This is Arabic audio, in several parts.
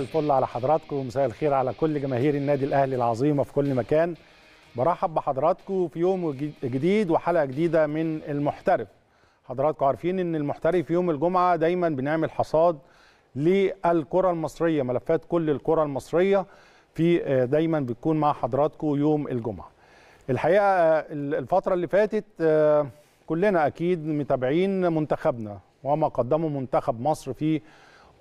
الفل على حضراتكم ومساء الخير على كل جماهير النادي الاهلي العظيمه في كل مكان برحب بحضراتكم في يوم جديد وحلقه جديده من المحترف حضراتكم عارفين ان المحترف يوم الجمعه دايما بنعمل حصاد للكره المصريه ملفات كل الكره المصريه في آه، دايما بتكون مع حضراتكم يوم الجمعه الحقيقه آه، الفتره اللي فاتت آه، كلنا اكيد متابعين منتخبنا وما قدمه منتخب مصر في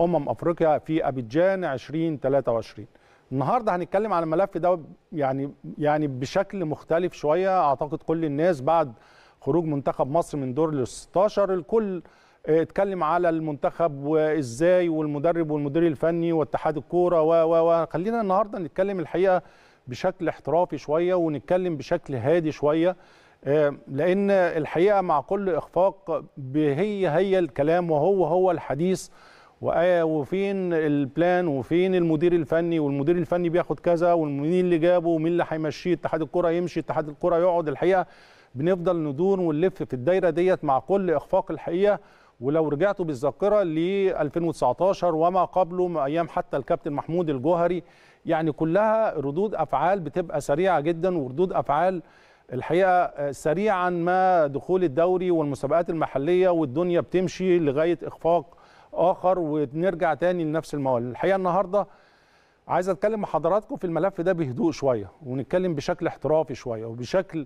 امم افريقيا في ابيجان 2023 النهارده هنتكلم على الملف ده يعني يعني بشكل مختلف شويه اعتقد كل الناس بعد خروج منتخب مصر من دور ال 16 الكل آه، اتكلم على المنتخب وازاي والمدرب والمدير الفني واتحاد الكوره و و و خلينا النهارده نتكلم الحقيقه بشكل احترافي شويه ونتكلم بشكل هادي شويه آه، لان الحقيقه مع كل اخفاق هي هي الكلام وهو هو الحديث وفين البلان وفين المدير الفني والمدير الفني بياخد كذا والمدير اللي جابه ومين اللي هيمشيه اتحاد الكره يمشي اتحاد الكره يقعد الحقيقه بنفضل ندور ونلف في الدايره ديت مع كل اخفاق الحقيقه ولو رجعتوا بالذاكره ل 2019 وما قبله من ايام حتى الكابتن محمود الجوهري يعني كلها ردود افعال بتبقى سريعه جدا وردود افعال الحقيقه سريعا ما دخول الدوري والمسابقات المحليه والدنيا بتمشي لغايه اخفاق اخر ونرجع تاني لنفس الموال الحقيقه النهارده عايز اتكلم مع حضراتكم في الملف ده بهدوء شويه ونتكلم بشكل احترافي شويه وبشكل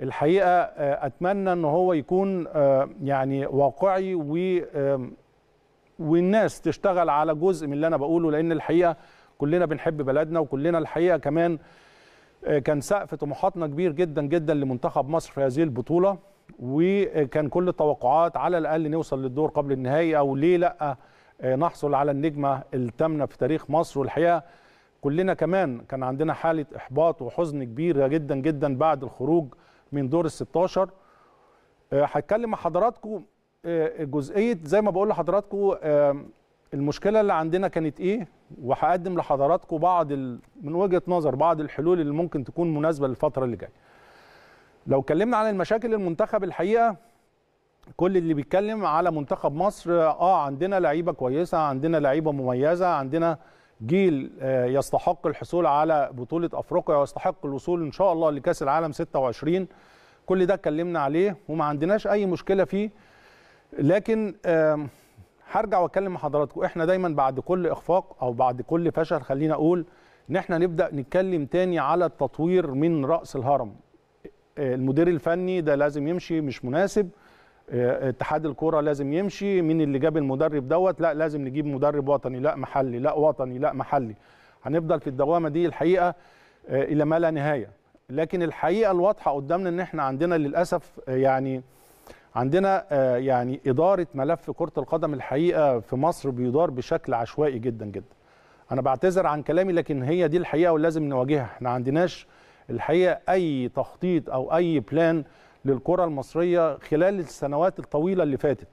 الحقيقه آه، اتمنى ان هو يكون آه، يعني واقعي و والناس تشتغل على جزء من اللي انا بقوله لان الحقيقه كلنا بنحب بلدنا وكلنا الحقيقه كمان آه، كان سقف طموحاتنا كبير جدا جدا لمنتخب مصر في هذه البطوله وكان كل التوقعات على الاقل نوصل للدور قبل النهائي او ليه لا آه، نحصل على النجمه الثامنه في تاريخ مصر والحقيقه كلنا كمان كان عندنا حاله احباط وحزن كبير جدا جدا بعد الخروج من دور ال 16 آه، هتكلم مع حضراتكم آه، جزئيه زي ما بقول لحضراتكم المشكله اللي عندنا كانت ايه وهقدم لحضراتكم بعض من وجهه نظر بعض الحلول اللي ممكن تكون مناسبه للفتره اللي جايه لو اتكلمنا عن المشاكل المنتخب الحقيقه كل اللي بيتكلم على منتخب مصر اه عندنا لعيبه كويسه عندنا لعيبه مميزه عندنا جيل آه، يستحق الحصول على بطوله افريقيا ويستحق الوصول ان شاء الله لكاس العالم 26 كل ده اتكلمنا عليه وما عندناش اي مشكله فيه لكن هرجع واتكلم مع حضراتكم احنا دايما بعد كل اخفاق او بعد كل فشل خلينا اقول ان احنا نبدا نتكلم تاني على التطوير من راس الهرم آه، المدير الفني ده لازم يمشي مش مناسب آه، اتحاد الكوره لازم يمشي مين اللي جاب المدرب دوت لا لازم نجيب مدرب وطني لا محلي لا وطني لا محلي هنفضل في الدوامه دي الحقيقه آه، الى ما لا نهايه لكن الحقيقه الواضحه قدامنا ان احنا عندنا للاسف يعني عندنا يعني اداره ملف كره القدم الحقيقه في مصر بيدار بشكل عشوائي جدا جدا انا بعتذر عن كلامي لكن هي دي الحقيقه ولازم نواجهها احنا عندناش الحقيقه اي تخطيط او اي بلان للكره المصريه خلال السنوات الطويله اللي فاتت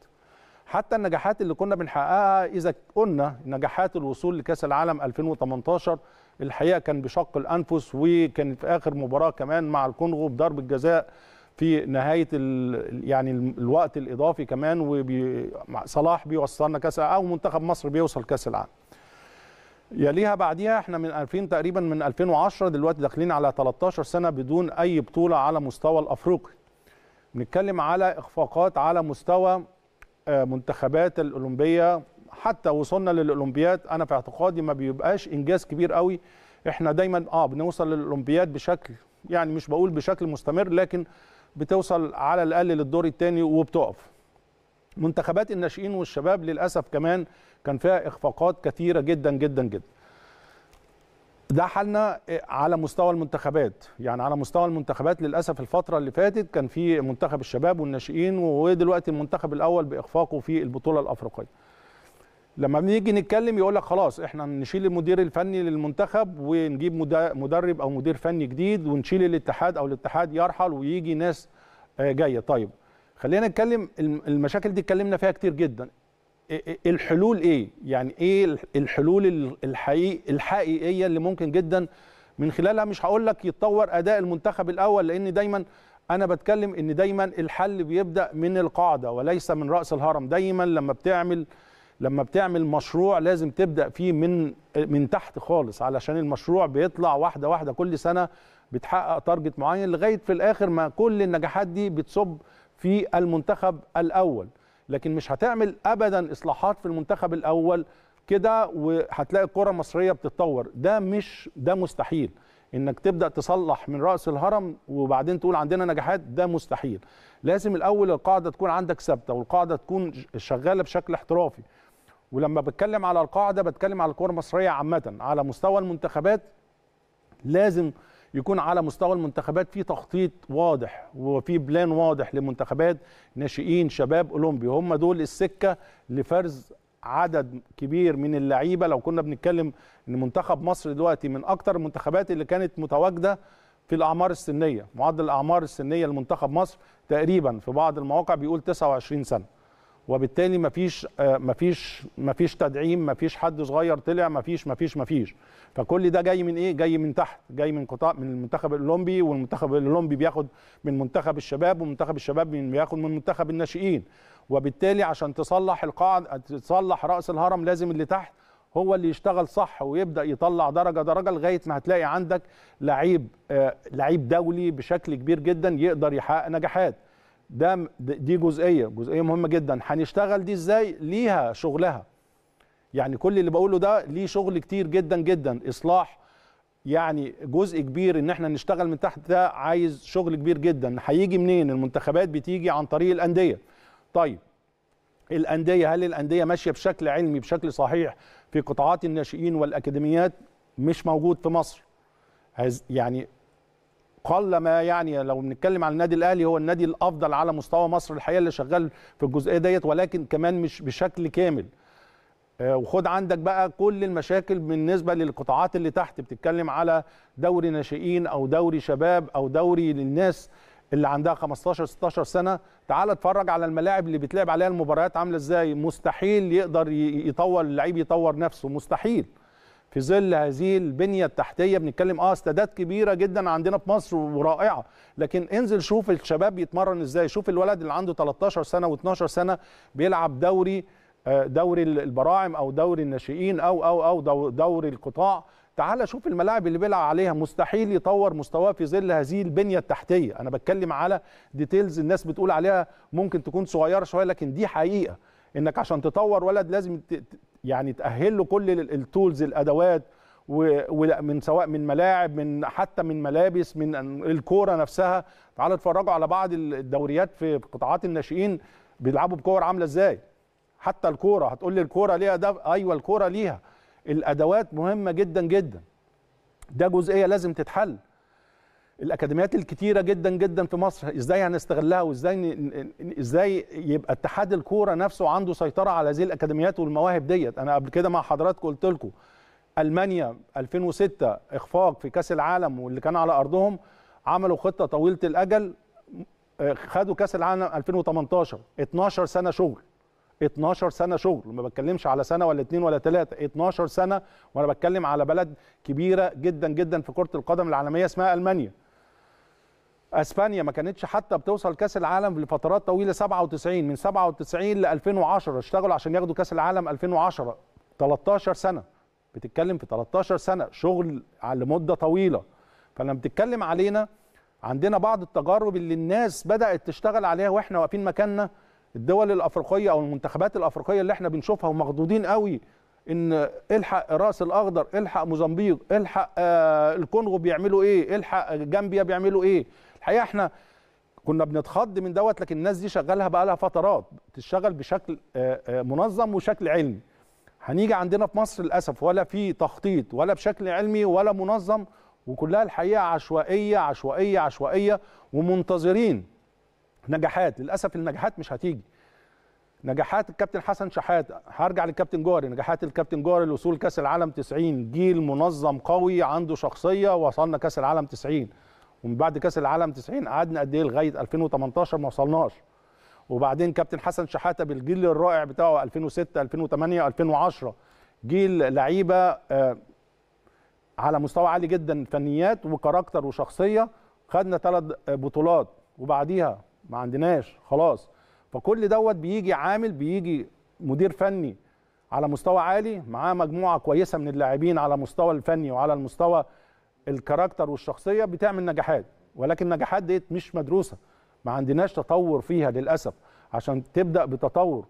حتى النجاحات اللي كنا بنحققها اذا قلنا نجاحات الوصول لكاس العالم 2018 الحقيقه كان بشق الانفس وكان في اخر مباراه كمان مع الكونغو بضرب الجزاء في نهايه يعني الوقت الاضافي كمان وصلاح بيوصلنا كاس او منتخب مصر بيوصل كاس العالم يليها بعديها احنا من 2000 تقريبا من 2010 دلوقتي داخلين على 13 سنه بدون اي بطوله على مستوى الافريقي بنتكلم على اخفاقات على مستوى آه، منتخبات الاولمبيه حتى وصلنا للاولمبياد انا في اعتقادي ما بيبقاش انجاز كبير قوي احنا دايما اه بنوصل للاولمبياد بشكل يعني مش بقول بشكل مستمر لكن بتوصل على الاقل للدور الثاني وبتقف منتخبات الناشئين والشباب للاسف كمان كان فيها اخفاقات كثيره جدا جدا جدا ده حالنا على مستوى المنتخبات يعني على مستوى المنتخبات للاسف الفتره اللي فاتت كان في منتخب الشباب والناشئين ودلوقتي المنتخب الاول باخفاقه في البطوله الافريقيه لما بنيجي نتكلم يقول لك خلاص احنا نشيل المدير الفني للمنتخب ونجيب مدرب او مدير فني جديد ونشيل الاتحاد او الاتحاد يرحل ويجي ناس آه، جايه طيب خلينا نتكلم المشاكل دي اتكلمنا فيها كتير جدا الحلول ايه يعني ايه الحلول الحقيقي الحقيقيه اللي ممكن جدا من خلالها مش هقول لك يتطور اداء المنتخب الاول لان دايما انا بتكلم ان دايما الحل بيبدا من القاعده وليس من راس الهرم دايما لما بتعمل لما بتعمل مشروع لازم تبدا فيه من من تحت خالص علشان المشروع بيطلع واحده واحده كل سنه بتحقق تارجت معين لغايه في الاخر ما كل النجاحات دي بتصب في المنتخب الاول لكن مش هتعمل ابدا اصلاحات في المنتخب الاول كده وهتلاقي الكره المصريه بتتطور ده مش ده مستحيل انك تبدا تصلح من راس الهرم وبعدين تقول عندنا نجاحات ده مستحيل لازم الاول القاعده تكون عندك ثابته والقاعده تكون شغاله بشكل احترافي ولما بتكلم على القاعده بتكلم على الكره المصريه عامه على مستوى المنتخبات لازم يكون على مستوى المنتخبات في تخطيط واضح وفي بلان واضح لمنتخبات ناشئين شباب اولمبي هم دول السكه لفرز عدد كبير من اللعيبه لو كنا بنتكلم ان منتخب مصر دلوقتي من اكتر المنتخبات اللي كانت متواجده في الاعمار السنيه معدل الاعمار السنيه لمنتخب مصر تقريبا في بعض المواقع بيقول 29 سنه وبالتالي مفيش آه، مفيش مفيش تدعيم مفيش حد صغير طلع مفيش مفيش مفيش فكل ده جاي من ايه جاي من تحت جاي من قطاع من المنتخب الاولمبي والمنتخب الاولمبي بياخد من منتخب الشباب ومنتخب الشباب بياخد من منتخب الناشئين وبالتالي عشان تصلح القاعده تصلح راس الهرم لازم اللي تحت هو اللي يشتغل صح ويبدا يطلع درجه درجه لغايه ما هتلاقي عندك لعيب آه، لعيب دولي بشكل كبير جدا يقدر يحقق نجاحات ده دي جزئيه جزئيه مهمه جدا هنشتغل دي ازاي ليها شغلها يعني كل اللي بقوله ده ليه شغل كتير جدا جدا اصلاح يعني جزء كبير ان احنا نشتغل من تحت ده عايز شغل كبير جدا هيجي منين المنتخبات بتيجي عن طريق الانديه طيب الانديه هل الانديه ماشيه بشكل علمي بشكل صحيح في قطاعات الناشئين والاكاديميات مش موجود في مصر يعني قل ما يعني لو بنتكلم عن النادي الاهلي هو النادي الافضل على مستوى مصر الحقيقه اللي شغال في الجزئيه ديت ولكن كمان مش بشكل كامل آه، وخد عندك بقى كل المشاكل بالنسبه للقطاعات اللي تحت بتتكلم على دوري ناشئين او دوري شباب او دوري للناس اللي عندها 15 16 سنه تعال اتفرج على الملاعب اللي بيتلعب عليها المباريات عامله ازاي مستحيل يقدر يطور اللعيب يطور نفسه مستحيل في ظل هذه البنيه التحتيه بنتكلم اه استادات كبيره جدا عندنا في مصر ورائعه لكن انزل شوف الشباب بيتمرن ازاي شوف الولد اللي عنده 13 سنه و12 سنه بيلعب دوري آه، دوري البراعم او دوري الناشئين او او او دوري القطاع تعال شوف الملاعب اللي بيلعب عليها مستحيل يطور مستواه في ظل هذه البنيه التحتيه انا بتكلم على ديتيلز الناس بتقول عليها ممكن تكون صغيره شويه لكن دي حقيقه انك عشان تطور ولد لازم يعني تاهل له كل التولز الادوات ومن سواء من ملاعب من حتى من ملابس من الكوره نفسها تعالوا اتفرجوا على بعض الدوريات في قطاعات الناشئين بيلعبوا بكور عامله ازاي حتى الكوره هتقول لي الكوره ليها ده ايوه الكوره ليها الادوات مهمه جدا جدا ده جزئيه لازم تتحل الاكاديميات الكتيره جدا جدا في مصر ازاي هنستغلها وازاي ازاي يبقى اتحاد الكوره نفسه عنده سيطره على هذه الاكاديميات والمواهب ديت انا قبل كده مع حضراتكم قلت لكم المانيا 2006 اخفاق في كاس العالم واللي كان على ارضهم عملوا خطه طويله الاجل خدوا كاس العالم 2018 12 سنه شغل 12 سنه شغل ما بتكلمش على سنه ولا اتنين ولا تلاته 12 سنه وانا بتكلم على بلد كبيره جدا جدا في كره القدم العالميه اسمها المانيا اسبانيا ما كانتش حتى بتوصل كاس العالم لفترات طويله 97 من 97 ل 2010 اشتغلوا عشان ياخدوا كاس العالم 2010 13 سنه بتتكلم في 13 سنه شغل على مده طويله فلما بتتكلم علينا عندنا بعض التجارب اللي الناس بدات تشتغل عليها واحنا واقفين مكاننا الدول الافريقيه او المنتخبات الافريقيه اللي احنا بنشوفها ومخضوضين قوي ان الحق راس الاخضر الحق موزمبيق الحق آه الكونغو بيعملوا ايه الحق جامبيا بيعملوا ايه الحقيقه احنا كنا بنتخض من دوت لكن الناس دي شغالها بقى لها فترات بتشتغل بشكل آه، آه، منظم وشكل علمي هنيجي عندنا في مصر للاسف ولا في تخطيط ولا بشكل علمي ولا منظم وكلها الحقيقه عشوائيه عشوائيه عشوائيه ومنتظرين نجاحات للاسف النجاحات مش هتيجي نجاحات الكابتن حسن شحات هرجع للكابتن جوهري نجاحات الكابتن جوهري الوصول كاس العالم 90 جيل منظم قوي عنده شخصيه وصلنا كاس العالم 90 ومن بعد كاس العالم 90 قعدنا قد ايه لغايه 2018 ما وصلناش وبعدين كابتن حسن شحاته بالجيل الرائع بتاعه 2006 2008 2010 جيل لعيبه آه، على مستوى عالي جدا فنيات وكاركتر وشخصيه خدنا ثلاث بطولات وبعديها ما عندناش خلاص فكل دوت بيجي عامل بيجي مدير فني على مستوى عالي معاه مجموعه كويسه من اللاعبين على مستوى الفني وعلى المستوى الكاركتر والشخصيه بتعمل نجاحات ولكن النجاحات ديت مش مدروسه ما عندناش تطور فيها للاسف عشان تبدا بتطور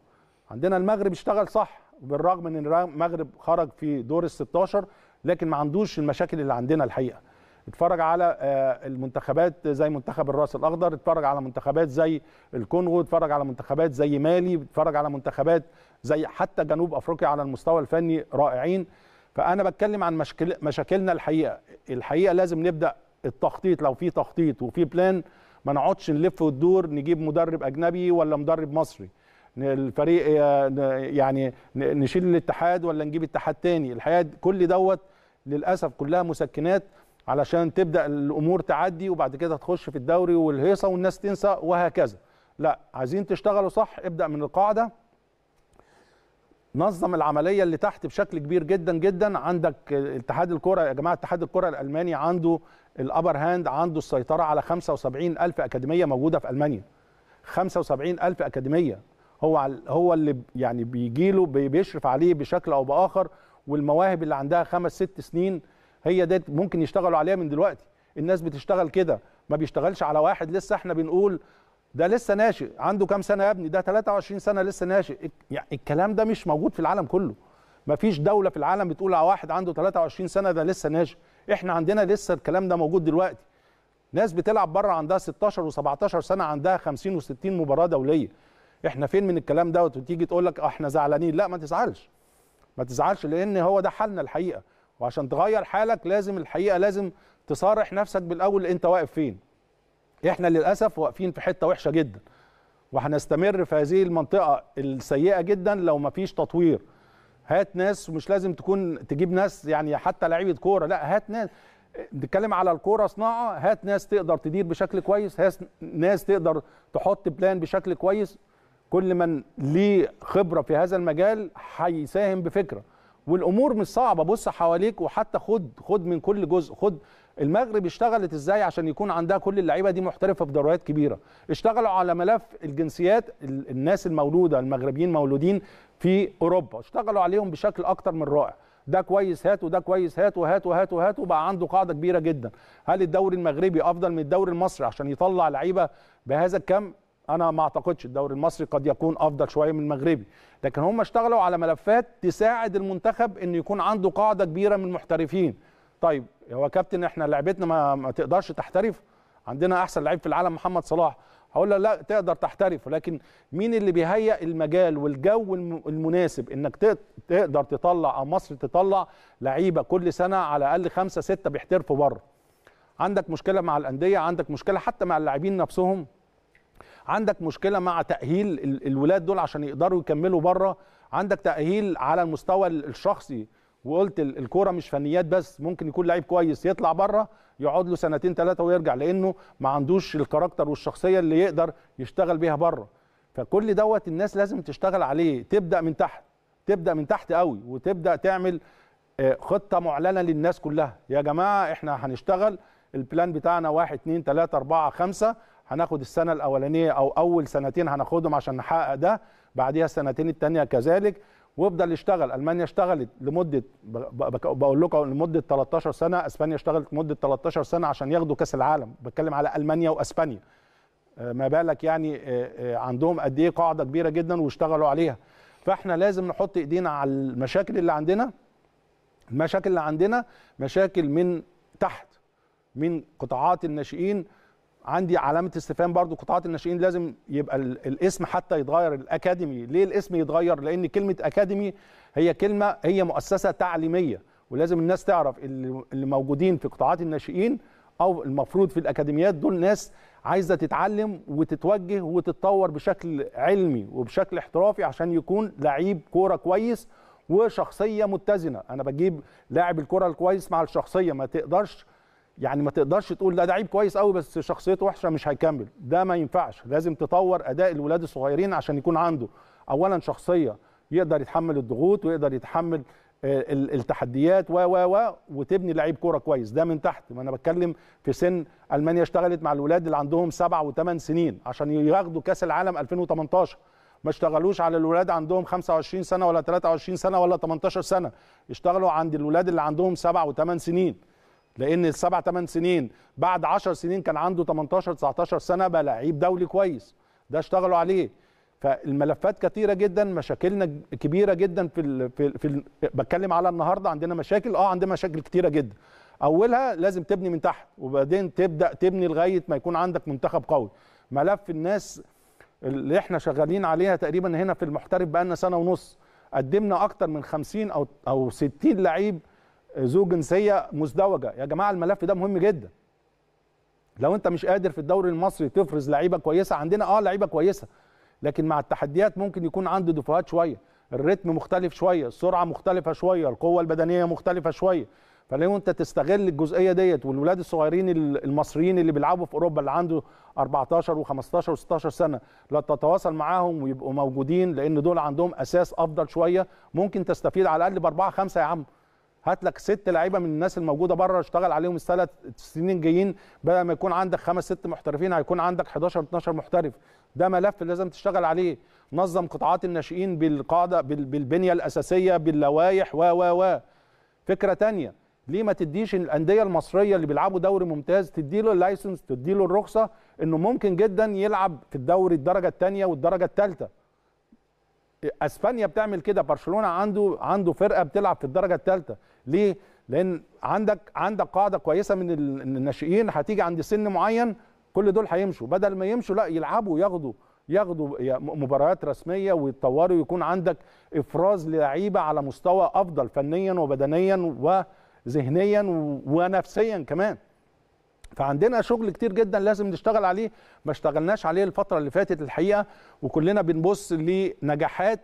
عندنا المغرب اشتغل صح بالرغم ان المغرب خرج في دور ال 16 لكن ما عندوش المشاكل اللي عندنا الحقيقه اتفرج على آه، المنتخبات زي منتخب الراس الاخضر اتفرج على منتخبات زي الكونغو اتفرج على منتخبات زي مالي اتفرج على منتخبات زي حتى جنوب افريقيا على المستوى الفني رائعين فانا بتكلم عن مشكل مشاكلنا الحقيقه الحقيقه لازم نبدا التخطيط لو في تخطيط وفي بلان ما نقعدش نلف وندور نجيب مدرب اجنبي ولا مدرب مصري الفريق آه، يعني نشيل الاتحاد ولا نجيب اتحاد تاني الحقيقه كل دوت للاسف كلها مسكنات علشان تبدا الامور تعدي وبعد كده تخش في الدوري والهيصه والناس تنسى وهكذا لا عايزين تشتغلوا صح ابدا من القاعده نظم العمليه اللي تحت بشكل كبير جدا جدا عندك اتحاد الكره يا جماعه اتحاد الكره الالماني عنده الابر هاند عنده السيطره على 75 الف اكاديميه موجوده في المانيا 75 الف اكاديميه هو هو اللي يعني بيجي له بيشرف عليه بشكل او باخر والمواهب اللي عندها خمس ست سنين هي ديت ممكن يشتغلوا عليها من دلوقتي الناس بتشتغل كده ما بيشتغلش على واحد لسه احنا بنقول ده لسه ناشئ عنده كام سنه يا ابني ده 23 سنه لسه ناشئ يعني الكلام ده مش موجود في العالم كله مفيش دوله في العالم بتقول على آه، واحد عنده 23 سنه ده لسه ناشئ احنا عندنا لسه الكلام ده موجود دلوقتي ناس بتلعب بره عندها 16 و17 سنه عندها 50 و60 مباراه دوليه احنا فين من الكلام دوت وتيجي تقول لك آه، احنا زعلانين لا ما تزعلش ما تزعلش لان هو ده حالنا الحقيقه وعشان تغير حالك لازم الحقيقه لازم تصارح نفسك بالاول انت واقف فين احنا للاسف واقفين في حته وحشه جدا وهنستمر في هذه المنطقه السيئه جدا لو ما فيش تطوير هات ناس ومش لازم تكون تجيب ناس يعني حتى لعيبه كوره لا هات ناس نتكلم على الكوره صناعه هات ناس تقدر تدير بشكل كويس هات ناس تقدر تحط بلان بشكل كويس كل من ليه خبره في هذا المجال هيساهم بفكره والامور مش صعبه بص حواليك وحتى خد خد من كل جزء خد المغرب اشتغلت ازاي عشان يكون عندها كل اللعيبه دي محترفه في دوريات كبيره اشتغلوا على ملف الجنسيات الناس المولوده المغربيين مولودين في اوروبا اشتغلوا عليهم بشكل اكتر من رائع ده كويس هات وده كويس هات وهات وهات وهات وبقى عنده قاعده كبيره جدا هل الدوري المغربي افضل من الدوري المصري عشان يطلع لعيبه بهذا الكم انا ما اعتقدش الدوري المصري قد يكون افضل شويه من المغربي لكن هم اشتغلوا على ملفات تساعد المنتخب انه يكون عنده قاعده كبيره من المحترفين طيب هو كابتن احنا لعبتنا ما, ما تقدرش تحترف عندنا احسن لعيب في العالم محمد صلاح هقول لا تقدر تحترف ولكن مين اللي بيهيئ المجال والجو المناسب انك تقدر تطلع او مصر تطلع لعيبه كل سنه على الاقل خمسه سته بيحترفوا بره عندك مشكله مع الانديه عندك مشكله حتى مع اللاعبين نفسهم عندك مشكله مع تاهيل الولاد دول عشان يقدروا يكملوا بره عندك تاهيل على المستوى الشخصي وقلت الكوره مش فنيات بس ممكن يكون لعيب كويس يطلع بره يقعد له سنتين ثلاثه ويرجع لانه ما عندوش الكاركتر والشخصيه اللي يقدر يشتغل بيها بره فكل دوت الناس لازم تشتغل عليه تبدا من تحت تبدا من تحت قوي وتبدا تعمل آه، خطه معلنه للناس كلها يا جماعه احنا هنشتغل البلان بتاعنا 1 2 3 4 5 هناخد السنه الاولانيه او اول سنتين هناخدهم عشان نحقق ده بعديها السنتين الثانيه كذلك وافضل اشتغل المانيا اشتغلت لمده بقول لكم لمده 13 سنه اسبانيا اشتغلت لمده 13 سنه عشان ياخدوا كاس العالم بتكلم على المانيا واسبانيا آه، ما بالك يعني آه، آه، عندهم قد ايه قاعده كبيره جدا واشتغلوا عليها فاحنا لازم نحط ايدينا على المشاكل اللي عندنا المشاكل اللي عندنا مشاكل من تحت من قطاعات الناشئين عندي علامه استفهام برضو قطاعات الناشئين لازم يبقى الاسم حتى يتغير الاكاديمي ليه الاسم يتغير لان كلمه اكاديمي هي كلمه هي مؤسسه تعليميه ولازم الناس تعرف اللي موجودين في قطاعات الناشئين او المفروض في الاكاديميات دول ناس عايزه تتعلم وتتوجه وتتطور بشكل علمي وبشكل احترافي عشان يكون لعيب كوره كويس وشخصيه متزنه انا بجيب لاعب الكره الكويس مع الشخصيه ما تقدرش يعني ما تقدرش تقول ده لعيب كويس قوي بس شخصيته وحشه مش هيكمل ده ما ينفعش لازم تطور اداء الولاد الصغيرين عشان يكون عنده اولا شخصيه يقدر يتحمل الضغوط ويقدر يتحمل آه، التحديات و و و وتبني لعيب كوره كويس ده من تحت ما انا بتكلم في سن المانيا اشتغلت مع الولاد اللي عندهم سبع وثمان سنين عشان ياخدوا كاس العالم 2018 ما اشتغلوش على الولاد عندهم 25 سنه ولا 23 سنه ولا 18 سنه اشتغلوا عند الولاد اللي عندهم سبع وثمان سنين لان السبع ثمان سنين بعد 10 سنين كان عنده 18 19 سنه بقى لعيب دولي كويس ده اشتغلوا عليه فالملفات كثيره جدا مشاكلنا كبيره جدا في الـ في, الـ في الـ بتكلم على النهارده عندنا مشاكل اه عندنا مشاكل كثيره جدا اولها لازم تبني من تحت وبعدين تبدا تبني لغايه ما يكون عندك منتخب قوي ملف الناس اللي احنا شغالين عليها تقريبا هنا في المحترف بقالنا سنه ونص قدمنا اكتر من 50 او او 60 لعيب ذو جنسيه مزدوجه يا جماعه الملف ده مهم جدا لو انت مش قادر في الدوري المصري تفرز لعيبه كويسه عندنا اه لعيبه كويسه لكن مع التحديات ممكن يكون عنده دفوهات شويه الريتم مختلف شويه السرعه مختلفه شويه القوه البدنيه مختلفه شويه فلو انت تستغل الجزئيه ديت والولاد الصغيرين المصريين اللي بيلعبوا في اوروبا اللي عنده 14 و15 و16 سنه لا تتواصل معاهم ويبقوا موجودين لان دول عندهم اساس افضل شويه ممكن تستفيد على الاقل باربعه خمسه يا عم هات لك ست لعيبه من الناس الموجوده بره اشتغل عليهم الثلاث سنين جايين بدل ما يكون عندك خمس ست محترفين هيكون عندك 11 12 محترف ده ملف لازم تشتغل عليه نظم قطاعات الناشئين بالقاعده بالبنيه الاساسيه باللوائح و و و فكره ثانيه ليه ما تديش الانديه المصريه اللي بيلعبوا دوري ممتاز تديله اللايسنس تديله الرخصه انه ممكن جدا يلعب في الدوري الدرجه الثانيه والدرجه الثالثه إيه، اسبانيا بتعمل كده برشلونه عنده عنده فرقه بتلعب في الدرجه الثالثه ليه؟ لان عندك عندك قاعده كويسه من الناشئين هتيجي عند سن معين كل دول هيمشوا بدل ما يمشوا لا يلعبوا ياخدوا ياخدوا مباريات رسميه ويتطوروا ويكون عندك افراز للعيبة على مستوى افضل فنيا وبدنيا وذهنيا ونفسيا كمان فعندنا شغل كتير جدا لازم نشتغل عليه ما اشتغلناش عليه الفتره اللي فاتت الحقيقه وكلنا بنبص لنجاحات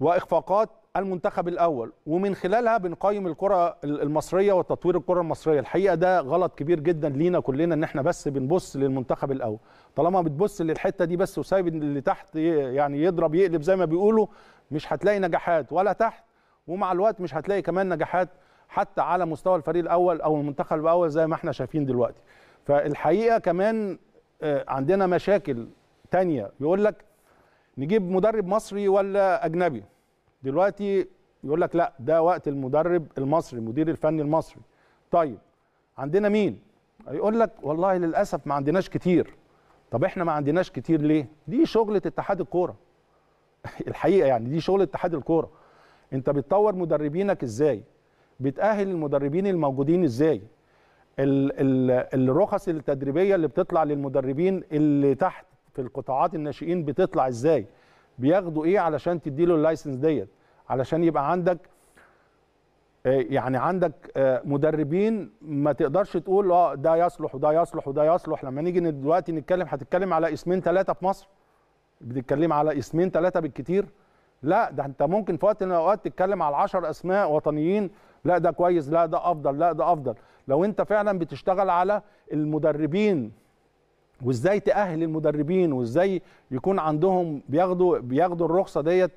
واخفاقات المنتخب الاول ومن خلالها بنقيم الكره المصريه وتطوير الكره المصريه الحقيقه ده غلط كبير جدا لينا كلنا ان احنا بس بنبص للمنتخب الاول طالما بتبص للحته دي بس وسايب اللي تحت يعني يضرب يقلب زي ما بيقولوا مش هتلاقي نجاحات ولا تحت ومع الوقت مش هتلاقي كمان نجاحات حتى على مستوى الفريق الاول او المنتخب الاول زي ما احنا شايفين دلوقتي فالحقيقه كمان آه، عندنا مشاكل تانية يقول لك نجيب مدرب مصري ولا اجنبي دلوقتي يقول لك لا ده وقت المدرب المصري المدير الفني المصري طيب عندنا مين يقول لك والله للاسف ما عندناش كتير طب احنا ما عندناش كتير ليه دي شغله اتحاد الكوره الحقيقه يعني دي شغله اتحاد الكوره انت بتطور مدربينك ازاي بتاهل المدربين الموجودين ازاي الرخص التدريبيه اللي بتطلع للمدربين اللي تحت في القطاعات الناشئين بتطلع ازاي بياخدوا ايه علشان تديله اللايسنس ديت علشان يبقى عندك آه، يعني عندك آه، مدربين ما تقدرش تقول اه ده يصلح وده يصلح وده يصلح لما نيجي دلوقتي نتكلم هتتكلم على اسمين ثلاثه في مصر بتتكلم على اسمين ثلاثه بالكتير لا ده انت ممكن في وقت من الاوقات تتكلم على 10 اسماء وطنيين لا ده كويس لا ده افضل لا ده افضل لو انت فعلا بتشتغل على المدربين وازاي تاهل المدربين وازاي يكون عندهم بياخدوا بياخدوا الرخصه ديت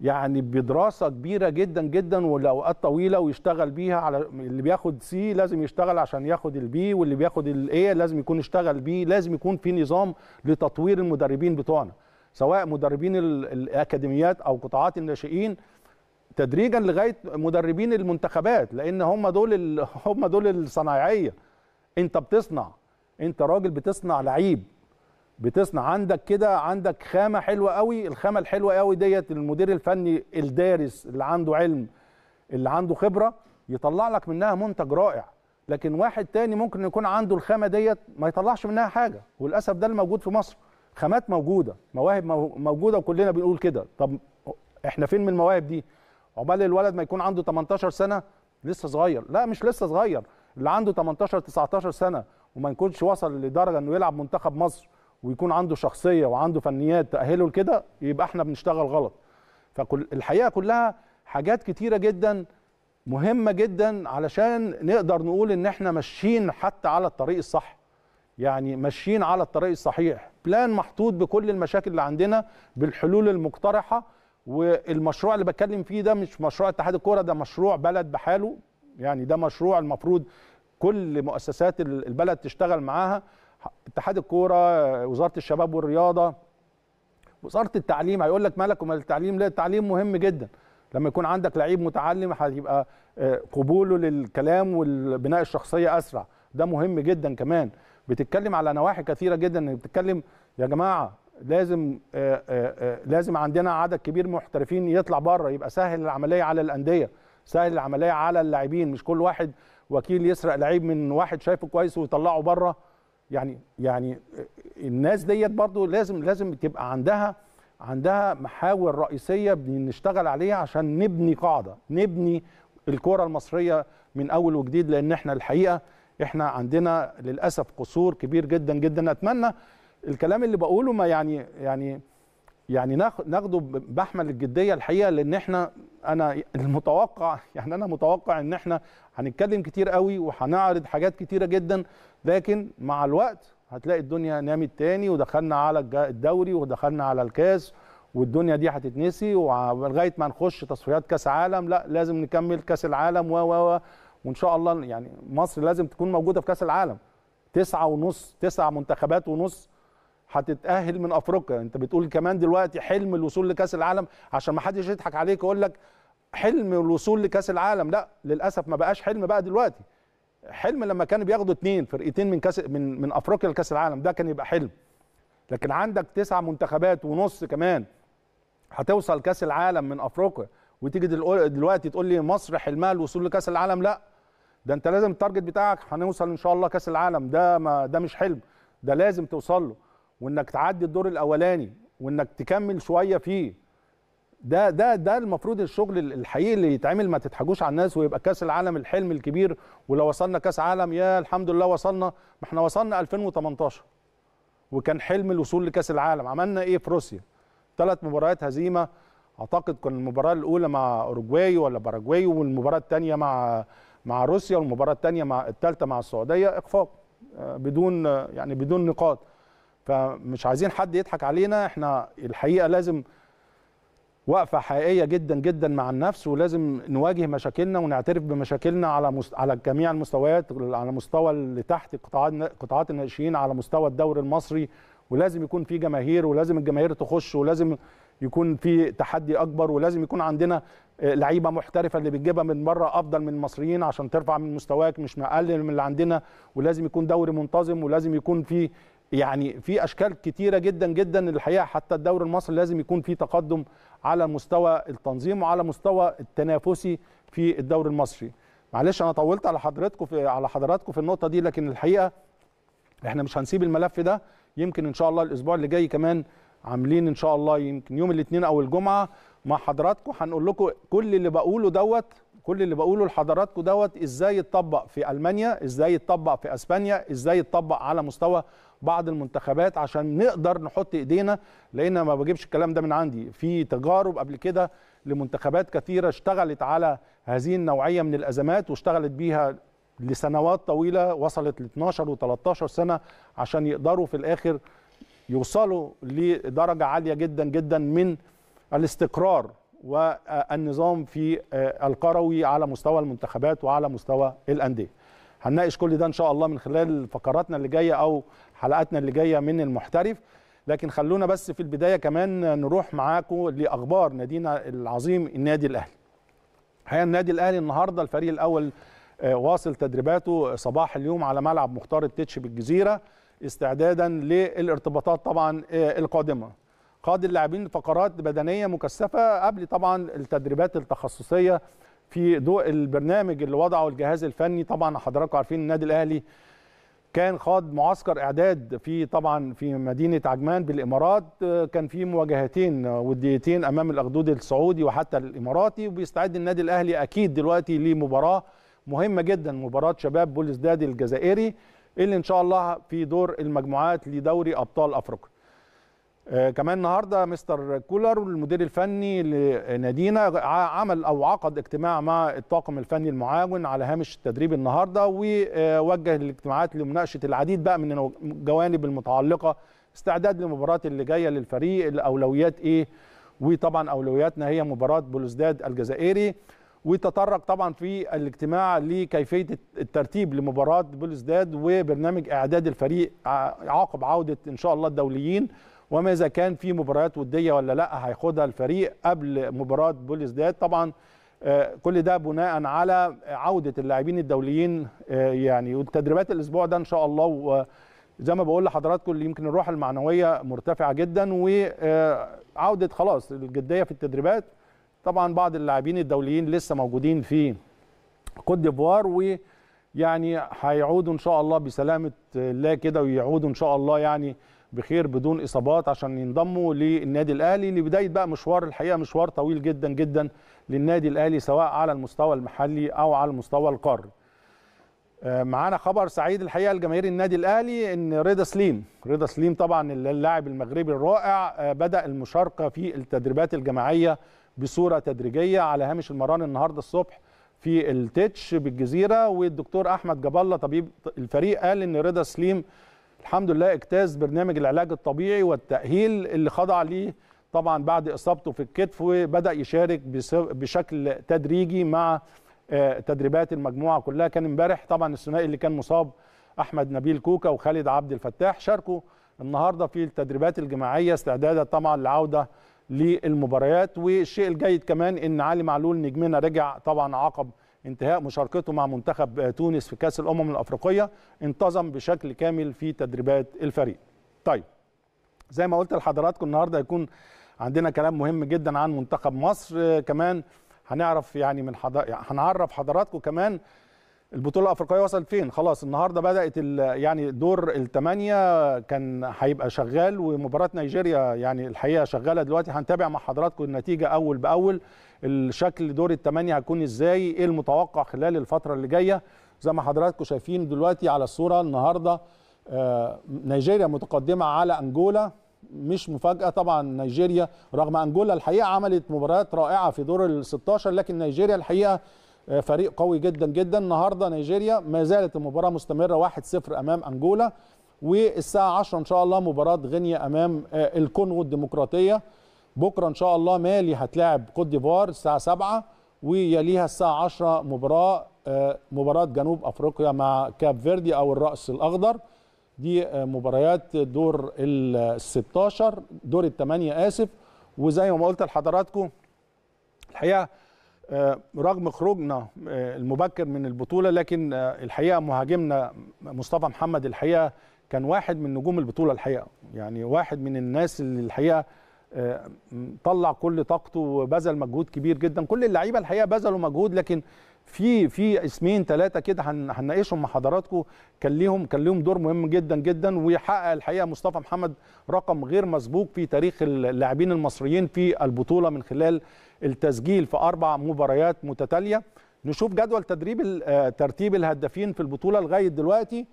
يعني بدراسه كبيره جدا جدا ولاوقات طويله ويشتغل بيها على اللي بياخد سي لازم يشتغل عشان ياخد البي واللي بياخد الاي لازم يكون اشتغل بي لازم يكون في نظام لتطوير المدربين بتوعنا سواء مدربين الاكاديميات او قطاعات الناشئين تدريجا لغايه مدربين المنتخبات لان هم دول هم دول الصنايعيه انت بتصنع انت راجل بتصنع لعيب بتصنع عندك كده عندك خامه حلوه قوي الخامه الحلوه قوي ديت المدير الفني الدارس اللي عنده علم اللي عنده خبره يطلع لك منها منتج رائع لكن واحد تاني ممكن يكون عنده الخامه ديت ما يطلعش منها حاجه وللاسف ده الموجود في مصر خامات موجوده مواهب موجوده وكلنا بنقول كده طب احنا فين من المواهب دي عقبال الولد ما يكون عنده 18 سنه لسه صغير لا مش لسه صغير اللي عنده 18 19 سنه وما يكونش وصل لدرجه انه يلعب منتخب مصر ويكون عنده شخصيه وعنده فنيات تاهله لكده يبقى احنا بنشتغل غلط فالحقيقه كلها حاجات كتيره جدا مهمه جدا علشان نقدر نقول ان احنا ماشيين حتى على الطريق الصح يعني ماشيين على الطريق الصحيح بلان محطوط بكل المشاكل اللي عندنا بالحلول المقترحه والمشروع اللي بتكلم فيه ده مش مشروع اتحاد الكوره ده مشروع بلد بحاله يعني ده مشروع المفروض كل مؤسسات البلد تشتغل معاها اتحاد الكوره وزاره الشباب والرياضه وزاره التعليم هيقول لك مالك ومال التعليم لا التعليم مهم جدا لما يكون عندك لعيب متعلم هيبقى آه، قبوله للكلام والبناء الشخصيه اسرع ده مهم جدا كمان بتتكلم على نواحي كثيره جدا بتتكلم يا جماعه لازم آه، آه، لازم عندنا عدد كبير محترفين يطلع بره يبقى سهل العمليه على الانديه سهل العمليه على اللاعبين مش كل واحد وكيل يسرق لعيب من واحد شايفه كويس ويطلعه بره يعني يعني الناس ديت برضو لازم لازم تبقى عندها عندها محاور رئيسيه بنشتغل عليها عشان نبني قاعده نبني الكره المصريه من اول وجديد لان احنا الحقيقه احنا عندنا للاسف قصور كبير جدا جدا اتمنى الكلام اللي بقوله ما يعني يعني يعني ناخده بحمل الجديه الحقيقه لان احنا انا المتوقع يعني انا متوقع ان احنا هنتكلم كتير قوي وهنعرض حاجات كتيره جدا لكن مع الوقت هتلاقي الدنيا نامت تاني ودخلنا على الدوري ودخلنا على الكاس والدنيا دي هتتنسي ولغايه ما نخش تصفيات كاس عالم لا لازم نكمل كاس العالم و و وان شاء الله يعني مصر لازم تكون موجوده في كاس العالم تسعة ونص تسعة منتخبات ونص هتتاهل من افريقيا انت بتقول كمان دلوقتي حلم الوصول لكاس العالم عشان ما حدش يضحك عليك يقول لك حلم الوصول لكاس العالم لا للاسف ما بقاش حلم بقى دلوقتي حلم لما كانوا بياخدوا اثنين فرقتين من كاس من من افريقيا لكاس العالم ده كان يبقى حلم لكن عندك تسع منتخبات ونص كمان هتوصل كاس العالم من افريقيا وتيجي دلوقتي تقول لي مصر حلمها الوصول لكاس العالم لا ده انت لازم التارجت بتاعك هنوصل ان شاء الله كاس العالم ده ما ده مش حلم ده لازم توصل له وانك تعدي الدور الاولاني وانك تكمل شويه فيه ده ده ده المفروض الشغل الحقيقي اللي يتعمل ما تضحكوش على الناس ويبقى كاس العالم الحلم الكبير ولو وصلنا كاس عالم يا الحمد لله وصلنا ما احنا وصلنا 2018 وكان حلم الوصول لكاس العالم عملنا ايه في روسيا ثلاث مباريات هزيمه اعتقد كان المباراه الاولى مع اوروجواي ولا باراجواي والمباراه الثانيه مع مع روسيا والمباراه الثانيه مع الثالثه مع السعوديه اخفاق آه، بدون آه، يعني بدون نقاط فمش عايزين حد يضحك علينا احنا الحقيقه لازم وقفه حقيقيه جدا جدا مع النفس ولازم نواجه مشاكلنا ونعترف بمشاكلنا على مست... على جميع المستويات على مستوى اللي تحت قطاعات قطاعات الناشئين على مستوى الدوري المصري ولازم يكون في جماهير ولازم الجماهير تخش ولازم يكون في تحدي اكبر ولازم يكون عندنا لعيبه محترفه اللي بتجيبها من بره افضل من المصريين عشان ترفع من مستواك مش مقلل من اللي عندنا ولازم يكون دوري منتظم ولازم يكون في يعني في اشكال كتيره جدا جدا الحقيقه حتى الدوري المصري لازم يكون في تقدم على مستوى التنظيم وعلى مستوى التنافسي في الدوري المصري معلش انا طولت على حضرتكم في على حضراتكم في النقطه دي لكن الحقيقه احنا مش هنسيب الملف ده يمكن ان شاء الله الاسبوع اللي جاي كمان عاملين ان شاء الله يمكن يوم الاثنين او الجمعه مع حضراتكم هنقول لكم كل اللي بقوله دوت كل اللي بقوله لحضراتكم دوت ازاي يتطبق في المانيا ازاي يتطبق في اسبانيا ازاي يتطبق على مستوى بعض المنتخبات عشان نقدر نحط ايدينا لان ما بجيبش الكلام ده من عندي في تجارب قبل كده لمنتخبات كثيره اشتغلت على هذه النوعيه من الازمات واشتغلت بيها لسنوات طويله وصلت ل 12 و13 سنه عشان يقدروا في الاخر يوصلوا لدرجه عاليه جدا جدا من الاستقرار والنظام في آه، القروي على مستوى المنتخبات وعلى مستوى الانديه. هنناقش كل ده ان شاء الله من خلال فقراتنا اللي جايه او حلقاتنا اللي جايه من المحترف لكن خلونا بس في البدايه كمان نروح معاكم لاخبار نادينا العظيم النادي الاهلي الحقيقه النادي الاهلي النهارده الفريق الاول آه، واصل تدريباته آه، صباح اليوم على ملعب مختار التتش بالجزيره استعدادا للارتباطات طبعا آه، القادمه قاد اللاعبين فقرات بدنيه مكثفه قبل طبعا التدريبات التخصصيه في ضوء البرنامج اللي وضعه الجهاز الفني طبعا حضراتكم عارفين النادي الاهلي كان خاض معسكر اعداد في طبعا في مدينه عجمان بالامارات كان في مواجهتين وديتين امام الاخدود السعودي وحتى الاماراتي وبيستعد النادي الاهلي اكيد دلوقتي لمباراه مهمه جدا مباراه شباب بولزداد الجزائري اللي ان شاء الله في دور المجموعات لدوري ابطال افريقيا آه، كمان النهارده مستر كولر المدير الفني لنادينا عمل او عقد اجتماع مع الطاقم الفني المعاون على هامش التدريب النهارده ووجه الاجتماعات لمناقشه العديد بقى من الجوانب المتعلقه استعداد للمباراه اللي جايه للفريق الاولويات ايه وطبعا اولوياتنا هي مباراه بلوزداد الجزائري وتطرق طبعا في الاجتماع لكيفيه الترتيب لمباراه بلوزداد وبرنامج اعداد الفريق عقب عوده ان شاء الله الدوليين وما اذا كان في مباريات وديه ولا لا هياخدها الفريق قبل مباراه بوليس داد طبعا آه، كل ده بناء على عوده اللاعبين الدوليين آه، يعني والتدريبات الاسبوع ده ان شاء الله زي ما بقول لحضراتكم اللي يمكن الروح المعنويه مرتفعه جدا وعوده آه، خلاص الجديه في التدريبات طبعا بعض اللاعبين الدوليين لسه موجودين في كوت ديفوار ويعني هيعودوا ان شاء الله بسلامه الله كده ويعودوا ان شاء الله يعني بخير بدون اصابات عشان ينضموا للنادي الاهلي لبدايه بقى مشوار الحقيقه مشوار طويل جدا جدا للنادي الاهلي سواء على المستوى المحلي او على المستوى القاري. آه، معانا خبر سعيد الحقيقه لجماهير النادي الاهلي ان رضا سليم رضا سليم طبعا اللاعب المغربي الرائع آه، بدا المشاركه في التدريبات الجماعيه بصوره تدريجيه على هامش المران النهارده الصبح في التتش بالجزيره والدكتور احمد جاب الله طبيب الفريق قال ان رضا سليم الحمد لله اجتاز برنامج العلاج الطبيعي والتأهيل اللي خضع ليه طبعا بعد إصابته في الكتف وبدا يشارك بشكل تدريجي مع آه، تدريبات المجموعة كلها كان امبارح طبعا الثنائي اللي كان مصاب أحمد نبيل كوكا وخالد عبد الفتاح شاركوا النهارده في التدريبات الجماعية استعدادا طبعا للعودة للمباريات والشيء الجيد كمان ان علي معلول نجمنا رجع طبعا عقب انتهاء مشاركته مع منتخب تونس في كاس الامم الافريقيه انتظم بشكل كامل في تدريبات الفريق طيب زي ما قلت لحضراتكم النهارده هيكون عندنا كلام مهم جدا عن منتخب مصر كمان هنعرف يعني من حضر... يعني هنعرف حضراتكم كمان البطوله الافريقيه وصلت فين خلاص النهارده بدات ال... يعني دور الثمانيه كان هيبقى شغال ومباراه نيجيريا يعني الحقيقه شغاله دلوقتي هنتابع مع حضراتكم النتيجه اول باول الشكل دور الثمانيه هيكون ازاي ايه المتوقع خلال الفتره اللي جايه زي ما حضراتكم شايفين دلوقتي على الصوره النهارده آه، نيجيريا متقدمه على انجولا مش مفاجاه طبعا نيجيريا رغم انجولا الحقيقه عملت مباريات رائعه في دور ال 16 لكن نيجيريا الحقيقه آه، فريق قوي جدا جدا النهارده نيجيريا ما زالت المباراه مستمره 1-0 امام انجولا والساعه 10 ان شاء الله مباراه غينيا امام آه، الكونغو الديمقراطيه بكره ان شاء الله مالي هتلاعب كوت ديفوار الساعه 7 ويليها الساعه 10 مباراه آه، مباراه جنوب افريقيا مع كاب فيردي او الراس الاخضر دي آه، مباريات دور ال 16 دور الثمانيه اسف وزي ما قلت لحضراتكم الحقيقه آه، رغم خروجنا المبكر من البطوله لكن الحقيقه مهاجمنا مصطفى محمد الحقيقه كان واحد من نجوم البطوله الحقيقه يعني واحد من الناس اللي الحقيقه طلع كل طاقته وبذل مجهود كبير جدا كل اللعيبه الحقيقه بذلوا مجهود لكن في في اسمين ثلاثه كده هنناقشهم مع حضراتكم كان ليهم كان ليهم دور مهم جدا جدا ويحقق الحقيقه مصطفى محمد رقم غير مسبوق في تاريخ اللاعبين المصريين في البطوله من خلال التسجيل في اربع مباريات متتاليه نشوف جدول تدريب آه، ترتيب الهدافين في البطوله لغايه دلوقتي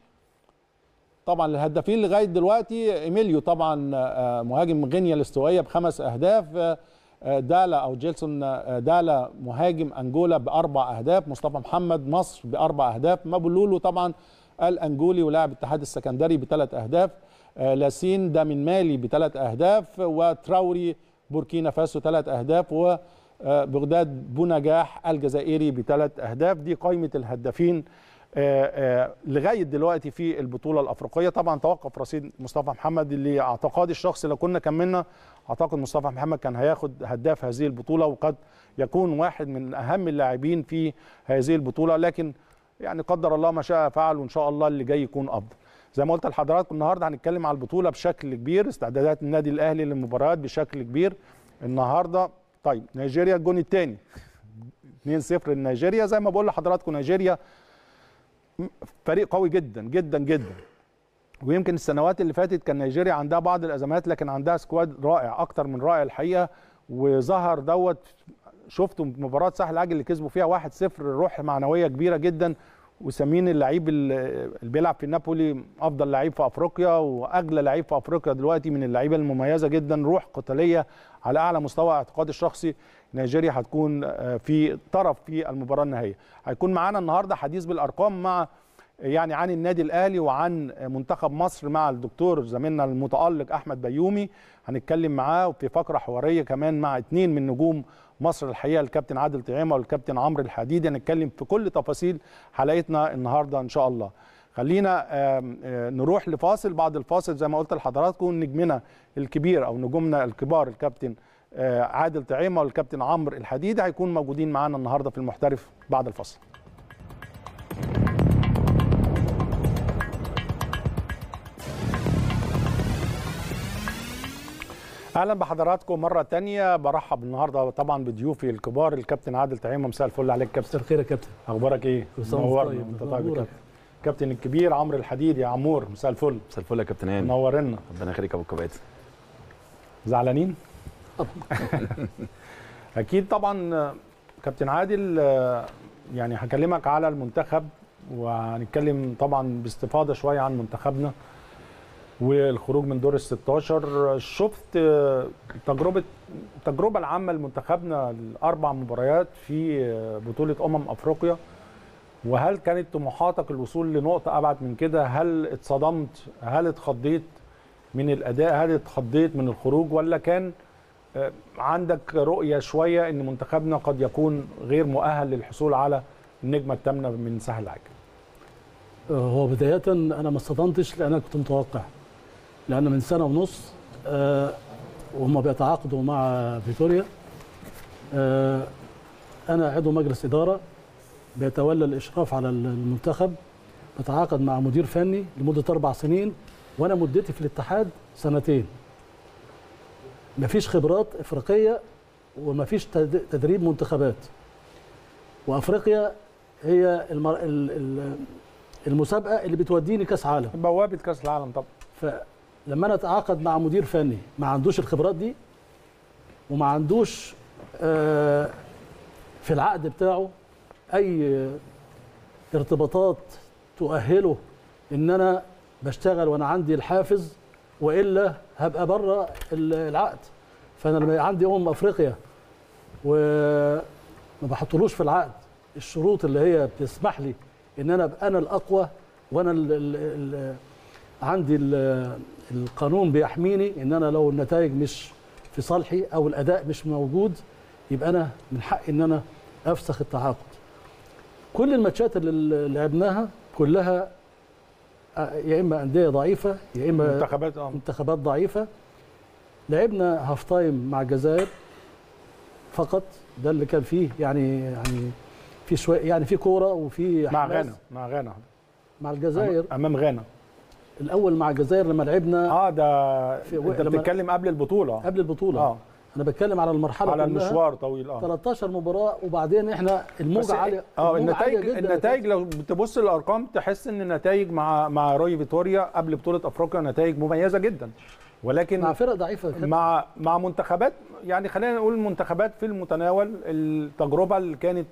طبعا الهدافين لغايه دلوقتي ايميليو طبعا آه، مهاجم غينيا الاستوائيه بخمس اهداف آه، آه، دالا او جيلسون دالا مهاجم انجولا باربع اهداف مصطفى محمد مصر باربع اهداف مابولولو طبعا الانجولي ولاعب الاتحاد السكندري بثلاث اهداف لاسين ده من مالي بثلاث اهداف وتراوري بوركينا فاسو ثلاث اهداف و بغداد بونجاح الجزائري بثلاث اهداف دي قائمه الهدافين آه، آه، لغايه دلوقتي في البطوله الافريقيه طبعا توقف رصيد مصطفى محمد اللي اعتقادي الشخصي لو كنا كملنا اعتقد مصطفى محمد كان هياخد هداف هذه البطوله وقد يكون واحد من اهم اللاعبين في هذه البطوله لكن يعني قدر الله ما شاء فعل وان شاء الله اللي جاي يكون افضل زي ما قلت لحضراتكم النهارده هنتكلم على البطوله بشكل كبير استعدادات النادي الاهلي للمباريات بشكل كبير النهارده طيب نيجيريا الجون الثاني 2-0 لنيجيريا زي ما بقول لحضراتكم نيجيريا فريق قوي جدا جدا جدا ويمكن السنوات اللي فاتت كان نيجيريا عندها بعض الازمات لكن عندها سكواد رائع اكتر من رائع الحقيقه وظهر دوت شفتوا مباراه سهل عاجل اللي كسبوا فيها 1-0 روح معنويه كبيره جدا وسامين اللعيب اللي بيلعب في نابولي افضل لعيب في افريقيا واغلى لعيب في افريقيا دلوقتي من اللعيبه المميزه جدا روح قتاليه على اعلى مستوى اعتقادي الشخصي نيجيريا هتكون آه، في طرف في المباراه النهائيه هيكون معانا النهارده حديث بالارقام مع يعني عن النادي الاهلي وعن منتخب مصر مع الدكتور زميلنا المتالق احمد بيومي هنتكلم معاه وفي فقره حواريه كمان مع اثنين من نجوم مصر الحقيقه الكابتن عادل طعيمه والكابتن عمرو الحديدي هنتكلم في كل تفاصيل حلقتنا النهارده ان شاء الله خلينا آه، نروح لفاصل بعد الفاصل زي ما قلت لحضراتكم نجمنا الكبير او نجومنا الكبار الكابتن آه، عادل طعيمه والكابتن عمرو الحديدي هيكون موجودين معانا النهارده في المحترف بعد الفاصل اهلا بحضراتكم مره تانية برحب النهارده طبعا بضيوفي الكبار الكابتن عادل تهيم مساء الفل عليك كابتن مساء الخير يا كابتن اخبارك ايه منورنا انت طيب. طيب يا كابتن كابتن الكبير عمرو الحديد يا عمور مساء الفل مساء الفل يا كابتن هاني منورنا ربنا يخليك يا ابو الكباتن زعلانين اكيد طبعا كابتن عادل يعني هكلمك على المنتخب وهنتكلم طبعا باستفاضه شويه عن منتخبنا والخروج من دور ال 16 شفت آه، تجربه التجربه العامه لمنتخبنا الاربع مباريات في آه، بطوله امم افريقيا وهل كانت طموحاتك الوصول لنقطه ابعد من كده هل اتصدمت هل اتخضيت من الاداء هل اتخضيت من الخروج ولا كان آه، عندك رؤيه شويه ان منتخبنا قد يكون غير مؤهل للحصول على النجمه الثامنه من سهل العاجل هو بدايه انا ما اصطدمتش لان انا كنت متوقع لأن من سنة ونص آه، وهم بيتعاقدوا مع فيتوريا آه، أنا عضو مجلس إدارة بيتولى الإشراف على المنتخب بتعاقد مع مدير فني لمدة أربع سنين وأنا مدتي في الاتحاد سنتين مفيش خبرات إفريقية ومفيش تدريب منتخبات وأفريقيا هي المر... المسابقة اللي بتوديني كأس عالم بوابة كأس العالم طبعا لما انا اتعاقد مع مدير فني ما عندوش الخبرات دي وما عندوش آه، في العقد بتاعه اي ارتباطات تؤهله ان انا بشتغل وانا عندي الحافز والا هبقى بره العقد فانا لما عندي امم افريقيا وما بحطلوش في العقد الشروط اللي هي بتسمح لي ان انا ابقى انا الاقوى وانا الـ الـ الـ عندي القانون بيحميني ان انا لو النتائج مش في صالحي او الاداء مش موجود يبقى انا من حقي ان انا افسخ التعاقد كل الماتشات اللي لعبناها كلها آه، يا اما انديه ضعيفه يا اما منتخبات اه منتخبات ضعيفه لعبنا هاف تايم مع الجزائر فقط ده اللي كان فيه يعني يعني في شويه يعني في كوره وفي مع غانا مع غانا مع الجزائر امام غانا الاول مع الجزائر لما لعبنا اه ده في انت بتتكلم قبل البطوله قبل البطوله اه انا بتكلم على المرحله على المشوار طويل اه 13 مباراه وبعدين احنا الموجه إيه، عاليه اه النتائج النتائج لو بتبص للارقام تحس ان النتائج مع مع روي فيتوريا قبل بطوله افريقيا نتائج مميزه جدا ولكن مع فرق ضعيفه كده. مع مع منتخبات يعني خلينا نقول منتخبات في المتناول التجربه اللي كانت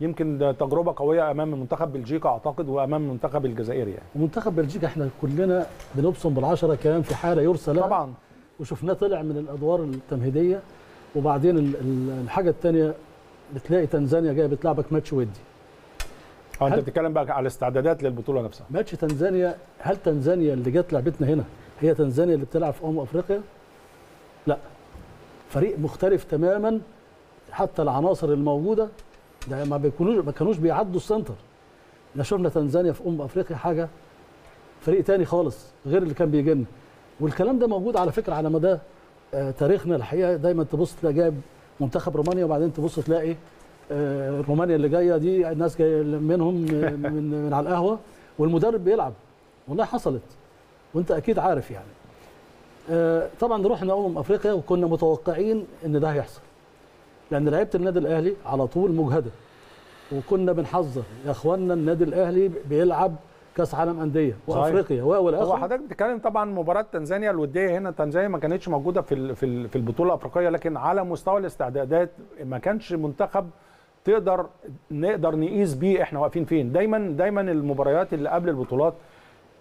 يمكن ده تجربه قويه امام منتخب بلجيكا اعتقد وامام منتخب الجزائر يعني ومنتخب بلجيكا احنا كلنا بنبصم بالعشره كلام في حاله يرسل طبعا وشفناه طلع من الادوار التمهيديه وبعدين الحاجه الثانيه بتلاقي تنزانيا جايه بتلعبك ماتش ودي اه انت بتتكلم بقى على الاستعدادات للبطوله نفسها ماتش تنزانيا هل تنزانيا اللي جت لعبتنا هنا هي تنزانيا اللي بتلعب في امم افريقيا لا فريق مختلف تماما حتى العناصر الموجوده ده ما بيكونوش ما كانوش بيعدوا السنتر احنا شفنا تنزانيا في ام افريقيا حاجه فريق تاني خالص غير اللي كان بيجي لنا والكلام ده موجود على فكره على مدى آه، تاريخنا الحقيقه دايما تبص تلاقي جايب منتخب رومانيا وبعدين تبص تلاقي آه، رومانيا اللي جايه دي الناس جايه منهم آه، من, من على القهوه والمدرب بيلعب والله حصلت وانت اكيد عارف يعني طبعا رحنا امم افريقيا وكنا متوقعين ان ده هيحصل لان لعيبه النادي الاهلي على طول مجهده وكنا بنحذر يا اخوانا النادي الاهلي بيلعب كاس عالم انديه وافريقيا و والى حضرتك بتتكلم طبعا مباراه تنزانيا الوديه هنا تنزانيا ما كانتش موجوده في في البطوله الافريقيه لكن على مستوى الاستعدادات ما كانش منتخب تقدر نقدر نقيس بيه احنا واقفين فين دايما دايما المباريات اللي قبل البطولات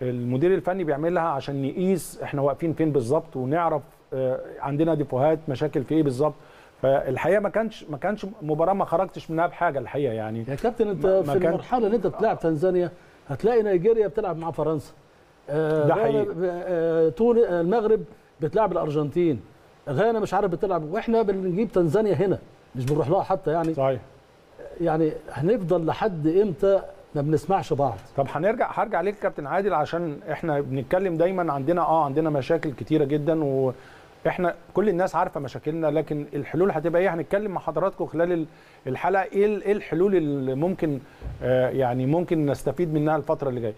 المدير الفني بيعملها عشان نقيس احنا واقفين فين بالظبط ونعرف آه، عندنا ديفوهات مشاكل في ايه بالظبط فالحقيقه ما كانش ما كانش مباراه ما خرجتش منها بحاجه الحقيقه يعني يا كابتن انت في المرحله اللي انت بتلعب تنزانيا هتلاقي نيجيريا بتلعب مع فرنسا آه، ده حقيقي آه، تونس آه، المغرب بتلعب الارجنتين غانا مش عارف بتلعب واحنا بنجيب تنزانيا هنا مش بنروح لها حتى يعني صحيح يعني هنفضل لحد امتى ما بنسمعش بعض طب هنرجع هرجع ليك كابتن عادل عشان احنا بنتكلم دايما عندنا اه عندنا مشاكل كتيره جدا و احنا كل الناس عارفه مشاكلنا لكن الحلول هتبقى ايه هنتكلم مع حضراتكم خلال الحلقه ايه, ايه الحلول اللي ممكن آه، يعني ممكن نستفيد منها الفتره اللي جايه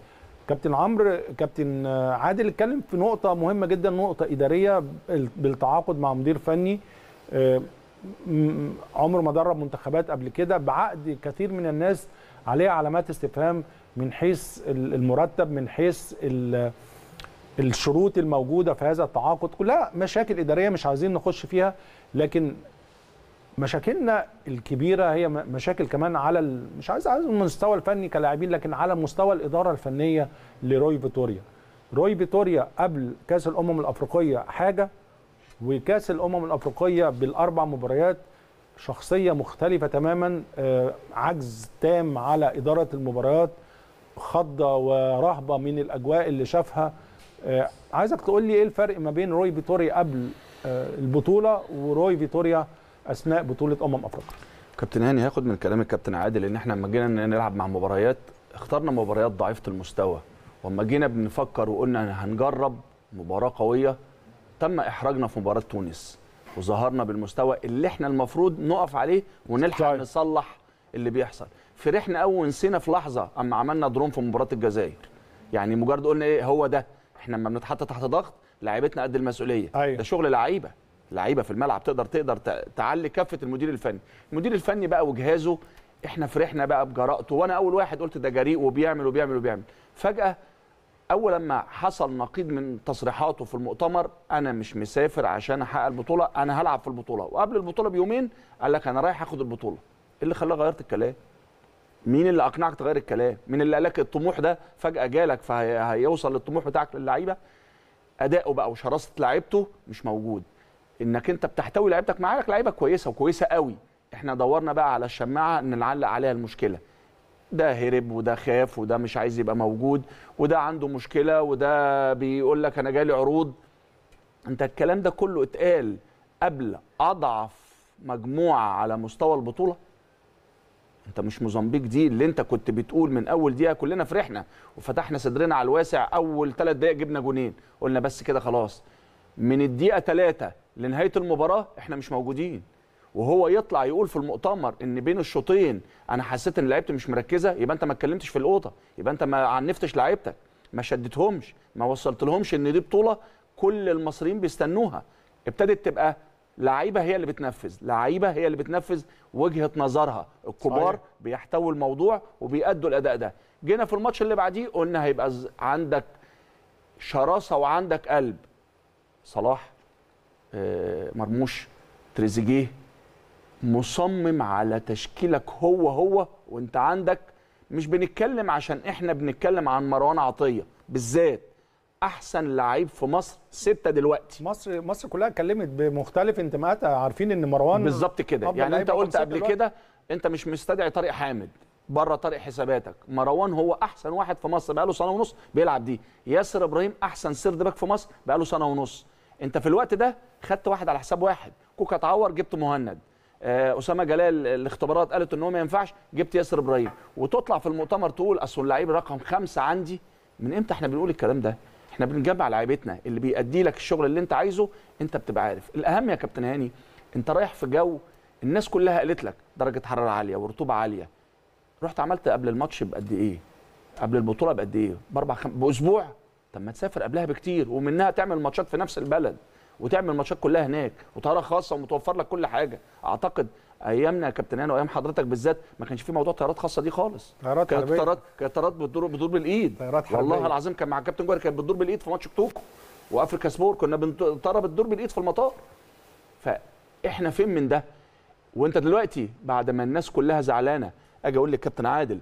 كابتن عمرو كابتن آه، عادل اتكلم في نقطه مهمه جدا نقطه اداريه بالتعاقد مع مدير فني آه، عمر ما درب منتخبات قبل كده بعقد كثير من الناس عليه علامات استفهام من حيث المرتب من حيث الشروط الموجوده في هذا التعاقد كلها مشاكل اداريه مش عايزين نخش فيها لكن مشاكلنا الكبيره هي مشاكل كمان على مش عايز عايز المستوى الفني كلاعبين لكن على مستوى الاداره الفنيه لروي فيتوريا روي فيتوريا قبل كاس الامم الافريقيه حاجه وكاس الامم الافريقيه بالاربع مباريات شخصيه مختلفه تماما آه، عجز تام على اداره المباريات خضه ورهبه من الاجواء اللي شافها آه، عايزك تقول لي ايه الفرق ما بين روي فيتوريا قبل آه، البطوله وروي فيتوريا اثناء بطوله امم افريقيا كابتن هاني هاخد من كلام الكابتن عادل ان احنا لما جينا نلعب مع مباريات اخترنا مباريات ضعيفه المستوى واما جينا بنفكر وقلنا هنجرب مباراه قويه تم احراجنا في مباراه تونس وظهرنا بالمستوى اللي احنا المفروض نقف عليه ونلحق طيب. نصلح اللي بيحصل فرحنا قوي ونسينا في لحظه اما عملنا درون في مباراه الجزائر يعني مجرد قلنا ايه هو ده احنا لما بنتحط تحت ضغط لعيبتنا قد المسؤوليه أيوة. ده شغل لعيبه لعيبه في الملعب تقدر تقدر تعلي كفه المدير الفني المدير الفني بقى وجهازه احنا فرحنا بقى بجرأته وانا اول واحد قلت ده جريء وبيعمل وبيعمل وبيعمل فجاه اول لما حصل نقيض من تصريحاته في المؤتمر انا مش مسافر عشان احقق البطوله انا هلعب في البطوله وقبل البطوله بيومين قال لك انا رايح اخد البطوله اللي خلاه غيرت الكلام مين اللي اقنعك تغير الكلام مين اللي قالك الطموح ده فجاه جالك فهيوصل للطموح بتاعك للعيبه اداؤه بقى وشراسه لعيبته مش موجود انك انت بتحتوي لعيبتك معاك لعيبه كويسه وكويسه قوي احنا دورنا بقى على الشماعه ان نعلق عليها المشكله ده هرب وده خاف وده مش عايز يبقى موجود وده عنده مشكله وده بيقول لك انا جالي عروض انت الكلام ده كله اتقال قبل اضعف مجموعه على مستوى البطوله انت مش موزمبيق دي اللي انت كنت بتقول من اول دقيقه كلنا فرحنا وفتحنا صدرنا على الواسع اول ثلاث دقائق جبنا جونين قلنا بس كده خلاص من الدقيقه ثلاثة لنهايه المباراه احنا مش موجودين وهو يطلع يقول في المؤتمر ان بين الشوطين انا حسيت ان لعيبتي مش مركزه يبقى انت ما اتكلمتش في الاوضه يبقى انت ما عنفتش لعيبتك ما شدتهمش ما وصلت لهمش ان دي بطوله كل المصريين بيستنوها ابتدت تبقى لعيبه هي اللي بتنفذ لعيبه هي اللي بتنفذ وجهه نظرها الكبار صحيح. بيحتووا الموضوع وبيأدوا الاداء ده جينا في الماتش اللي بعديه قلنا هيبقى عندك شراسه وعندك قلب صلاح آه، مرموش تريزيجيه مصمم على تشكيلك هو هو وانت عندك مش بنتكلم عشان احنا بنتكلم عن مروان عطيه بالذات احسن لعيب في مصر سته دلوقتي مصر مصر كلها اتكلمت بمختلف انتماءاتها عارفين ان مروان بالظبط كده يعني انت قلت قبل كده انت مش مستدعي طارق حامد بره طارق حساباتك مروان هو احسن واحد في مصر بقاله سنه ونص بيلعب دي ياسر ابراهيم احسن سيرد باك في مصر بقاله سنه ونص انت في الوقت ده خدت واحد على حساب واحد كوكا اتعور جبت مهند آه، اسامه جلال الاختبارات قالت ان هو ما ينفعش جبت ياسر ابراهيم وتطلع في المؤتمر تقول اصل اللعيب رقم خمسة عندي من امتى احنا بنقول الكلام ده احنا بنجمع لعيبتنا اللي بيأدي لك الشغل اللي انت عايزه انت بتبقى عارف الاهم يا كابتن هاني انت رايح في جو الناس كلها قالت لك درجه حراره عاليه ورطوبه عاليه رحت عملت قبل الماتش بقد ايه قبل البطوله بقد ايه باربع خم... باسبوع طب ما تسافر قبلها بكتير ومنها تعمل ماتشات في نفس البلد وتعمل ماتشات كلها هناك وطياره خاصه ومتوفر لك كل حاجه اعتقد ايامنا يا كابتن انا وايام حضرتك بالذات ما كانش في موضوع طيارات خاصه دي خالص طيارات كانت طيارات كانت طيارات بتدور بتدور بالايد طيارات والله العظيم كان مع الكابتن جوهر كانت بتدور بالايد في ماتش كتوكو وافريكا سبور كنا طياره بتدور بالايد في المطار فاحنا فين من ده وانت دلوقتي بعد ما الناس كلها زعلانه اجي اقول للكابتن عادل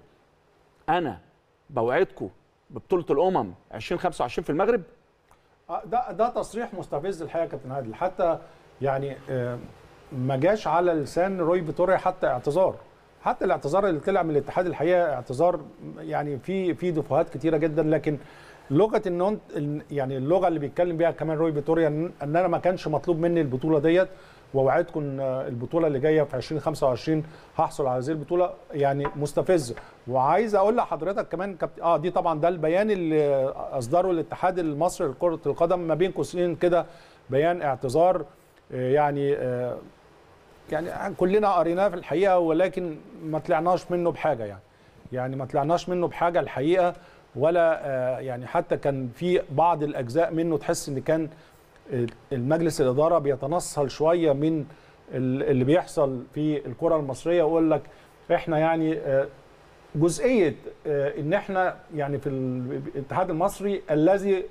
انا بوعدكم ببطوله الامم 2025 في المغرب آه، ده ده تصريح مستفز الحقيقه يا كابتن عادل حتى يعني آه ما جاش على لسان روي فيتوريا حتى اعتذار حتى الاعتذار اللي طلع من الاتحاد الحقيقه اعتذار يعني في في دفوهات كتيره جدا لكن لغه النون يعني اللغه اللي بيتكلم بيها كمان روي فيتوريا ان انا ما كانش مطلوب مني البطوله ديت ووعدكم البطوله اللي جايه في 2025 هحصل على هذه البطوله يعني مستفز وعايز اقول لحضرتك كمان كابتن اه دي طبعا ده البيان اللي اصدره الاتحاد المصري لكره القدم ما بين قوسين كده بيان اعتذار آه، يعني آه يعني كلنا قريناه في الحقيقه ولكن ما طلعناش منه بحاجه يعني يعني ما طلعناش منه بحاجه الحقيقه ولا آه، يعني حتى كان في بعض الاجزاء منه تحس ان كان المجلس الاداره بيتنصل شويه من اللي بيحصل في الكره المصريه ويقول لك احنا يعني آه، جزئيه آه، ان احنا يعني في الاتحاد المصري الذي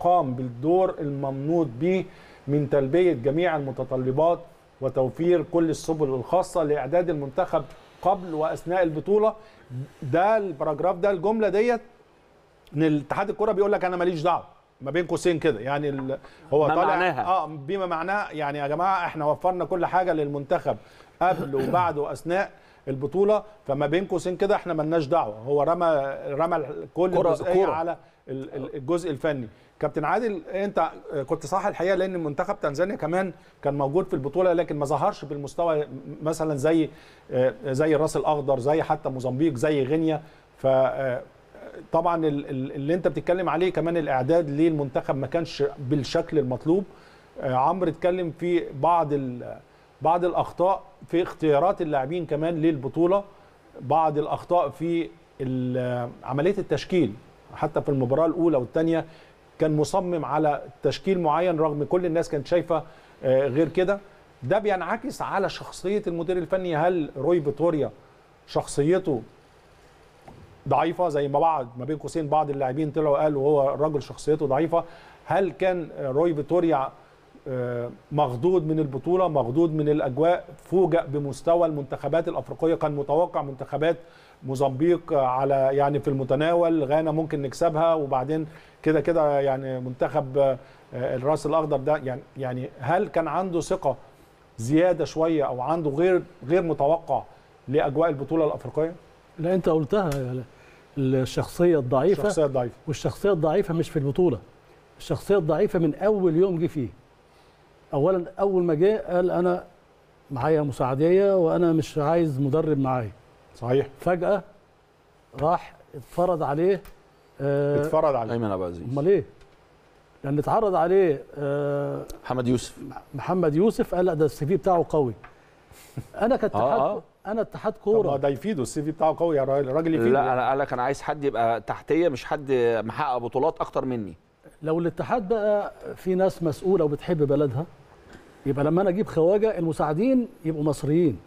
قام بالدور الممنوط به من تلبيه جميع المتطلبات وتوفير كل السبل الخاصة لإعداد المنتخب قبل وأثناء البطولة ده البراجراف ده الجملة ديت ان الاتحاد الكوره بيقول لك انا ماليش دعوه ما بين قوسين كده يعني ال... هو طالع معناها. اه بما معناه يعني يا جماعه احنا وفرنا كل حاجه للمنتخب قبل وبعد واثناء البطوله فما بين قوسين كده احنا مالناش دعوه هو رمى رمى كل الجزئيه على الجزء الفني كابتن عادل انت كنت صح الحقيقه لان منتخب تنزانيا كمان كان موجود في البطوله لكن ما ظهرش بالمستوى مثلا زي زي الراس الاخضر زي حتى موزمبيق زي غينيا ف طبعا اللي انت بتتكلم عليه كمان الاعداد للمنتخب ما كانش بالشكل المطلوب عمرو اتكلم في بعض بعض الاخطاء في اختيارات اللاعبين كمان للبطوله بعض الاخطاء في عمليه التشكيل حتى في المباراه الاولى والثانيه كان مصمم على تشكيل معين رغم كل الناس كانت شايفه آه، غير كده ده بينعكس على شخصيه المدير الفني هل روي فيتوريا شخصيته ضعيفه زي ما بعض ما بين قوسين بعض اللاعبين طلعوا قالوا هو الراجل شخصيته ضعيفه هل كان روي فيتوريا آه، مخضوض من البطوله مخضوض من الاجواء فوجئ بمستوى المنتخبات الافريقيه كان متوقع منتخبات موزمبيق آه، على يعني في المتناول غانا ممكن نكسبها وبعدين كده كده يعني منتخب آه، الراس الاخضر ده يعني يعني هل كان عنده ثقه زياده شويه او عنده غير غير متوقع لاجواء البطوله الافريقيه؟ لا انت قلتها الشخصيه الضعيفه الشخصيه الضعيفه والشخصيه الضعيفه مش في البطوله الشخصيه الضعيفه من اول يوم جه فيه اولا اول ما جه قال انا معايا مساعديه وانا مش عايز مدرب معايا صحيح فجاه راح اتفرض عليه آه، اتفرض عليه ايمن عبد العزيز امال ايه؟ لان يعني اتعرض عليه آه محمد يوسف محمد يوسف قال لا ده السي في بتاعه قوي انا كاتحاد آه،, آه انا اتحاد كوره طب ده يفيده السي في بتاعه قوي يا راجل يفيده لا انا قال لك انا عايز حد يبقى تحتيه مش حد محقق بطولات اكتر مني لو الاتحاد بقى في ناس مسؤوله وبتحب بلدها يبقى لما انا اجيب خواجه المساعدين يبقوا مصريين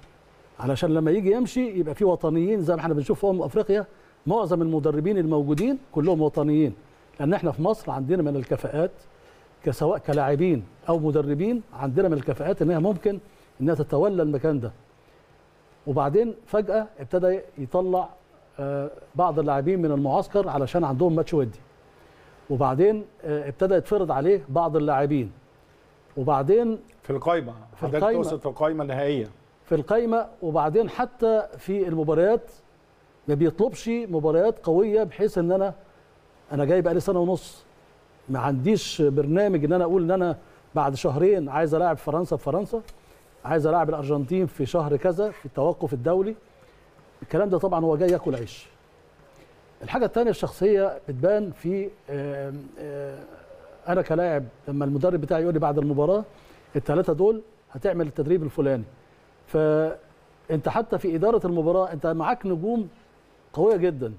علشان لما يجي يمشي يبقى في وطنيين زي ما احنا بنشوف في افريقيا معظم المدربين الموجودين كلهم وطنيين لان احنا في مصر عندنا من الكفاءات كسواء كلاعبين او مدربين عندنا من الكفاءات انها ممكن انها تتولى المكان ده وبعدين فجاه ابتدى يطلع آه، بعض اللاعبين من المعسكر علشان عندهم ماتش ودي وبعدين آه، ابتدى يتفرض عليه بعض اللاعبين وبعدين في القايمه في القايمه في القايمه النهائيه في القايمه وبعدين حتى في المباريات ما بيطلبش مباريات قويه بحيث ان انا انا جاي بقالي سنه ونص ما عنديش برنامج ان انا اقول ان انا بعد شهرين عايز الاعب فرنسا في فرنسا عايز الاعب الارجنتين في شهر كذا في التوقف الدولي الكلام ده طبعا هو جاي ياكل عيش الحاجه الثانيه الشخصيه بتبان في انا كلاعب لما المدرب بتاعي يقول لي بعد المباراه الثلاثه دول هتعمل التدريب الفلاني فانت حتى في اداره المباراه انت معاك نجوم قويه جدا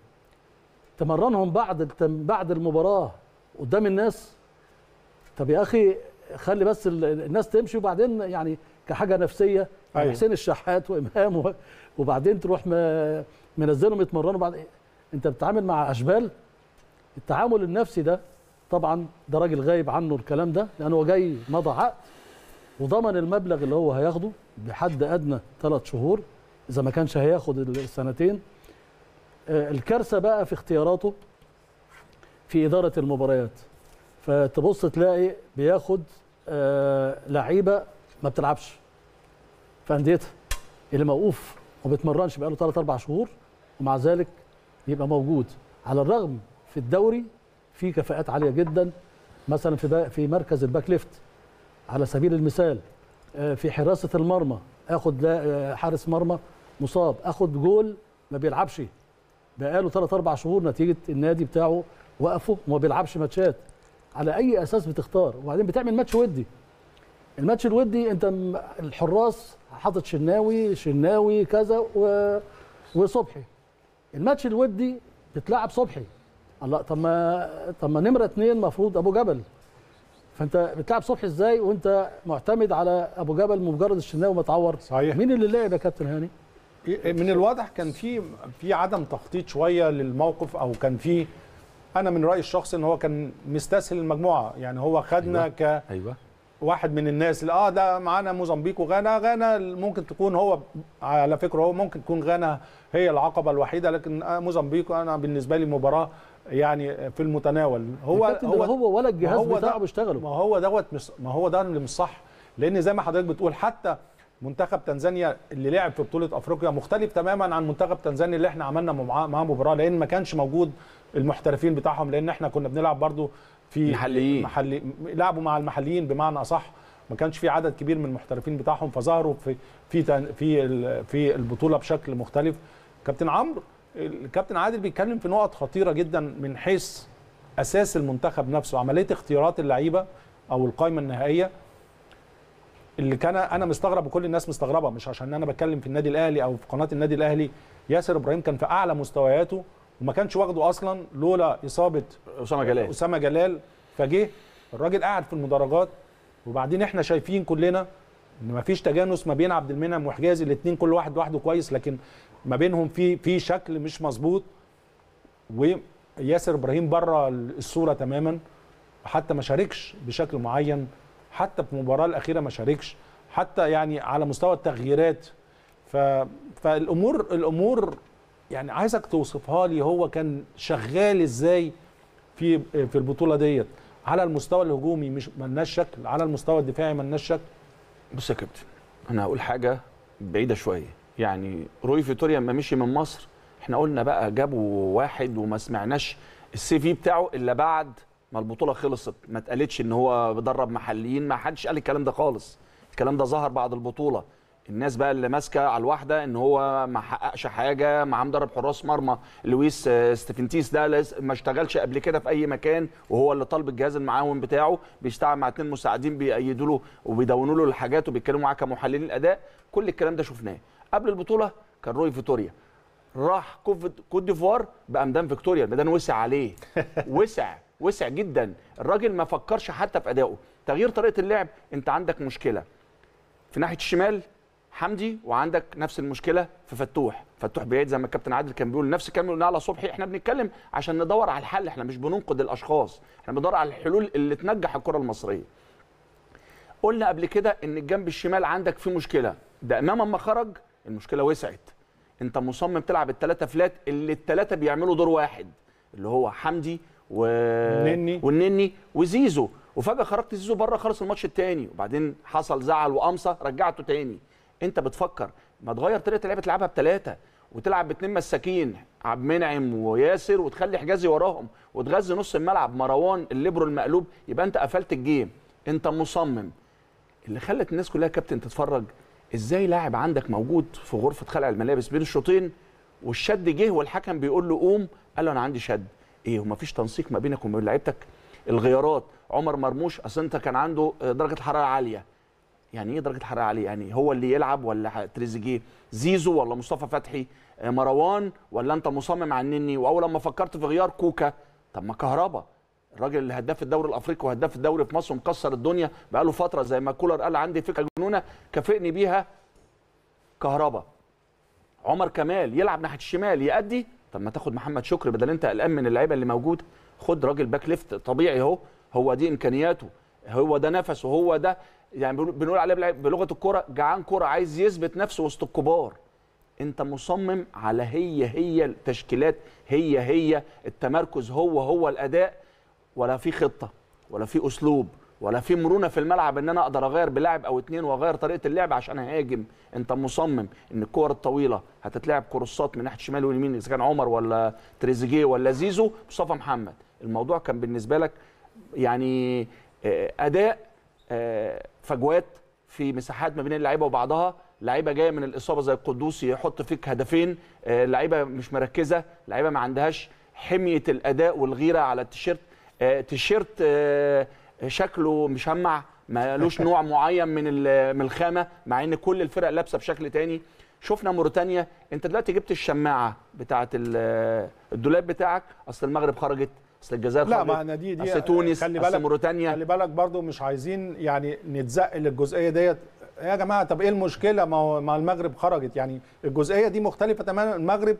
تمرنهم بعد بعد المباراه قدام الناس طب يا اخي خلي بس الناس تمشي وبعدين يعني كحاجه نفسيه أيوة. يعني حسين الشحات وامام وبعدين تروح منزلهم يتمرنوا بعد انت بتتعامل مع اشبال التعامل النفسي ده طبعا ده راجل غايب عنه الكلام ده لان هو جاي مضى عقد وضمن المبلغ اللي هو هياخده بحد ادنى ثلاث شهور اذا ما كانش هياخد السنتين آه، الكارثه بقى في اختياراته في اداره المباريات فتبص تلاقي بياخد آه، لعيبه ما بتلعبش في انديتها اللي موقوف وما بيتمرنش بقاله ثلاث اربع شهور ومع ذلك يبقى موجود على الرغم في الدوري في كفاءات عاليه جدا مثلا في في مركز الباك ليفت على سبيل المثال آه، في حراسه المرمى اخد حارس مرمى مصاب اخد جول ما بيلعبش بقاله ثلاث اربع شهور نتيجه النادي بتاعه وقفه وما بيلعبش ماتشات على اي اساس بتختار وبعدين بتعمل ماتش ودي الماتش الودي انت الحراس حاطط شناوي شناوي كذا و... وصبحي الماتش الودي بتلعب صبحي الله طب ما طب ما نمره اثنين المفروض ابو جبل فانت بتلعب صبحي ازاي وانت معتمد على ابو جبل مجرد الشناوي ما تعور صحيح مين اللي لعب يا كابتن هاني؟ إيه، من الواضح كان في في عدم تخطيط شويه للموقف او كان في انا من رايي الشخصي ان هو كان مستسهل المجموعه يعني هو خدنا أيوة. ك أيوة. واحد من الناس اللي اه ده معانا موزمبيق وغانا غانا ممكن تكون هو على فكره هو ممكن تكون غانا هي العقبه الوحيده لكن آه، موزمبيق انا بالنسبه لي مباراه يعني في المتناول هو هو, هو ولا الجهاز بتاعه بيشتغلوا ما هو دوت ما هو ده اللي مش صح لان زي ما حضرتك بتقول حتى منتخب تنزانيا اللي لعب في بطوله افريقيا مختلف تماما عن منتخب تنزانيا اللي احنا عملنا معاه مباراه لان ما كانش موجود المحترفين بتاعهم لان احنا كنا بنلعب برضو في محليين محلي لعبوا مع المحليين بمعنى اصح ما كانش في عدد كبير من المحترفين بتاعهم فظهروا في في في في البطوله بشكل مختلف كابتن عمرو الكابتن عادل بيتكلم في نقط خطيره جدا من حيث اساس المنتخب نفسه عمليه اختيارات اللعيبه او القائمه النهائيه اللي كان انا مستغرب وكل الناس مستغربه مش عشان انا بتكلم في النادي الاهلي او في قناه النادي الاهلي ياسر ابراهيم كان في اعلى مستوياته وما كانش واخده اصلا لولا اصابه اسامه جلال اسامه جلال فجه الراجل قاعد في المدرجات وبعدين احنا شايفين كلنا ان ما فيش تجانس ما بين عبد المنعم وحجازي الاثنين كل واحد لوحده كويس لكن ما بينهم في في شكل مش مظبوط وياسر ابراهيم بره الصوره تماما حتى ما شاركش بشكل معين حتى في المباراه الاخيره ما شاركش حتى يعني على مستوى التغييرات ف... فالامور الامور يعني عايزك توصفها لي هو كان شغال ازاي في في البطوله ديت على المستوى الهجومي مش ملناش شكل على المستوى الدفاعي ملناش شكل بص يا كابتن انا هقول حاجه بعيده شويه يعني روي فيتوريا لما مشي من مصر احنا قلنا بقى جابوا واحد وما سمعناش السي في بتاعه الا بعد ما البطوله خلصت ما اتقالتش ان هو بدرب محليين ما حدش قال الكلام ده خالص الكلام ده ظهر بعد البطوله الناس بقى اللي ماسكه على الواحده ان هو ما حققش حاجه معاه مدرب حراس مرمى لويس آه، ستيفنتيس ده ما اشتغلش قبل كده في اي مكان وهو اللي طالب الجهاز المعاون بتاعه بيشتغل مع اثنين مساعدين بيأيدوا له وبيدونوا له الحاجات وبيتكلموا معاه كمحللين الاداء كل الكلام ده شفناه قبل البطوله كان روي فيتوريا راح كوت ديفوار بقى مدام فيكتوريا الميدان وسع عليه وسع وسع جدا الراجل ما فكرش حتى في ادائه تغيير طريقه اللعب انت عندك مشكله في ناحيه الشمال حمدي وعندك نفس المشكله في فتوح فتوح بعيد زي ما الكابتن عادل كان بيقول نفس الكلام اللي قلناه على صبحي احنا بنتكلم عشان ندور على الحل احنا مش بننقد الاشخاص احنا بندور على الحلول اللي تنجح الكره المصريه قلنا قبل كده ان الجنب الشمال عندك فيه مشكله ده امام ما خرج المشكله وسعت انت مصمم تلعب الثلاثه فلات اللي الثلاثه بيعملوا دور واحد اللي هو حمدي و... والنني والنني وزيزو وفجاه خرجت زيزو بره خلص الماتش الثاني وبعدين حصل زعل وقمصه رجعته ثاني انت بتفكر ما تغير طريقه لعبه تلعبها بثلاثه وتلعب باثنين مساكين عبد المنعم وياسر وتخلي حجازي وراهم وتغذي نص الملعب مروان الليبرو المقلوب يبقى انت قفلت الجيم انت مصمم اللي خلت الناس كلها كابتن تتفرج ازاي لاعب عندك موجود في غرفه خلع الملابس بين الشوطين والشد جه والحكم بيقول له قوم قال له انا عندي شد ايه ومفيش تنسيق ما بينك وما بين لعيبتك الغيارات عمر مرموش اصل انت كان عنده درجه الحراره عاليه يعني ايه درجه الحراره عاليه يعني هو اللي يلعب ولا تريزيجيه زيزو ولا مصطفى فتحي آه، مروان ولا انت مصمم على النني واول لما فكرت في غيار كوكا طب ما كهربا الراجل اللي هداف الدوري الافريقي وهداف الدوري في مصر ومكسر الدنيا بقاله فتره زي ما كولر قال عندي فكره جنونه كافئني بيها كهربا عمر كمال يلعب ناحيه الشمال يأدي طب ما تاخد محمد شكر بدل انت قلقان من اللعيبه اللي موجوده خد راجل باك ليفت طبيعي اهو هو دي امكانياته هو ده نفسه هو ده يعني بنقول عليه بلغه الكوره جعان كوره عايز يثبت نفسه وسط الكبار انت مصمم على هي هي التشكيلات هي هي التمركز هو هو الاداء ولا في خطه ولا في اسلوب ولا في مرونه في الملعب ان انا اقدر اغير بلاعب او اتنين واغير طريقه اللعب عشان اهاجم انت مصمم ان الكور الطويله هتتلعب كورسات من ناحيه الشمال واليمين اذا كان عمر ولا تريزيجيه ولا زيزو مصطفى محمد الموضوع كان بالنسبه لك يعني آه، اداء آه، فجوات في مساحات ما بين اللعيبه وبعضها لعيبه جايه من الاصابه زي القدوسي يحط فيك هدفين آه، لعيبه مش مركزه لعيبه ما عندهاش حميه الاداء والغيره على التيشيرت تيشيرت شكله مشمع مالوش نوع معين من من الخامه مع ان كل الفرق لابسه بشكل تاني شفنا موريتانيا انت دلوقتي جبت الشماعه بتاعه الدولاب بتاعك اصل المغرب خرجت اصل الجزائر خرجت لا ما دي دي اصل تونس خلي بالك موريتانيا خلي بالك برضو مش عايزين يعني نتزق للجزئيه ديت يا جماعه طب ايه المشكله ما هو ما المغرب خرجت يعني الجزئيه دي مختلفه تماما المغرب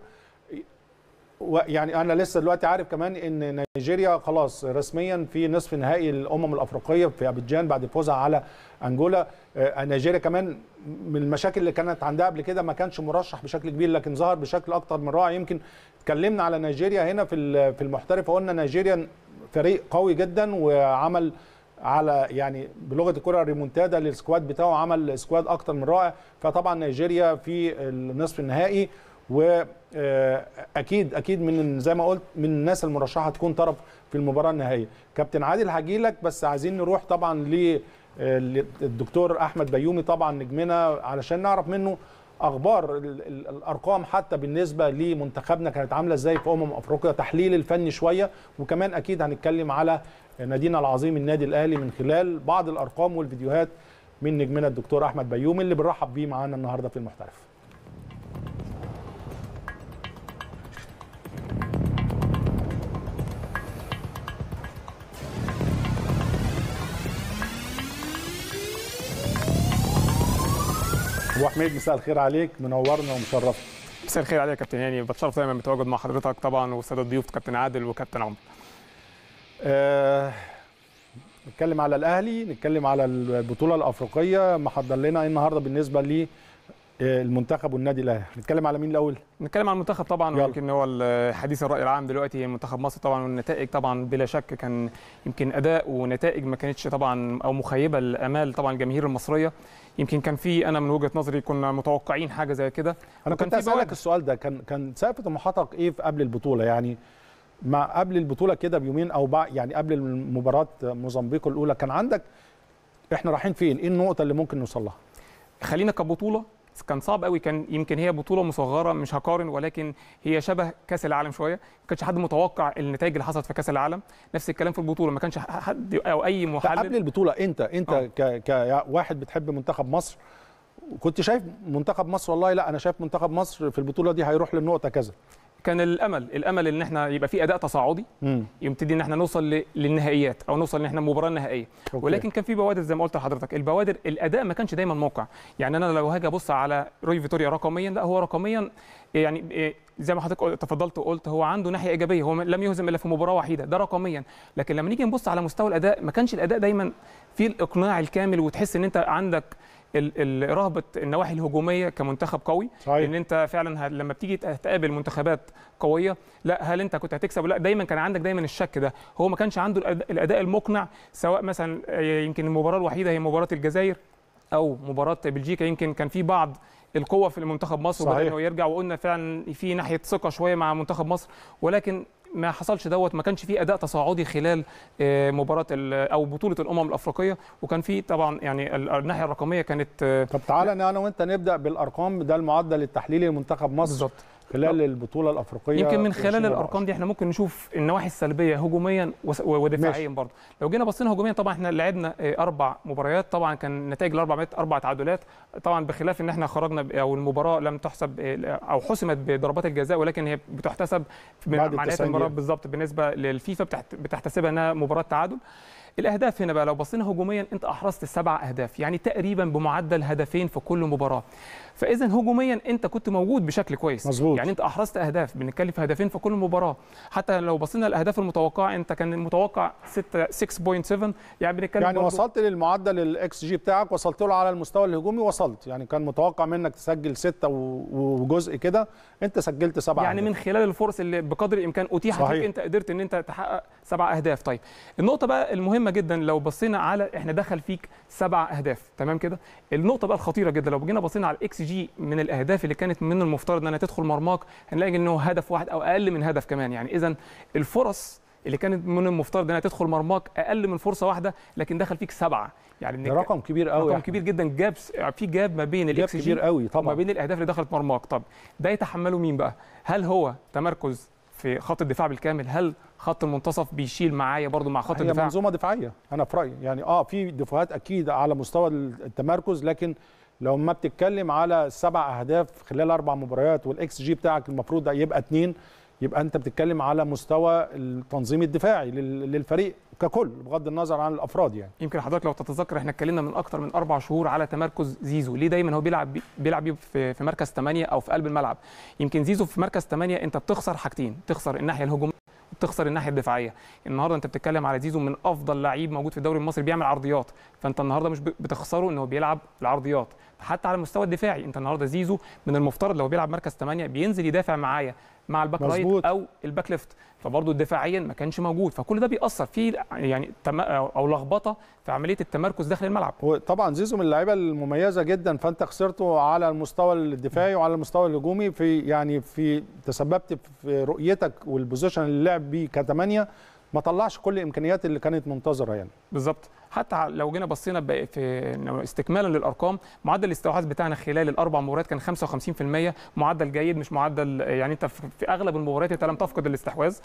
يعني انا لسه دلوقتي عارف كمان ان نيجيريا خلاص رسميا في نصف نهائي الامم الافريقيه في ابيجان بعد فوزها على انجولا آه، نيجيريا كمان من المشاكل اللي كانت عندها قبل كده ما كانش مرشح بشكل كبير لكن ظهر بشكل اكتر من رائع يمكن اتكلمنا على نيجيريا هنا في في المحترف وقلنا نيجيريا فريق قوي جدا وعمل على يعني بلغه الكره ريمونتادا للسكواد بتاعه عمل سكواد اكتر من رائع فطبعا نيجيريا في النصف النهائي واكيد آه، اكيد من زي ما قلت من الناس المرشحه تكون طرف في المباراه النهائيه كابتن عادل هاجي لك بس عايزين نروح طبعا للدكتور آه، احمد بيومي طبعا نجمنا علشان نعرف منه اخبار الارقام حتى بالنسبه لمنتخبنا كانت عامله ازاي في امم افريقيا تحليل الفني شويه وكمان اكيد هنتكلم على نادينا العظيم النادي الاهلي من خلال بعض الارقام والفيديوهات من نجمنا الدكتور احمد بيومي اللي بنرحب بيه معانا النهارده في المحترف ابو حميد مساء الخير عليك منورنا ومشرفنا مساء الخير عليك يا كابتن هاني بتشرف دايما بتواجد مع حضرتك طبعا والساده الضيوف كابتن عادل وكابتن عمر أه... نتكلم على الاهلي نتكلم على البطوله الافريقيه محضر لنا إيه النهارده بالنسبه لي المنتخب والنادي الاهلي نتكلم على مين الاول نتكلم على المنتخب طبعا يمكن هو حديث الراي العام دلوقتي منتخب مصر طبعا والنتائج طبعا بلا شك كان يمكن اداء ونتائج ما كانتش طبعا او مخيبه للامال طبعا الجماهير المصريه يمكن كان في انا من وجهه نظري كنا متوقعين حاجه زي كده انا كنت اسالك السؤال ده كان كان سقف طموحاتك ايه في قبل البطوله يعني ما قبل البطوله كده بيومين او بعد يعني قبل مباراه موزمبيق الاولى كان عندك احنا رايحين فين ايه النقطه اللي ممكن نوصل لها خلينا كبطوله كان صعب قوي كان يمكن هي بطوله مصغره مش هقارن ولكن هي شبه كاس العالم شويه ما كانش حد متوقع النتائج اللي حصلت في كاس العالم نفس الكلام في البطوله ما كانش حد او اي محلل قبل البطوله انت انت آه. ك... كواحد بتحب منتخب مصر كنت شايف منتخب مصر والله لا انا شايف منتخب مصر في البطوله دي هيروح للنقطه كذا كان الامل الامل ان احنا يبقى في اداء تصاعدي يبتدي ان احنا نوصل للنهائيات او نوصل ان احنا مباراه نهائيه أوكي. ولكن كان في بوادر زي ما قلت لحضرتك البوادر الاداء ما كانش دايما موقع يعني انا لو هاجي ابص على روي فيتوريا رقميا لا هو رقميا إيه، يعني إيه، زي ما حضرتك تفضلت وقلت هو عنده ناحيه ايجابيه هو لم يهزم الا في مباراه واحده ده رقميا لكن لما نيجي نبص على مستوى الاداء ما كانش الاداء دايما في الاقناع الكامل وتحس ان انت عندك رهبه النواحي الهجوميه كمنتخب قوي صحيح. ان انت فعلا لما بتيجي تقابل منتخبات قويه لا هل انت كنت هتكسب ولا دايما كان عندك دايما الشك ده هو ما كانش عنده الاداء المقنع سواء مثلا آه، يمكن المباراه الوحيده هي مباراه الجزائر او مباراه بلجيكا يمكن كان في بعض القوه في المنتخب مصر وبدا انه يرجع وقلنا فعلا في ناحيه ثقه شويه مع منتخب مصر ولكن ما حصلش دوت ما كانش في اداء تصاعدي خلال آه، مباراه او بطوله الامم الافريقيه وكان في طبعا يعني الناحيه الرقميه كانت آه، طب تعالى انا وانت نبدا بالارقام ده المعدل التحليلي لمنتخب مصر بالظبط خلال البطوله الافريقيه يمكن من خلال الارقام دي احنا ممكن نشوف النواحي السلبيه هجوميا ودفاعيا برضه لو جينا بصينا هجوميا طبعا احنا لعبنا آه، اربع مباريات طبعا كان نتائج الاربع مباريات اربع تعادلات طبعا بخلاف ان احنا خرجنا او المباراه لم تحسب آه، او حسمت بضربات الجزاء ولكن هي بتحتسب من معنات المباراه بالظبط بالنسبه للفيفا بتحتسبها انها مباراه تعادل الاهداف هنا بقى لو بصينا هجوميا انت احرزت سبع اهداف يعني تقريبا بمعدل هدفين في كل مباراه فاذا هجوميا انت كنت موجود بشكل كويس مزبوط. يعني انت احرزت اهداف بنتكلم في هدفين في كل مباراه حتى لو بصينا الاهداف المتوقعه انت كان المتوقع 6.7 يعني بنتكلم يعني وصلت للمعدل الاكس جي بتاعك وصلت له على المستوى الهجومي وصلت يعني كان متوقع منك تسجل 6 وجزء كده انت سجلت 7 يعني أهداف. من خلال الفرص اللي بقدر الامكان اتيحت لك انت قدرت ان انت تحقق سبع اهداف طيب النقطه بقى المهمه جدا لو بصينا على احنا دخل فيك سبع اهداف تمام كده النقطه بقى الخطيره جدا لو جينا بصينا على الاكس جي من الاهداف اللي كانت من المفترض انها تدخل مرماك هنلاقي انه هدف واحد او اقل من هدف كمان يعني اذا الفرص اللي كانت من المفترض انها تدخل مرماك اقل من فرصه واحده لكن دخل فيك سبعه يعني ده رقم كبير قوي رقم يعني. كبير جدا جاب يعني في جاب ما بين الاكس كبير قوي طبعا ما بين الاهداف اللي دخلت مرماك طب ده يتحمله مين بقى هل هو تمركز في خط الدفاع بالكامل هل خط المنتصف بيشيل معايا برضو مع خط هي الدفاع هي منظومه دفاعيه انا في رايي يعني اه في دفاعات اكيد على مستوى التمركز لكن لو ما بتتكلم على سبع اهداف خلال اربع مباريات والاكس جي بتاعك المفروض يبقى اتنين يبقى انت بتتكلم على مستوى التنظيم الدفاعي للفريق ككل بغض النظر عن الافراد يعني يمكن حضرتك لو تتذكر احنا اتكلمنا من اكتر من اربع شهور على تمركز زيزو ليه دايما هو بيلعب بيلعب في مركز 8 او في قلب الملعب يمكن زيزو في مركز 8 انت بتخسر حاجتين تخسر الناحيه الهجوميه تخسر الناحيه الدفاعيه النهارده انت بتتكلم على زيزو من افضل لعيب موجود في الدوري المصري بيعمل عرضيات فانت النهارده مش بتخسره ان هو بيلعب العرضيات حتى على المستوى الدفاعي انت النهارده زيزو من المفترض لو بيلعب مركز 8 بينزل يدافع معايا مع الباك رايت او الباك ليفت فبرضه دفاعيا ما كانش موجود فكل ده بيأثر في يعني او لخبطه في عمليه التمركز داخل الملعب طبعا زيزو من اللعيبه المميزه جدا فانت خسرته على المستوى الدفاعي وعلى المستوى الهجومي في يعني في تسببت في رؤيتك والبوزيشن اللي لعب بيه كثمانيه ما طلعش كل الامكانيات اللي كانت منتظره يعني بالظبط حتى لو جينا بصينا في استكمالا للارقام معدل الاستحواذ بتاعنا خلال الاربع مباريات كان 55% معدل جيد مش معدل يعني انت في اغلب المباريات انت لم تفقد الاستحواذ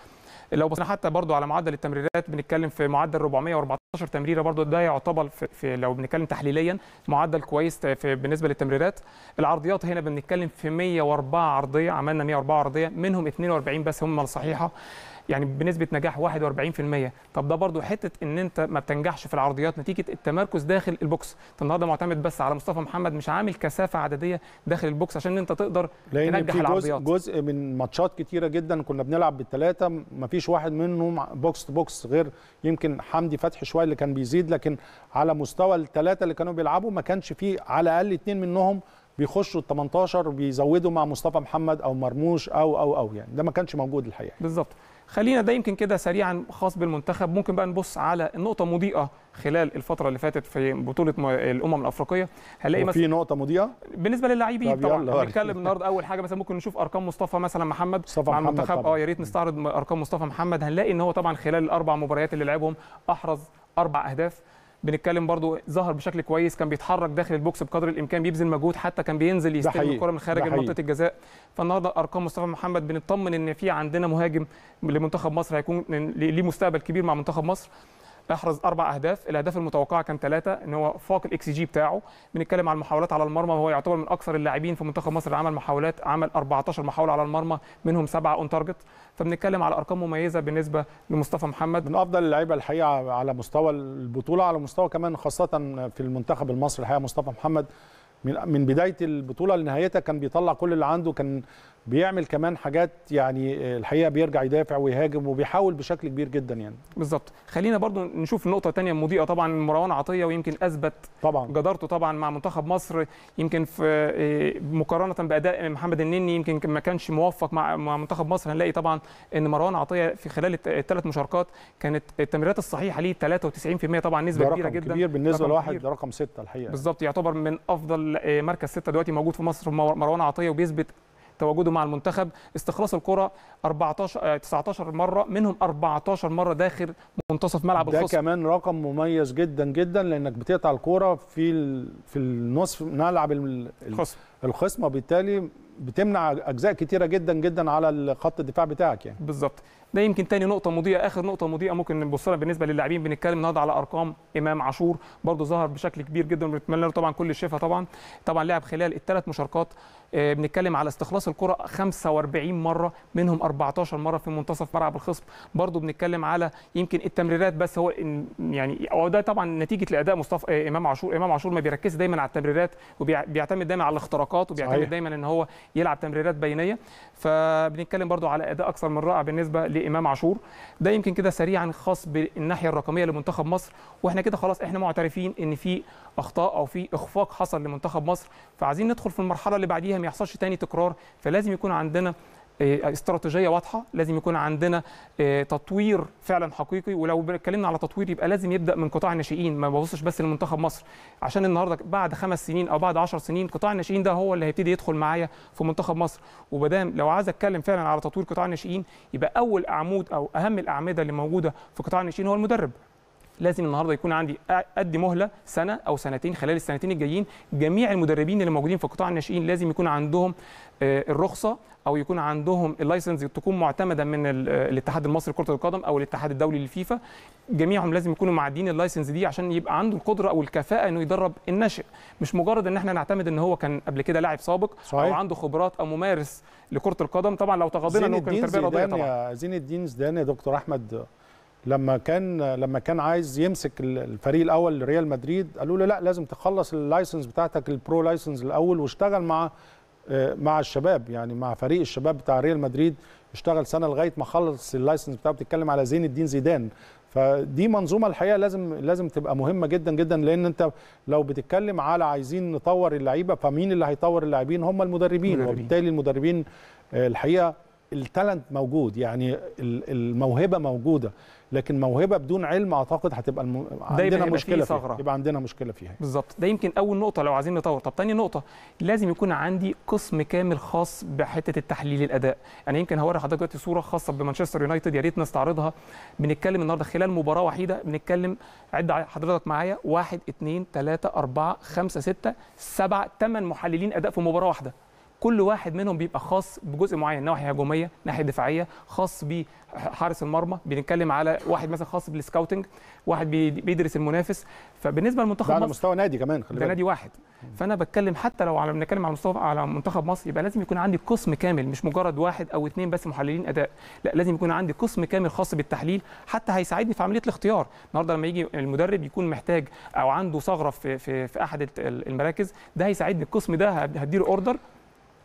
لو بصينا حتى برضو على معدل التمريرات بنتكلم في معدل 414 تمريره برضو ده يعتبر في, لو بنتكلم تحليليا معدل كويس في بالنسبه للتمريرات العرضيات هنا بنتكلم في 104 عرضيه عملنا 104 عرضيه منهم 42 بس هم الصحيحه يعني بنسبه نجاح 41% طب ده برضو حته ان انت ما بتنجحش في العرضيات نتيجه التمركز داخل البوكس انت النهارده معتمد بس على مصطفى محمد مش عامل كثافه عدديه داخل البوكس عشان انت تقدر لأن تنجح في العرضيات جزء من ماتشات كتيره جدا كنا بنلعب بالثلاثه ما فيش واحد منهم بوكس تو بوكس غير يمكن حمدي فتحي شويه اللي كان بيزيد لكن على مستوى الثلاثه اللي كانوا بيلعبوا ما كانش فيه على الاقل اثنين منهم بيخشوا ال 18 بيزودوا مع مصطفى محمد او مرموش او او او يعني ده ما كانش موجود الحقيقه بالظبط خلينا ده يمكن كده سريعا خاص بالمنتخب ممكن بقى نبص على النقطه المضيئه خلال الفتره اللي فاتت في بطوله الامم الافريقيه هنلاقي مثلا في نقطه مضيئه بالنسبه للاعبين طبعا هنتكلم النهارده اول حاجه مثلا ممكن نشوف ارقام مصطفى مثلا محمد مصطفى مع المنتخب اه يا ريت نستعرض ارقام مصطفى محمد هنلاقي ان هو طبعا خلال الاربع مباريات اللي لعبهم احرز اربع اهداف بنتكلم برضو ظهر بشكل كويس كان بيتحرك داخل البوكس بقدر الامكان بيبذل مجهود حتى كان بينزل يستلم الكره من خارج منطقه الجزاء فالنهارده ارقام مصطفى محمد بنطمن ان في عندنا مهاجم لمنتخب مصر هيكون ليه مستقبل كبير مع منتخب مصر احرز اربع اهداف الاهداف المتوقعه كان ثلاثه ان هو فاق الاكس جي بتاعه بنتكلم على المحاولات على المرمى وهو يعتبر من اكثر اللاعبين في منتخب مصر اللي عمل محاولات عمل 14 محاوله على المرمى منهم سبعه اون تارجت فبنتكلم على ارقام مميزه بالنسبه لمصطفى محمد من افضل اللعيبه الحقيقه على مستوى البطوله على مستوى كمان خاصه في المنتخب المصري الحقيقه مصطفى محمد من بدايه البطوله لنهايتها كان بيطلع كل اللي عنده كان بيعمل كمان حاجات يعني آه، الحقيقه بيرجع يدافع ويهاجم وبيحاول بشكل كبير جدا يعني بالظبط خلينا برضو نشوف نقطه تانية مضيئه طبعا مروان عطيه ويمكن اثبت طبعا جدارته طبعا مع منتخب مصر يمكن في آه، مقارنه باداء محمد النني يمكن ما كانش موفق مع منتخب مصر هنلاقي طبعا ان مروان عطيه في خلال الثلاث مشاركات كانت التمريرات الصحيحه ليه 93% طبعا نسبه ده رقم كبيره جدا كبير بالنسبه لواحد ده رقم 6 الحقيقه بالظبط يعتبر من افضل آه، مركز 6 دلوقتي موجود في مصر مروان عطيه وبيثبت تواجده مع المنتخب استخلاص الكره 14 19 آه، مره منهم 14 مره داخل منتصف ملعب الخصم ده كمان رقم مميز جدا جدا لانك بتقطع الكوره في في النصف ملعب الخصم الخصم وبالتالي بتمنع اجزاء كتيره جدا جدا على خط الدفاع بتاعك يعني بالظبط ده يمكن تاني نقطة مضيئة آخر نقطة مضيئة ممكن نبص لها بالنسبة للاعبين بنتكلم النهارده على أرقام إمام عاشور برضه ظهر بشكل كبير جدا ونتمنى له طبعا كل الشفاء طبعا طبعا لعب خلال الثلاث مشاركات آه، بنتكلم على استخلاص الكره 45 مره منهم 14 مره في منتصف ملعب الخصم برضو بنتكلم على يمكن التمريرات بس هو يعني ده طبعا نتيجه لاداء مصطفى آه، امام عاشور امام عاشور ما بيركزش دايما على التمريرات وبيعتمد دايما على الاختراقات وبيعتمد صحيح. دايما ان هو يلعب تمريرات بينيه فبنتكلم برضو على اداء اكثر من رائع بالنسبه لامام عاشور ده يمكن كده سريعا خاص بالناحيه الرقميه لمنتخب مصر واحنا كده خلاص احنا معترفين ان في اخطاء او في اخفاق حصل لمنتخب مصر فعايزين ندخل في المرحله اللي بعديها ما يحصلش تاني تكرار فلازم يكون عندنا آه، استراتيجيه واضحه لازم يكون عندنا آه، تطوير فعلا حقيقي ولو اتكلمنا على تطوير يبقى لازم يبدا من قطاع الناشئين ما ببصش بس لمنتخب مصر عشان النهارده بعد خمس سنين او بعد 10 سنين قطاع الناشئين ده هو اللي هيبتدي يدخل معايا في منتخب مصر وبدام لو عايز اتكلم فعلا على تطوير قطاع الناشئين يبقى اول عمود او اهم الاعمده اللي موجوده في قطاع الناشئين هو المدرب لازم النهارده يكون عندي قد مهله سنه او سنتين خلال السنتين الجايين جميع المدربين اللي موجودين في قطاع الناشئين لازم يكون عندهم آه، الرخصه او يكون عندهم اللايسنس تكون معتمده من آه، الاتحاد المصري لكره القدم او الاتحاد الدولي للفيفا جميعهم لازم يكونوا معدين اللايسنس دي عشان يبقى عنده القدره او الكفاءه انه يدرب الناشئ مش مجرد ان احنا نعتمد ان هو كان قبل كده لاعب سابق صحيح. او عنده خبرات او ممارس لكره القدم طبعا لو تغاضينا انه كان تربيه رياضيه طبعا زين الدين زيدان يا دكتور احمد لما كان لما كان عايز يمسك الفريق الاول لريال مدريد قالوا له لا لازم تخلص اللايسنس بتاعتك البرو لايسنس الاول واشتغل مع آه، مع الشباب يعني مع فريق الشباب بتاع ريال مدريد اشتغل سنه لغايه ما خلص اللايسنس بتاعه بتتكلم على زين الدين زيدان فدي منظومه الحقيقه لازم لازم تبقى مهمه جدا جدا لان انت لو بتتكلم على عايزين نطور اللعيبه فمين اللي هيطور اللاعبين هم المدربين مدربين. وبالتالي المدربين آه، الحقيقه التالنت موجود يعني الموهبه موجوده لكن موهبه بدون علم اعتقد هتبقى الم... عندنا مشكله فيه فيها يبقى عندنا مشكله فيها بالظبط ده يمكن اول نقطه لو عايزين نطور طب تاني نقطه لازم يكون عندي قسم كامل خاص بحته التحليل الاداء يعني يمكن هوري حضرتك دلوقتي صوره خاصه بمانشستر يونايتد يا ريت نستعرضها بنتكلم النهارده خلال مباراه وحيده بنتكلم عد حضرتك معايا 1 2 3 4 5 6 7 8 محللين اداء في مباراه واحده كل واحد منهم بيبقى خاص بجزء معين ناحيه هجوميه ناحيه دفاعيه خاص بحارس المرمى بنتكلم على واحد مثلا خاص بالسكاوتنج واحد بيدرس المنافس فبالنسبه لمنتخب مصر على مستوى نادي كمان خلي ده نادي واحد فانا بتكلم حتى لو على بنتكلم على مستوى على منتخب مصر يبقى لازم يكون عندي قسم كامل مش مجرد واحد او اثنين بس محللين اداء لا لازم يكون عندي قسم كامل خاص بالتحليل حتى هيساعدني في عمليه الاختيار النهارده لما يجي المدرب يكون محتاج او عنده ثغره في في, في احد المراكز ده هيساعدني القسم ده هديله اوردر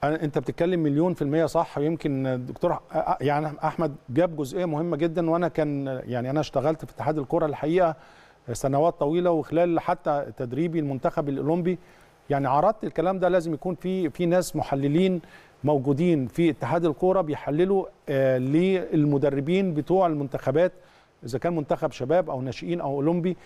انت بتتكلم مليون في المية صح ويمكن دكتور يعني احمد جاب جزئية مهمة جدا وانا كان يعني انا اشتغلت في اتحاد الكرة الحقيقة سنوات طويلة وخلال حتى تدريبي المنتخب الاولمبي يعني عرضت الكلام ده لازم يكون في في ناس محللين موجودين في اتحاد الكوره بيحللوا آه، للمدربين بتوع المنتخبات اذا كان منتخب شباب او ناشئين او اولمبي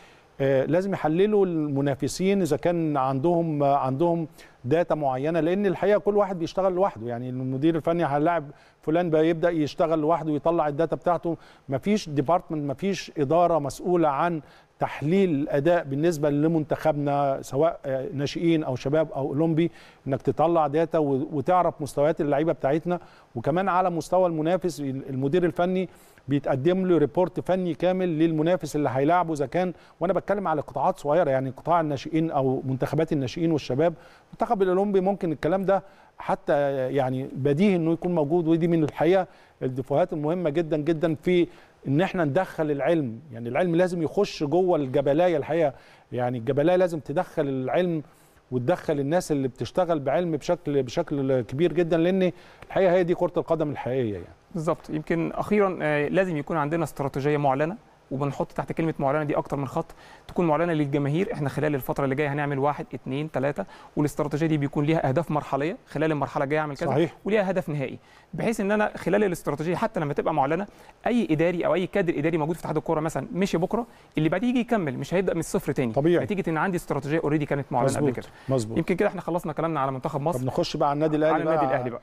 آه، لازم يحللوا المنافسين اذا كان عندهم عندهم داتا معينه لان الحقيقه كل واحد بيشتغل لوحده يعني المدير الفني هيلاعب فلان بيبدا يشتغل لوحده ويطلع الداتا بتاعته مفيش ديبارتمنت مفيش اداره مسؤوله عن تحليل الاداء بالنسبه لمنتخبنا سواء ناشئين او شباب او اولمبي انك تطلع داتا وتعرف مستويات اللعيبه بتاعتنا وكمان على مستوى المنافس المدير الفني بيتقدم له ريبورت فني كامل للمنافس اللي هيلاعبه اذا كان وانا بتكلم على قطاعات صغيره يعني قطاع الناشئين او منتخبات الناشئين والشباب المنتخب الاولمبي ممكن الكلام ده حتى يعني بديهي انه يكون موجود ودي من الحقيقه الدفوهات المهمه جدا جدا في ان احنا ندخل العلم يعني العلم لازم يخش جوه الجبلايه الحقيقه يعني الجبلايه لازم تدخل العلم وتدخل الناس اللي بتشتغل بعلم بشكل بشكل كبير جدا لان الحقيقه هي دي كره القدم الحقيقيه يعني بالظبط يمكن اخيرا آه، لازم يكون عندنا استراتيجيه معلنه وبنحط تحت كلمه معلنه دي اكتر من خط تكون معلنه للجماهير احنا خلال الفتره اللي جايه هنعمل واحد اثنين ثلاثه والاستراتيجيه دي بيكون ليها اهداف مرحليه خلال المرحله الجايه اعمل كذا صحيح. وليها هدف نهائي بحيث ان انا خلال الاستراتيجيه حتى لما تبقى معلنه اي اداري او اي كادر اداري موجود في اتحاد الكوره مثلا مشي بكره اللي بعديه يجي يكمل مش هيبدا من الصفر تاني طبيعي نتيجه ان عندي استراتيجيه اوريدي كانت معلنه مزبوط. قبل كده مظبوط يمكن كده احنا خلصنا كلامنا على منتخب مصر طب نخش بقى على النادي الاهلي على النادي الاهلي بقى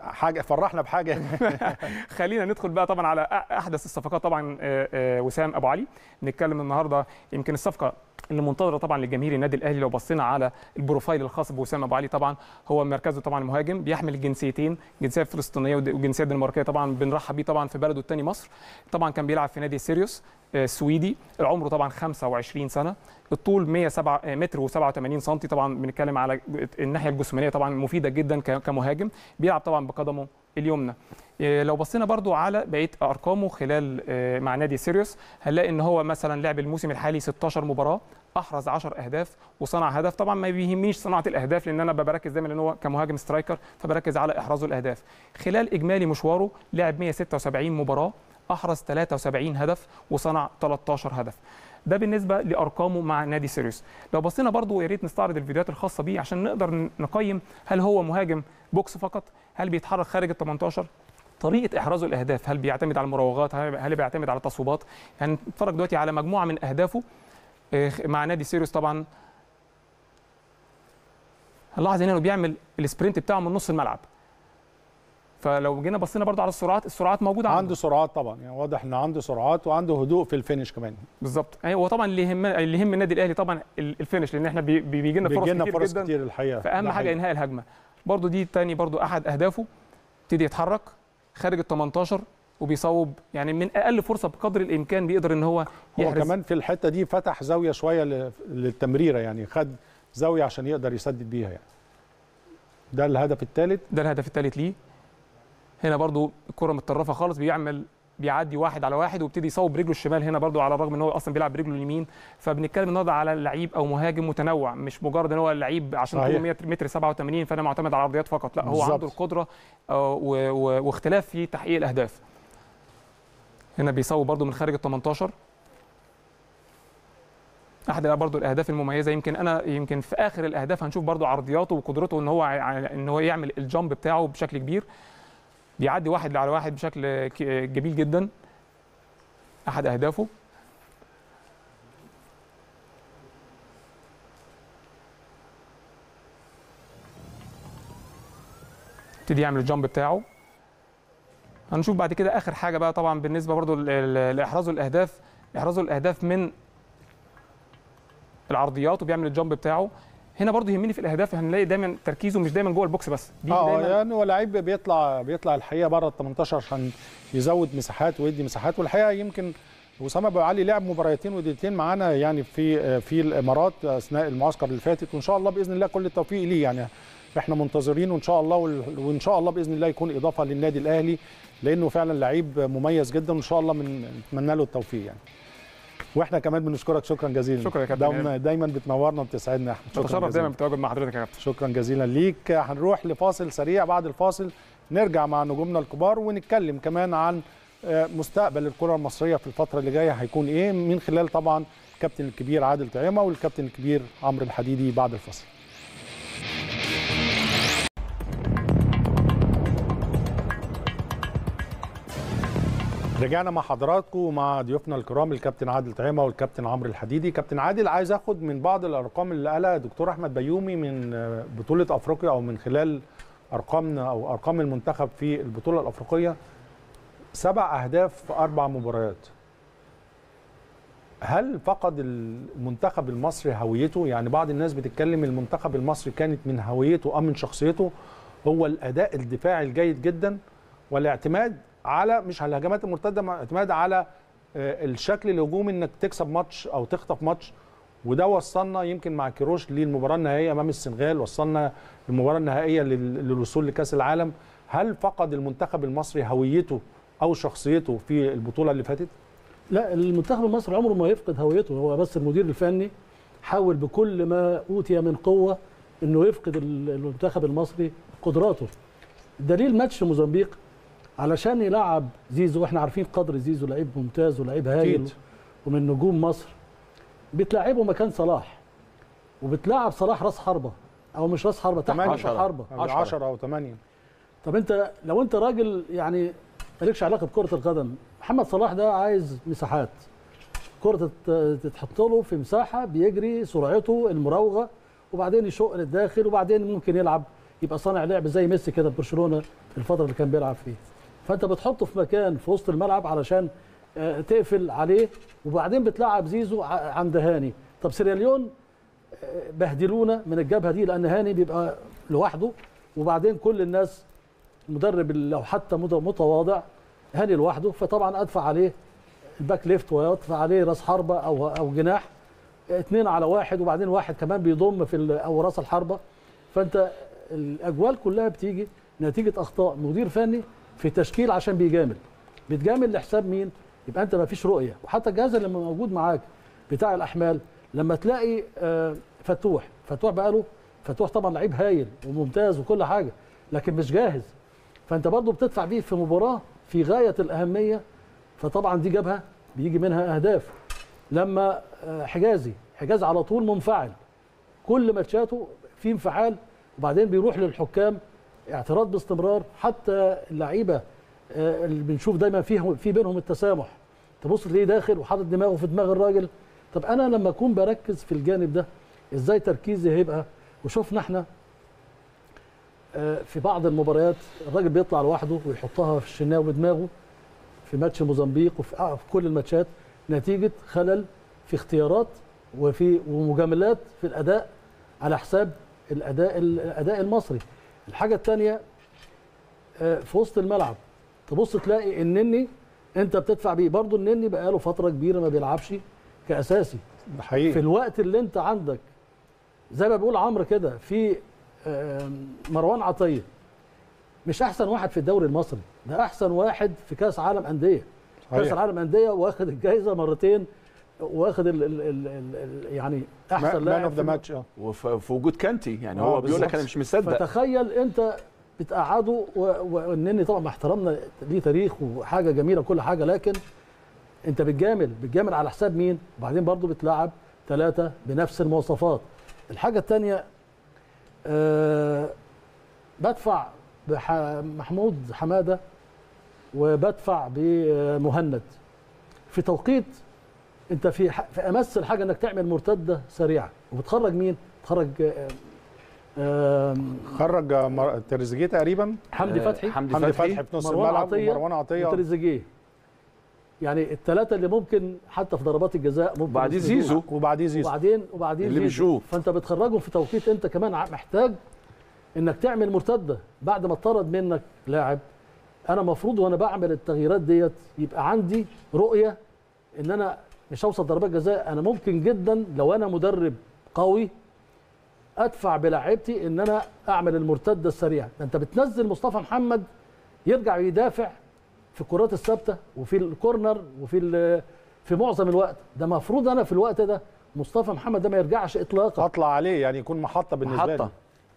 حاجه فرحنا بحاجه خلينا ندخل بقى طبعا على احدث الصفقات طبعا آه، آه، وسام ابو علي نتكلم النهارده يمكن الصفقه اللي منتظره طبعا لجماهير النادي الاهلي لو بصينا على البروفايل الخاص بوسام ابو علي طبعا هو مركزه طبعا مهاجم بيحمل الجنسيتين جنسيه فلسطينيه وجنسيه دنماركيه طبعا بنرحب بيه طبعا في بلده الثاني مصر طبعا كان بيلعب في نادي سيريوس السويدي آه، العمر طبعا 25 سنه الطول 107 آه، متر و87 سم طبعا بنتكلم على الناحيه الجسمانيه طبعا مفيده جدا كمهاجم بيلعب طبعا بقدمه اليمنى آه، لو بصينا برضو على بقيه ارقامه خلال آه، مع نادي سيريوس هنلاقي ان هو مثلا لعب الموسم الحالي 16 مباراه احرز 10 اهداف وصنع هدف طبعا ما بيهمنيش صناعه الاهداف لان انا بركز دايما ان هو كمهاجم سترايكر فبركز على احرازه الاهداف خلال اجمالي مشواره لعب 176 مباراه احرز 73 هدف وصنع 13 هدف ده بالنسبه لارقامه مع نادي سيريوس لو بصينا برضو يا ريت نستعرض الفيديوهات الخاصه بيه عشان نقدر نقيم هل هو مهاجم بوكس فقط هل بيتحرك خارج ال 18 طريقه احرازه الاهداف هل بيعتمد على المراوغات هل بيعتمد على التصويبات هنتفرج يعني دلوقتي على مجموعه من اهدافه آه، مع نادي سيريوس طبعا هنلاحظ هنا انه بيعمل السبرنت بتاعه من نص الملعب فلو جينا بصينا برضو على السرعات السرعات موجوده عنده عنده سرعات طبعا يعني واضح ان عنده سرعات وعنده هدوء في الفينش كمان بالظبط يعني هو طبعا اللي يهم اللي يهم النادي الاهلي طبعا الفينش لان احنا بيجي لنا فرص كتير فرص جدا كتير الحقيقه فاهم حاجه حقيقة. انهاء الهجمه برضو دي تاني برضو احد اهدافه ابتدي يتحرك خارج ال 18 وبيصوب يعني من اقل فرصه بقدر الامكان بيقدر ان هو يحرز هو كمان في الحته دي فتح زاويه شويه للتمريره يعني خد زاويه عشان يقدر يسدد بيها يعني ده الهدف الثالث ده الهدف الثالث ليه هنا برضو الكره متطرفه خالص بيعمل بيعدي واحد على واحد وبتدي يصوب برجله الشمال هنا برضو على الرغم ان هو اصلا بيلعب برجله اليمين فبنتكلم النهارده على لعيب او مهاجم متنوع مش مجرد ان هو لعيب عشان طوله 100 متر 87 فانا معتمد على العرضيات فقط لا هو بالزبط. عنده القدره آه، واختلاف في تحقيق الاهداف هنا بيصوب برضو من خارج ال 18 احد برضو الاهداف المميزه يمكن انا يمكن في اخر الاهداف هنشوف برضو عرضياته وقدرته ان هو ان هو يعمل الجامب بتاعه بشكل كبير بيعدي واحد على واحد بشكل جميل جدا احد اهدافه يبتدي يعمل الجامب بتاعه هنشوف بعد كده اخر حاجه بقى طبعا بالنسبه برضو لاحرازه الاهداف احرازه الاهداف من العرضيات وبيعمل الجامب بتاعه هنا برضه يهمني في الاهداف هنلاقي دايما تركيزه مش دايما جوه البوكس بس اه يعني هو لعيب بيطلع بيطلع الحقيقه بره ال 18 عشان يزود مساحات ويدي مساحات والحقيقه يمكن اسامه ابو علي لعب مباراتين وديتين معانا يعني في في الامارات اثناء المعسكر اللي فاتت وان شاء الله باذن الله كل التوفيق ليه يعني احنا منتظرين وان شاء الله وان شاء الله باذن الله يكون اضافه للنادي الاهلي لانه فعلا لعيب مميز جدا وان شاء الله بنتمنى له التوفيق يعني واحنا كمان بنشكرك شكرا جزيلا شكرا يا كابتن دايما بتنورنا وبتسعدنا احمد شكرا دايما بالتواجد مع حضرتك يا كابتن شكرا جزيلا ليك هنروح لفاصل سريع بعد الفاصل نرجع مع نجومنا الكبار ونتكلم كمان عن آه، مستقبل الكره المصريه في الفتره اللي جايه هيكون ايه من خلال طبعا الكابتن الكبير عادل طعيمه والكابتن الكبير عمرو الحديدي بعد الفاصل رجعنا مع حضراتكم ومع ضيوفنا الكرام الكابتن عادل طعيمه والكابتن عمرو الحديدي كابتن عادل عايز اخد من بعض الارقام اللي قالها دكتور احمد بيومي من بطوله افريقيا او من خلال ارقامنا او ارقام المنتخب في البطوله الافريقيه سبع اهداف في اربع مباريات هل فقد المنتخب المصري هويته يعني بعض الناس بتتكلم المنتخب المصري كانت من هويته ام من شخصيته هو الاداء الدفاعي الجيد جدا والاعتماد على مش على الهجمات المرتده اعتماد على آه، الشكل الهجومي انك تكسب ماتش او تخطف ماتش وده وصلنا يمكن مع كيروش للمباراه النهائيه امام السنغال وصلنا المباراه النهائيه للوصول لكاس العالم هل فقد المنتخب المصري هويته او شخصيته في البطوله اللي فاتت لا المنتخب المصري عمره ما يفقد هويته هو بس المدير الفني حاول بكل ما اوتي من قوه انه يفقد المنتخب المصري قدراته دليل ماتش موزمبيق علشان يلعب زيزو واحنا عارفين قدر زيزو لعيب ممتاز ولعيب هايل ومن نجوم مصر بتلعبه مكان صلاح وبتلعب صلاح راس حربه او مش راس حربه تحت راس حربه 10 او 8 طب انت لو انت راجل يعني مالكش علاقه بكره القدم محمد صلاح ده عايز مساحات كره تتحط له في مساحه بيجري سرعته المراوغه وبعدين يشق للداخل وبعدين ممكن يلعب يبقى صانع لعب زي ميسي كده في برشلونه الفتره اللي كان بيلعب فيها فانت بتحطه في مكان في وسط الملعب علشان آه، تقفل عليه وبعدين بتلعب زيزو عند هاني طب سيراليون آه، بهدلونا من الجبهه دي لان هاني بيبقى لوحده وبعدين كل الناس المدرب لو حتى متواضع هاني لوحده فطبعا ادفع عليه الباك ليفت وادفع عليه راس حربه او او جناح اثنين على واحد وبعدين واحد كمان بيضم في او راس الحربه فانت الاجوال كلها بتيجي نتيجه اخطاء مدير فني في تشكيل عشان بيجامل بتجامل لحساب مين يبقى انت ما فيش رؤيه وحتى الجهاز اللي موجود معاك بتاع الاحمال لما تلاقي آه، فتوح فتوح بقاله فتوح طبعا لعيب هايل وممتاز وكل حاجه لكن مش جاهز فانت برضه بتدفع بيه في مباراه في غايه الاهميه فطبعا دي جابها بيجي منها اهداف لما آه، حجازي حجازي على طول منفعل كل ماتشاته في انفعال وبعدين بيروح للحكام اعتراض باستمرار حتى اللعيبه آه، اللي بنشوف دايما فيهم في بينهم التسامح تبص تلاقيه داخل وحاطط دماغه في دماغ الراجل طب انا لما اكون بركز في الجانب ده ازاي تركيزي هيبقى وشفنا احنا آه، في بعض المباريات الراجل بيطلع لوحده ويحطها في الشناوي بدماغه في ماتش موزمبيق وفي آه، كل الماتشات نتيجه خلل في اختيارات وفي ومجاملات في الاداء على حساب الاداء الاداء المصري الحاجه الثانيه آه، في وسط الملعب تبص تلاقي النني انت بتدفع بيه برضه النني بقى له فتره كبيره ما بيلعبش كاساسي حقيقي في الوقت اللي انت عندك زي ما بيقول عمرو كده في آه، مروان عطيه مش احسن واحد في الدوري المصري ده احسن واحد في كاس عالم انديه كاس عالم انديه واخد الجائزه مرتين واخد ال ال ال الـ يعني احسن لاعب في, اوف ذا ماتش اه وفي وجود كانتي يعني آه، هو بيقول لك انا مش مصدق فتخيل انت بتقعده والنني طبعا مع احترامنا ليه تاريخ وحاجه جميله وكل حاجه لكن انت بتجامل بتجامل على حساب مين وبعدين برضه بتلعب ثلاثه بنفس المواصفات الحاجه الثانيه أه بدفع بمحمود حماده وبدفع بمهند في توقيت انت في في امس الحاجه انك تعمل مرتده سريعه وبتخرج مين؟ آه، آم... خرج مر... تريزيجيه تقريبا حمدي آه، فتحي حمدي, حمدي فتحي, فتحي في نص الملعب ومروان عطيه وتريزيجيه يعني الثلاثه اللي ممكن حتى في ضربات الجزاء ممكن وبعدين زيزو وبعدين زيزو وبعدين وبعدين اللي بيشوف فانت بتخرجهم في توقيت انت كمان محتاج انك تعمل مرتده بعد ما اطرد منك لاعب انا المفروض وانا بعمل التغييرات ديت يبقى عندي رؤيه ان انا مش هوصل ضربات جزاء انا ممكن جدا لو انا مدرب قوي ادفع بلاعبتي ان انا اعمل المرتده السريعه ده انت بتنزل مصطفى محمد يرجع يدافع في الكرات الثابته وفي الكورنر وفي في معظم الوقت ده المفروض انا في الوقت ده مصطفى محمد ده ما يرجعش اطلاقا اطلع عليه يعني يكون محطه بالنسبه محطة. لي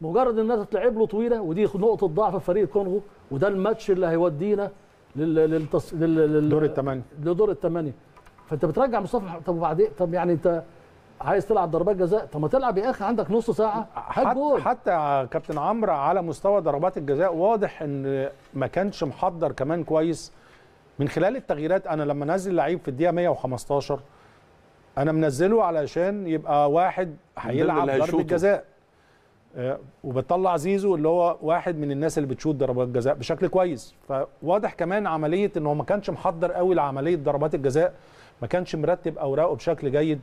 مجرد ان انا تلعب له طويله ودي نقطه ضعف فريق الكونغو وده الماتش اللي هيودينا للتص... لل... لل... دور الثمانيه لدور الثمانيه فانت بترجع مصطفى طب وبعدين طب يعني انت عايز تلعب ضربات جزاء طب ما تلعب يا اخي عندك نص ساعه هات جول حتى كابتن عمرو على مستوى ضربات الجزاء واضح ان ما كانش محضر كمان كويس من خلال التغييرات انا لما نزل لعيب في الدقيقه 115 انا منزله علشان يبقى واحد هيلعب ضربه جزاء آه، وبتطلع زيزو اللي هو واحد من الناس اللي بتشوط ضربات جزاء بشكل كويس فواضح كمان عمليه ان هو ما كانش محضر قوي لعمليه ضربات الجزاء ما كانش مرتب اوراقه بشكل جيد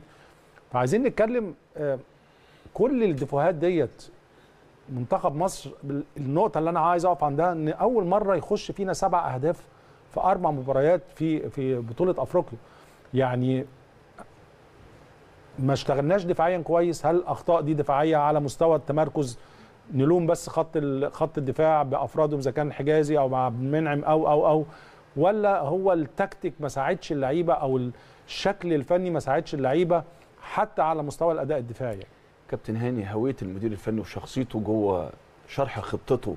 فعايزين نتكلم آه، كل الدفوهات ديت منتخب مصر النقطه اللي انا عايز اقف عندها ان اول مره يخش فينا سبع اهداف في اربع مباريات في في بطوله افريقيا يعني ما اشتغلناش دفاعيا كويس هل الاخطاء دي دفاعيه على مستوى التمركز نلوم بس خط خط الدفاع بافرادهم اذا كان حجازي او مع منعم او او او ولا هو التكتيك ما ساعدش اللعيبه او الشكل الفني ما ساعدش اللعيبه حتى على مستوى الاداء الدفاعي يعني. كابتن هاني هويه المدير الفني وشخصيته جوه شرح خطته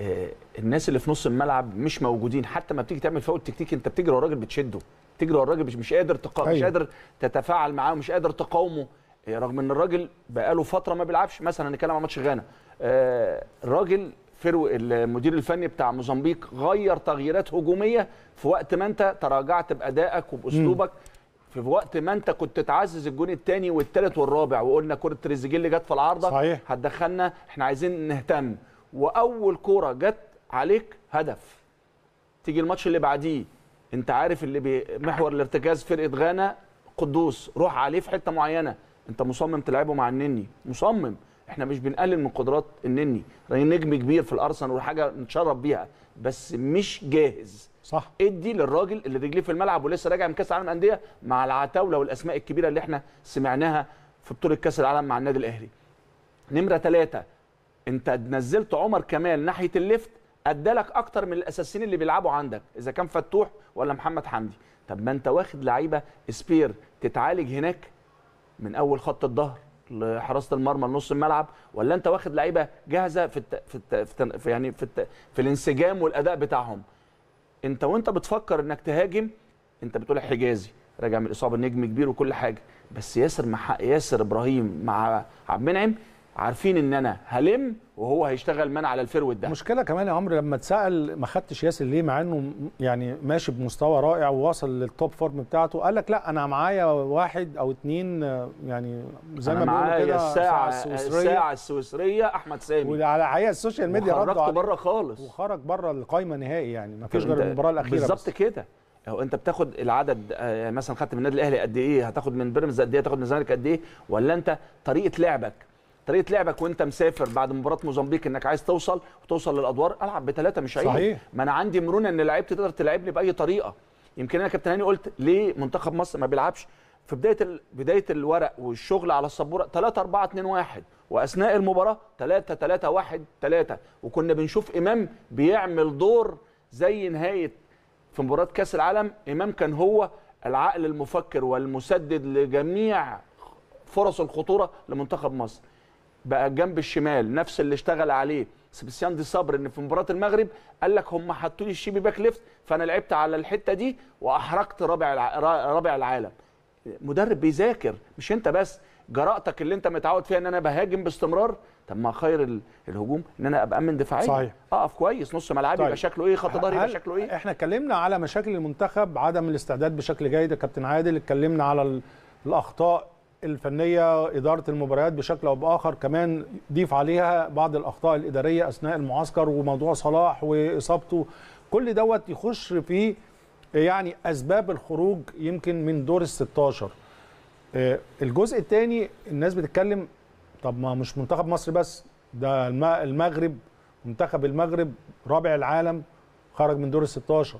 آه، الناس اللي في نص الملعب مش موجودين حتى ما بتيجي تعمل فاول تكتيك انت بتجري ورا الراجل بتشده بتجري ورا الراجل مش, مش قادر تقا... أيوه. مش قادر تتفاعل معاه مش قادر تقاومه آه، رغم ان الراجل بقاله فتره ما بيلعبش مثلا نتكلم عن ماتش غانا آه، الراجل فرو المدير الفني بتاع موزمبيق غير تغييرات هجوميه في وقت ما انت تراجعت بادائك وباسلوبك في وقت ما انت كنت تعزز الجون الثاني والثالث والرابع وقلنا كره تريزيجيه اللي جت في العارضه صحيح هتدخلنا احنا عايزين نهتم واول كوره جت عليك هدف تيجي الماتش اللي بعديه انت عارف اللي محور الارتكاز فرقه غانا قدوس روح عليه في حته معينه انت مصمم تلعبه مع النني مصمم احنا مش بنقلل من قدرات النني راني نجم كبير في الارسنال وحاجه نتشرف بيها بس مش جاهز صح ادي للراجل اللي رجليه في الملعب ولسه راجع من كاس العالم الانديه مع العتاوله والاسماء الكبيره اللي احنا سمعناها في بطوله كاس العالم مع النادي الاهلي نمره ثلاثة انت نزلت عمر كمال ناحيه الليفت ادالك اكتر من الاساسيين اللي بيلعبوا عندك اذا كان فتوح ولا محمد حمدي طب ما انت واخد لعيبه سبير تتعالج هناك من اول خط الظهر لحراسه المرمى لنص الملعب ولا انت واخد لعيبه جاهزه في الت... في, الت... في الت... يعني في, الت... في الانسجام والاداء بتاعهم انت وانت بتفكر انك تهاجم انت بتقول حجازي راجع من الاصابه نجم كبير وكل حاجه بس ياسر مع ياسر ابراهيم مع عبد المنعم عارفين ان انا هلم وهو هيشتغل من على الفروت ده مشكله كمان يا عمرو لما اتسال ما خدتش ياسر ليه مع انه يعني ماشي بمستوى رائع وواصل للتوب فورم بتاعته قال لك لا انا معايا واحد او اتنين يعني زي ما بيقولوا كده الساعه السويسريه الساعه السويسريه احمد سامي وعلى حقيقه السوشيال ميديا ردوا بره خالص وخرج بره القايمه نهائي يعني ما فيش غير المباراه الاخيره بالظبط كده هو انت بتاخد العدد آه، مثلا خدت من النادي الاهلي قد ايه هتاخد من بيراميدز قد ايه هتاخد من الزمالك قد ايه ولا انت طريقه لعبك طريقه لعبك وانت مسافر بعد مباراه موزمبيق انك عايز توصل وتوصل للادوار العب بثلاثه مش عيب صحيح ما انا عندي مرونه ان لعيبتي تقدر تلعبني باي طريقه يمكن انا كابتن هاني قلت ليه منتخب مصر ما بيلعبش في بدايه ال... بدايه الورق والشغل على السبوره 3 4 2 1 واثناء المباراه 3 3 1 3 وكنا بنشوف امام بيعمل دور زي نهايه في مباراه كاس العالم امام كان هو العقل المفكر والمسدد لجميع فرص الخطوره لمنتخب مصر بقى الجنب الشمال نفس اللي اشتغل عليه سبيسيان دي صبر ان في مباراه المغرب قال لك هم حطوا لي الشيبي باك ليفت فانا لعبت على الحته دي واحرقت رابع رابع العالم مدرب بيذاكر مش انت بس جرأتك اللي انت متعود فيها ان انا بهاجم باستمرار طب ما خير الهجوم ان انا ابقى امن دفاعيا صحيح اقف كويس نص ملعبي طيب. يبقى شكله ايه خط ظهري يبقى شكله ايه احنا اتكلمنا على مشاكل المنتخب عدم الاستعداد بشكل جيد يا كابتن عادل اتكلمنا على الاخطاء الفنيه اداره المباريات بشكل او باخر كمان ضيف عليها بعض الاخطاء الاداريه اثناء المعسكر وموضوع صلاح واصابته كل دوت يخش في يعني اسباب الخروج يمكن من دور ال 16 آه، الجزء الثاني الناس بتتكلم طب ما مش منتخب مصر بس ده المغرب منتخب المغرب رابع العالم خرج من دور ال 16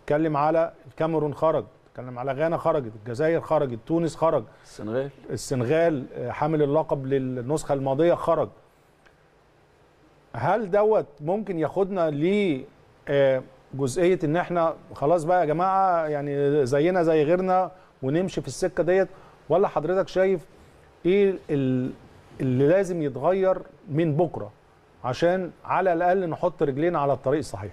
تتكلم على الكاميرون خرج بتكلم على غانا خرجت الجزائر خرجت تونس خرج السنغال السنغال آه، حامل اللقب للنسخه الماضيه خرج هل دوت ممكن ياخدنا ل آه، جزئيه ان احنا خلاص بقى يا جماعه يعني زينا زي غيرنا ونمشي في السكه ديت ولا حضرتك شايف ايه اللي لازم يتغير من بكره عشان على الاقل نحط رجلينا على الطريق الصحيح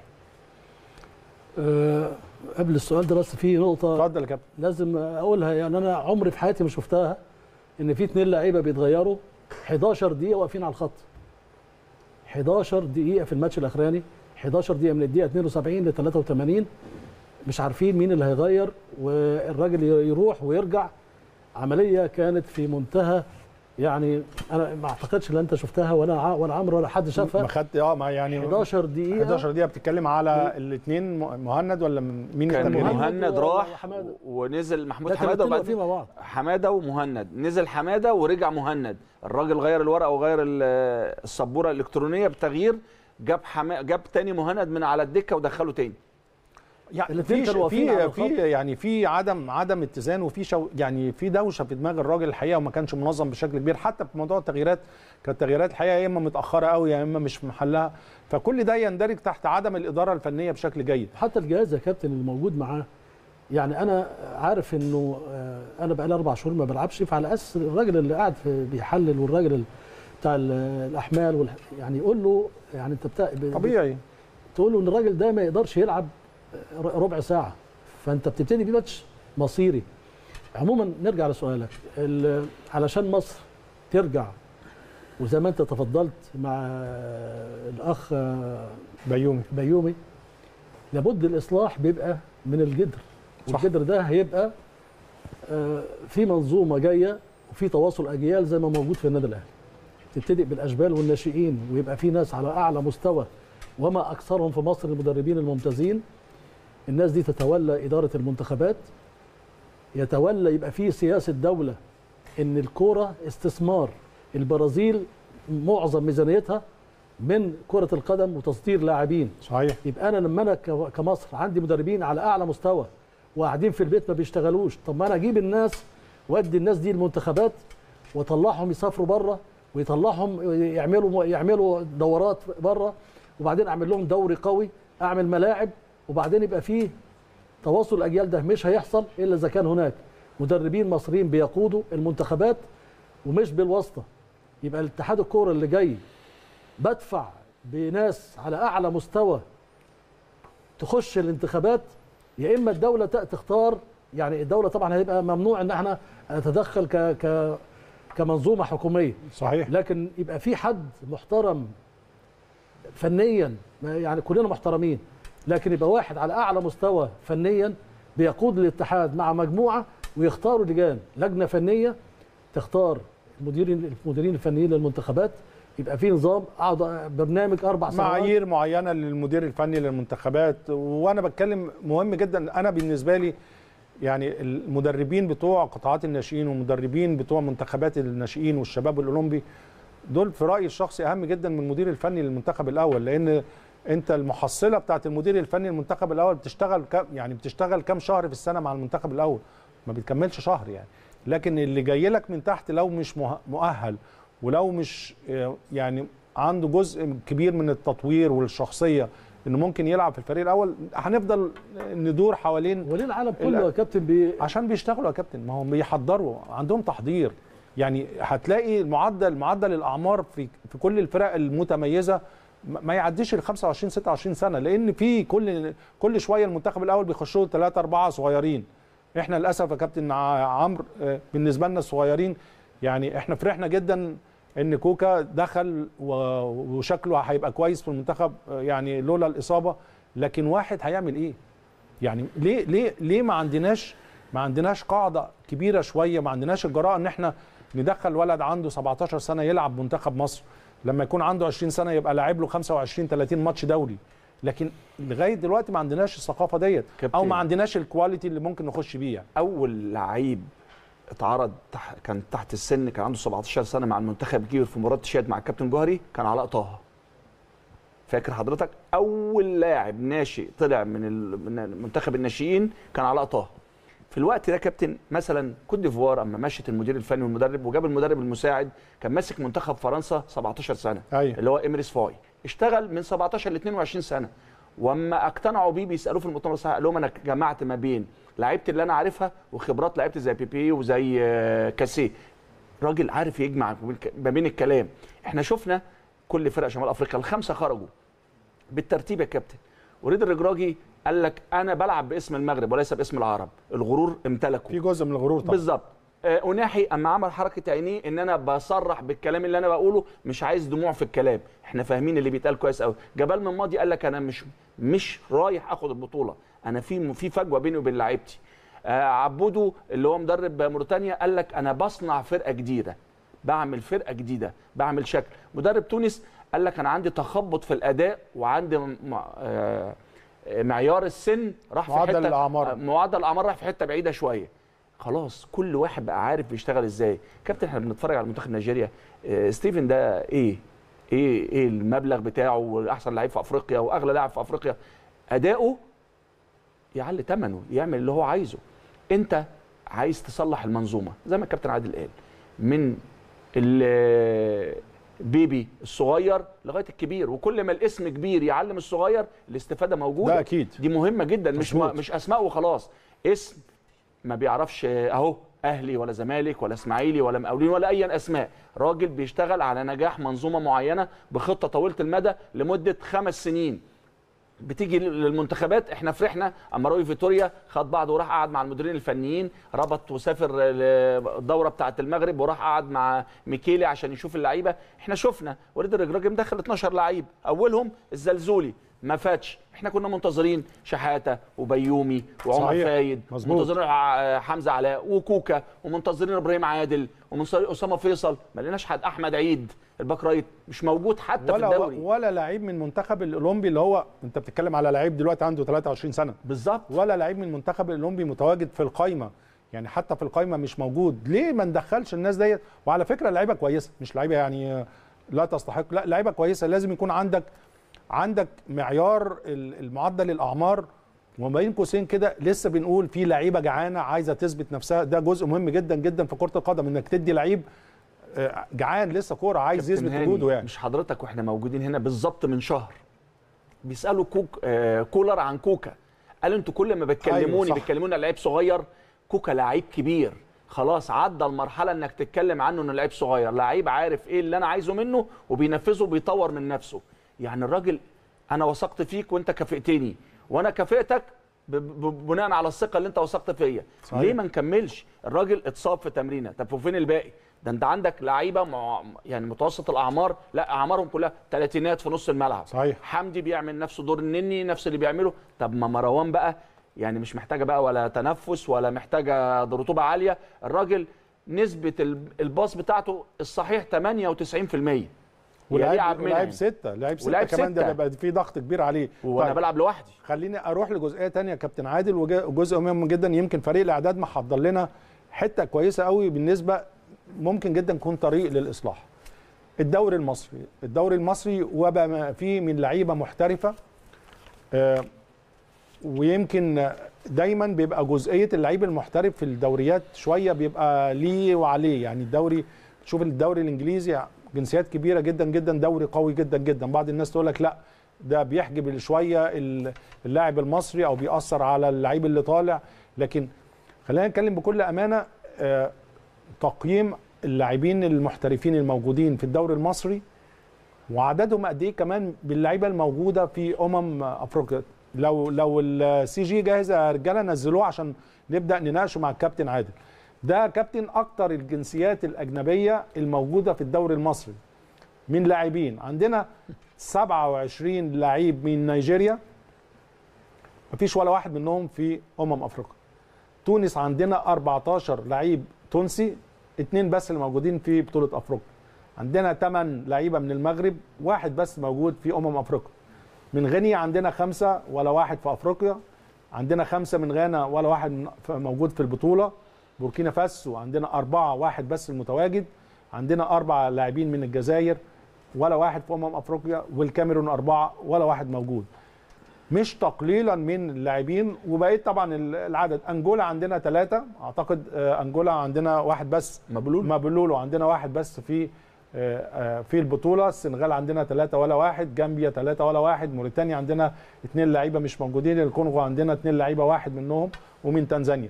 أه قبل السؤال ده بس في نقطه اتفضل يا كابتن لازم اقولها يعني انا عمري في حياتي ما شفتها ان في اثنين لعيبه بيتغيروا 11 دقيقه واقفين على الخط 11 دقيقه في الماتش الاخراني 11 دقيقه من الدقيقه 72 ل 83 مش عارفين مين اللي هيغير والراجل يروح ويرجع عمليه كانت في منتهى يعني انا ما اعتقدش ان انت شفتها ولا ولا عمرو ولا حد شافها ما خدت اه ما يعني 11 دقيقه 11 دقيقه بتتكلم على الاثنين مهند ولا مين كان مهند, مهند راح ونزل محمود حماده وبعدين حماده ومهند نزل حماده ورجع مهند الراجل غير الورقه وغير السبوره الالكترونيه بتغيير جاب حما... جاب تاني مهند من على الدكه ودخله تاني يعني في في في يعني, يعني في عدم عدم اتزان وفي شو يعني في دوشه في دماغ الراجل الحقيقه وما كانش منظم بشكل كبير حتى في موضوع التغييرات كانت التغييرات الحقيقه يا اما متاخره قوي يا اما مش في محلها فكل ده يندرج تحت عدم الاداره الفنيه بشكل جيد حتى الجهاز يا كابتن اللي موجود معاه يعني انا عارف انه آه، انا بقالي اربع شهور ما بلعبش فعلى اساس الراجل اللي قاعد بيحلل والراجل بتاع الاحمال يعني يقول له يعني انت طبيعي تقول له ان الراجل ده ما يقدرش يلعب ربع ساعه فانت بتبتدي بماتش مصيري عموما نرجع لسؤالك علشان مصر ترجع وزي ما انت تفضلت مع الاخ بيومي بيومي لابد الاصلاح بيبقى من الجدر صح. والجدر ده هيبقى آه، في منظومه جايه وفي تواصل اجيال زي ما موجود في النادي الاهلي تبتدئ بالاشبال والناشئين ويبقى في ناس على اعلى مستوى وما اكثرهم في مصر المدربين الممتازين الناس دي تتولى إدارة المنتخبات يتولى يبقى فيه سياسة دولة إن الكورة استثمار البرازيل معظم ميزانيتها من كرة القدم وتصدير لاعبين صحيح يبقى أنا لما أنا كمصر عندي مدربين على أعلى مستوى وقاعدين في البيت ما بيشتغلوش طب ما أنا أجيب الناس وأدي الناس دي المنتخبات وأطلعهم يسافروا بره ويطلعهم يعملوا يعملوا دورات بره وبعدين اعمل لهم دوري قوي اعمل ملاعب وبعدين يبقى فيه تواصل الاجيال ده مش هيحصل الا اذا كان هناك مدربين مصريين بيقودوا المنتخبات ومش بالواسطه يبقى الاتحاد الكوره اللي جاي بدفع بناس على اعلى مستوى تخش الانتخابات يا اما الدوله تختار يعني الدوله طبعا هيبقى ممنوع ان احنا نتدخل ك ك كمنظومه حكوميه صحيح لكن يبقى في حد محترم فنيا يعني كلنا محترمين لكن يبقى واحد على اعلى مستوى فنيا بيقود الاتحاد مع مجموعه ويختاروا لجان لجنه فنيه تختار المديرين المديرين الفنيين للمنتخبات يبقى في نظام اعضاء برنامج اربع سنوات معايير معينه للمدير الفني للمنتخبات وانا بتكلم مهم جدا انا بالنسبه لي يعني المدربين بتوع قطاعات الناشئين والمدربين بتوع منتخبات الناشئين والشباب الاولمبي دول في رايي الشخصي اهم جدا من المدير الفني للمنتخب الاول لان انت المحصله بتاعه المدير الفني المنتخب الاول بتشتغل كم يعني بتشتغل كام شهر في السنه مع المنتخب الاول ما بتكملش شهر يعني لكن اللي جاي لك من تحت لو مش مؤهل ولو مش آه، يعني عنده جزء كبير من التطوير والشخصيه انه ممكن يلعب في الفريق الاول هنفضل ندور حوالين وليه العالم كله يا كابتن بي... عشان بيشتغلوا يا كابتن ما هم بيحضروا عندهم تحضير يعني هتلاقي المعدل معدل الاعمار في في كل الفرق المتميزه ما يعديش ال 25 26 سنه لان في كل كل شويه المنتخب الاول بيخش له ثلاثه اربعه صغيرين احنا للاسف يا كابتن عمرو آه، بالنسبه لنا الصغيرين يعني احنا فرحنا جدا ان كوكا دخل وشكله هيبقى كويس في المنتخب آه، يعني لولا الاصابه لكن واحد هيعمل ايه؟ يعني ليه ليه ليه ما عندناش ما عندناش قاعده كبيره شويه ما عندناش الجراءه ان احنا ندخل ولد عنده 17 سنه يلعب منتخب مصر لما يكون عنده 20 سنه يبقى لاعب له 25 30 ماتش دولي لكن لغايه دلوقتي ما عندناش الثقافه ديت او ما عندناش الكواليتي اللي ممكن نخش بيها يعني. اول لعيب اتعرض تح... كان تحت السن كان عنده 17 سنه مع المنتخب كبير في مباراه تشاد مع الكابتن جوهري كان علاء طه فاكر حضرتك اول لاعب ناشئ طلع من المنتخب الناشئين كان علاء طه في الوقت ده كابتن مثلا كوت ديفوار اما مشت المدير الفني والمدرب وجاب المدرب المساعد كان ماسك منتخب فرنسا 17 سنه أيوة. اللي هو امريس فاي اشتغل من 17 ل 22 سنه واما اقتنعوا بيه بيسالوه في المؤتمر الصحفي قال لهم انا جمعت ما بين لعيبتي اللي انا عارفها وخبرات لعيبتي زي بيبي بي وزي آه، كاسيه راجل عارف يجمع ما بين الكلام احنا شفنا كل فرق شمال افريقيا الخمسه خرجوا بالترتيب يا كابتن وريد الرجراجي قال لك انا بلعب باسم المغرب وليس باسم العرب الغرور امتلكه في جزء من الغرور طبعا بالظبط آه، أناحي أما عمل حركة عينيه إن أنا بصرح بالكلام اللي أنا بقوله مش عايز دموع في الكلام، إحنا فاهمين اللي بيتقال كويس قوي جبال من ماضي قال لك أنا مش مش رايح آخد البطولة، أنا في في فجوة بيني وبين لعيبتي. آه، عبودو اللي هو مدرب موريتانيا قال لك أنا بصنع فرقة جديدة، بعمل فرقة جديدة، بعمل شكل، مدرب تونس قال لك انا عندي تخبط في الاداء وعندي آه، معيار السن راح في حته الاعمار آه، معدل الاعمار راح في حته بعيده شويه خلاص كل واحد بقى عارف بيشتغل ازاي كابتن احنا بنتفرج على منتخب نيجيريا آه، ستيفن ده ايه ايه ايه المبلغ بتاعه واحسن لعيب في افريقيا واغلى لاعب في افريقيا اداؤه يعلي ثمنه يعمل اللي هو عايزه انت عايز تصلح المنظومه زي ما الكابتن عادل قال من بيبي الصغير لغايه الكبير وكل ما الاسم كبير يعلم الصغير الاستفاده موجوده ده اكيد دي مهمه جدا مش مش اسماء وخلاص اسم ما بيعرفش اهو اهلي ولا زمالك ولا اسماعيلي ولا مقاولين ولا اي اسماء راجل بيشتغل على نجاح منظومه معينه بخطه طويله المدى لمده خمس سنين بتيجي للمنتخبات احنا فرحنا اما روي فيتوريا خد بعض وراح قعد مع المديرين الفنيين ربط وسافر الدوره بتاعه المغرب وراح قعد مع ميكيلي عشان يشوف اللعيبه احنا شفنا وليد الرجراجي دخل 12 لعيب اولهم الزلزولي ما فاتش احنا كنا منتظرين شحاته وبيومي وعمر فايد منتظرين آه، حمزه علاء وكوكا ومنتظرين ابراهيم عادل ومنتظرين اسامه فيصل ما لقيناش حد احمد عيد الباك رايت مش موجود حتى ولا في الدوري ولا لعيب من منتخب الاولمبي اللي هو انت بتتكلم على لعيب دلوقتي عنده 23 سنه بالظبط ولا لعيب من منتخب الاولمبي متواجد في القايمه يعني حتى في القايمه مش موجود ليه ما ندخلش الناس ديت وعلى فكره لعيبه كويسه مش لعيبه يعني آه، لا تستحق لا لعيبه كويسه لازم يكون عندك عندك معيار المعدل الاعمار وما بين قوسين كده لسه بنقول في لعيبه جعانه عايزه تثبت نفسها ده جزء مهم جدا جدا في كره القدم انك تدي لعيب آه، جعان لسه كوره عايز يثبت وجوده يعني مش حضرتك واحنا موجودين هنا بالظبط من شهر بيسالوا كوك آه، كولر عن كوكا قالوا انتوا كل ما بتكلموني أيوة بتكلموني على لعيب صغير كوكا لعيب كبير خلاص عدى المرحله انك تتكلم عنه انه لعيب صغير لعيب عارف ايه اللي انا عايزه منه وبينفذه وبيطور من نفسه يعني الراجل انا وثقت فيك وانت كافئتني وانا كافئتك بناء على الثقه اللي انت وثقت فيا ليه ما نكملش الراجل اتصاب في تمرينه طب وفين الباقي ده انت عندك لعيبه مع... يعني متوسط الاعمار لا اعمارهم كلها ثلاثينات في نص الملعب صحيح حمدي بيعمل نفس دور النني نفس اللي بيعمله طب ما مروان بقى يعني مش محتاجه بقى ولا تنفس ولا محتاجه رطوبه عاليه الراجل نسبه الباص بتاعته الصحيح 98% ولعب لاعب ستة لعب ستة ولعب كمان ده بقى في ضغط كبير عليه وانا طيب. بلعب لوحدي خليني اروح لجزئيه ثانيه كابتن عادل وجزء مهم جدا يمكن فريق الاعداد محضر لنا حته كويسه قوي بالنسبه ممكن جدا تكون طريق للاصلاح الدوري المصري الدوري المصري وبما فيه من لعيبه محترفه آه، ويمكن دايما بيبقى جزئيه اللعيب المحترف في الدوريات شويه بيبقى ليه وعليه يعني الدوري تشوف الدوري الانجليزي جنسيات كبيره جدا جدا دوري قوي جدا جدا بعض الناس تقول لك لا ده بيحجب شويه اللاعب المصري او بيأثر على اللعيب اللي طالع لكن خلينا نتكلم بكل امانه آه، تقييم اللاعبين المحترفين الموجودين في الدوري المصري وعددهم قد ايه كمان باللعيبه الموجوده في امم افريقيا لو لو السي جي جاهز يا رجاله نزلوه عشان نبدا نناقشه مع الكابتن عادل ده كابتن اكتر الجنسيات الاجنبيه الموجوده في الدوري المصري من لاعبين عندنا 27 لعيب من نيجيريا مفيش ولا واحد منهم في امم افريقيا تونس عندنا 14 لعيب تونسي اثنين بس اللي موجودين في بطوله افريقيا عندنا 8 لعيبه من المغرب واحد بس موجود في امم افريقيا من غينيا عندنا خمسة ولا واحد في افريقيا عندنا خمسة من غانا ولا واحد موجود في البطوله بوركينا فاسو عندنا أربعة واحد بس المتواجد عندنا أربعة لاعبين من الجزائر ولا واحد في أمم أفريقيا والكاميرون أربعة ولا واحد موجود مش تقليلا من اللاعبين وبقيت طبعا العدد انجولا عندنا ثلاثة اعتقد آه، انجولا عندنا واحد بس مبلول مبلول وعندنا واحد بس في آه، آه، في البطولة السنغال عندنا ثلاثة ولا واحد جامبيا ثلاثة ولا واحد موريتانيا عندنا اثنين لعيبة مش موجودين الكونغو عندنا اثنين لعيبة واحد منهم ومن تنزانيا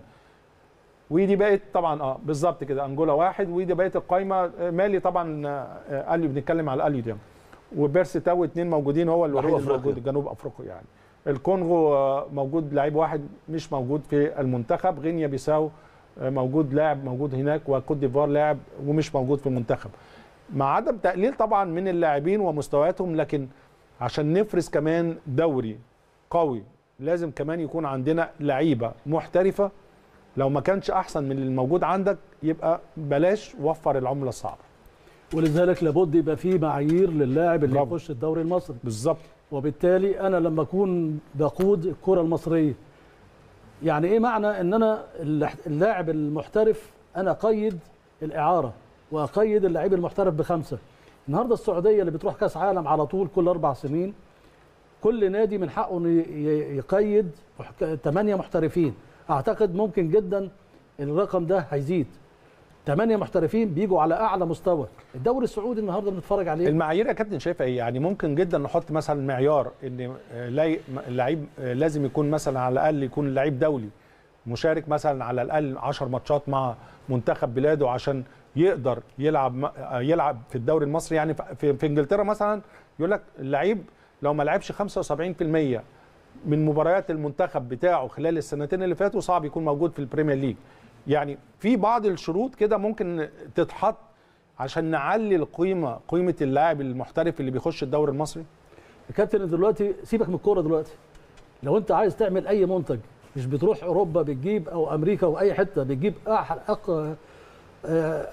ودي بقت طبعا اه بالظبط كده انجولا واحد ودي بقت القايمه آه، مالي طبعا آه، اليو بنتكلم على اليو دي وبيرس تاو اثنين موجودين هو الوحيد موجود جنوب افريقيا يعني الكونغو آه، موجود لعيب واحد مش موجود في المنتخب غينيا بيساو موجود لاعب موجود هناك وكوت ديفوار لاعب ومش موجود في المنتخب مع عدم تقليل طبعا من اللاعبين ومستوياتهم لكن عشان نفرز كمان دوري قوي لازم كمان يكون عندنا لعيبه محترفه لو ما كانش احسن من اللي موجود عندك يبقى بلاش وفر العمله الصعبه ولذلك لابد يبقى في معايير للاعب اللي يخش الدوري المصري بالظبط وبالتالي انا لما اكون بقود الكره المصريه يعني ايه معنى ان انا اللاعب المحترف انا اقيد الاعاره واقيد اللاعب المحترف بخمسه النهارده السعوديه اللي بتروح كاس عالم على طول كل اربع سنين كل نادي من حقه انه يقيد ثمانيه محترفين اعتقد ممكن جدا الرقم ده هيزيد ثمانية محترفين بيجوا على اعلى مستوى الدوري السعودي النهارده بنتفرج عليه المعايير يا كابتن شايفة ايه يعني ممكن جدا نحط مثلا معيار ان اللاعب لازم يكون مثلا على الاقل يكون لعيب دولي مشارك مثلا على الاقل 10 ماتشات مع منتخب بلاده عشان يقدر يلعب يلعب في الدوري المصري يعني في, في انجلترا مثلا يقول لك اللعيب لو ما لعبش 75% من مباريات المنتخب بتاعه خلال السنتين اللي فاتوا صعب يكون موجود في البريمير ليج يعني في بعض الشروط كده ممكن تتحط عشان نعلي القيمه قيمه اللاعب المحترف اللي بيخش الدوري المصري كابتن دلوقتي سيبك من الكوره دلوقتي لو انت عايز تعمل اي منتج مش بتروح اوروبا بتجيب او امريكا او اي حته بتجيب آه،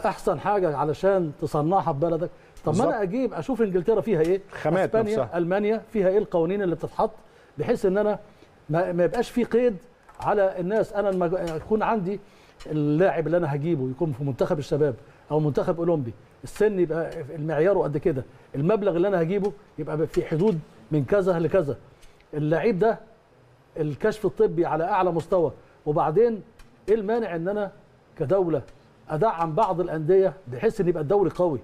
احسن حاجه علشان تصنعها في بلدك طب ما انا اجيب اشوف انجلترا فيها ايه خامات اسبانيا نفسها. المانيا فيها ايه القوانين اللي بتتحط بحيث ان انا ما يبقاش في قيد على الناس انا لما يكون عندي اللاعب اللي انا هجيبه يكون في منتخب الشباب او منتخب اولمبي السن يبقى المعياره قد كده المبلغ اللي انا هجيبه يبقى في حدود من كذا لكذا اللعيب ده الكشف الطبي على اعلى مستوى وبعدين ايه المانع ان انا كدوله ادعم بعض الانديه بحيث ان يبقى الدوري قوي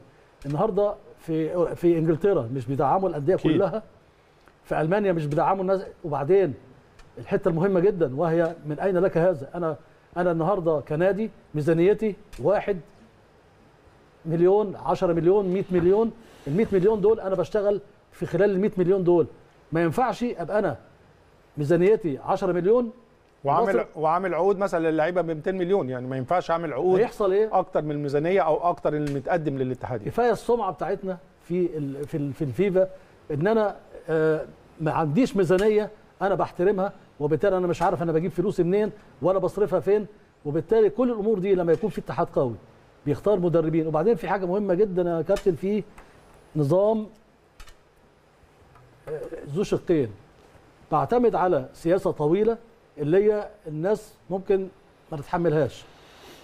النهارده في في انجلترا مش بيدعموا الانديه كلها في المانيا مش بيدعموا الناس وبعدين الحته المهمه جدا وهي من اين لك هذا انا انا النهارده كنادي ميزانيتي واحد مليون 10 مليون 100 مليون ال 100 مليون دول انا بشتغل في خلال ال 100 مليون دول ما ينفعش ابقى انا ميزانيتي 10 مليون وعامل وعامل عقود مثلا للعيبه ب 200 مليون يعني ما ينفعش اعمل عقود هيحصل ايه اكتر من الميزانيه او اكتر اللي متقدم للاتحاد كفايه السمعه بتاعتنا في في في الفيفا ان انا آه، ما عنديش ميزانيه انا بحترمها وبالتالي انا مش عارف انا بجيب فلوسي منين ولا بصرفها فين وبالتالي كل الامور دي لما يكون في اتحاد قوي بيختار مدربين وبعدين في حاجه مهمه جدا يا كابتن في نظام آه، ذو شقين بعتمد على سياسه طويله اللي هي الناس ممكن ما تتحملهاش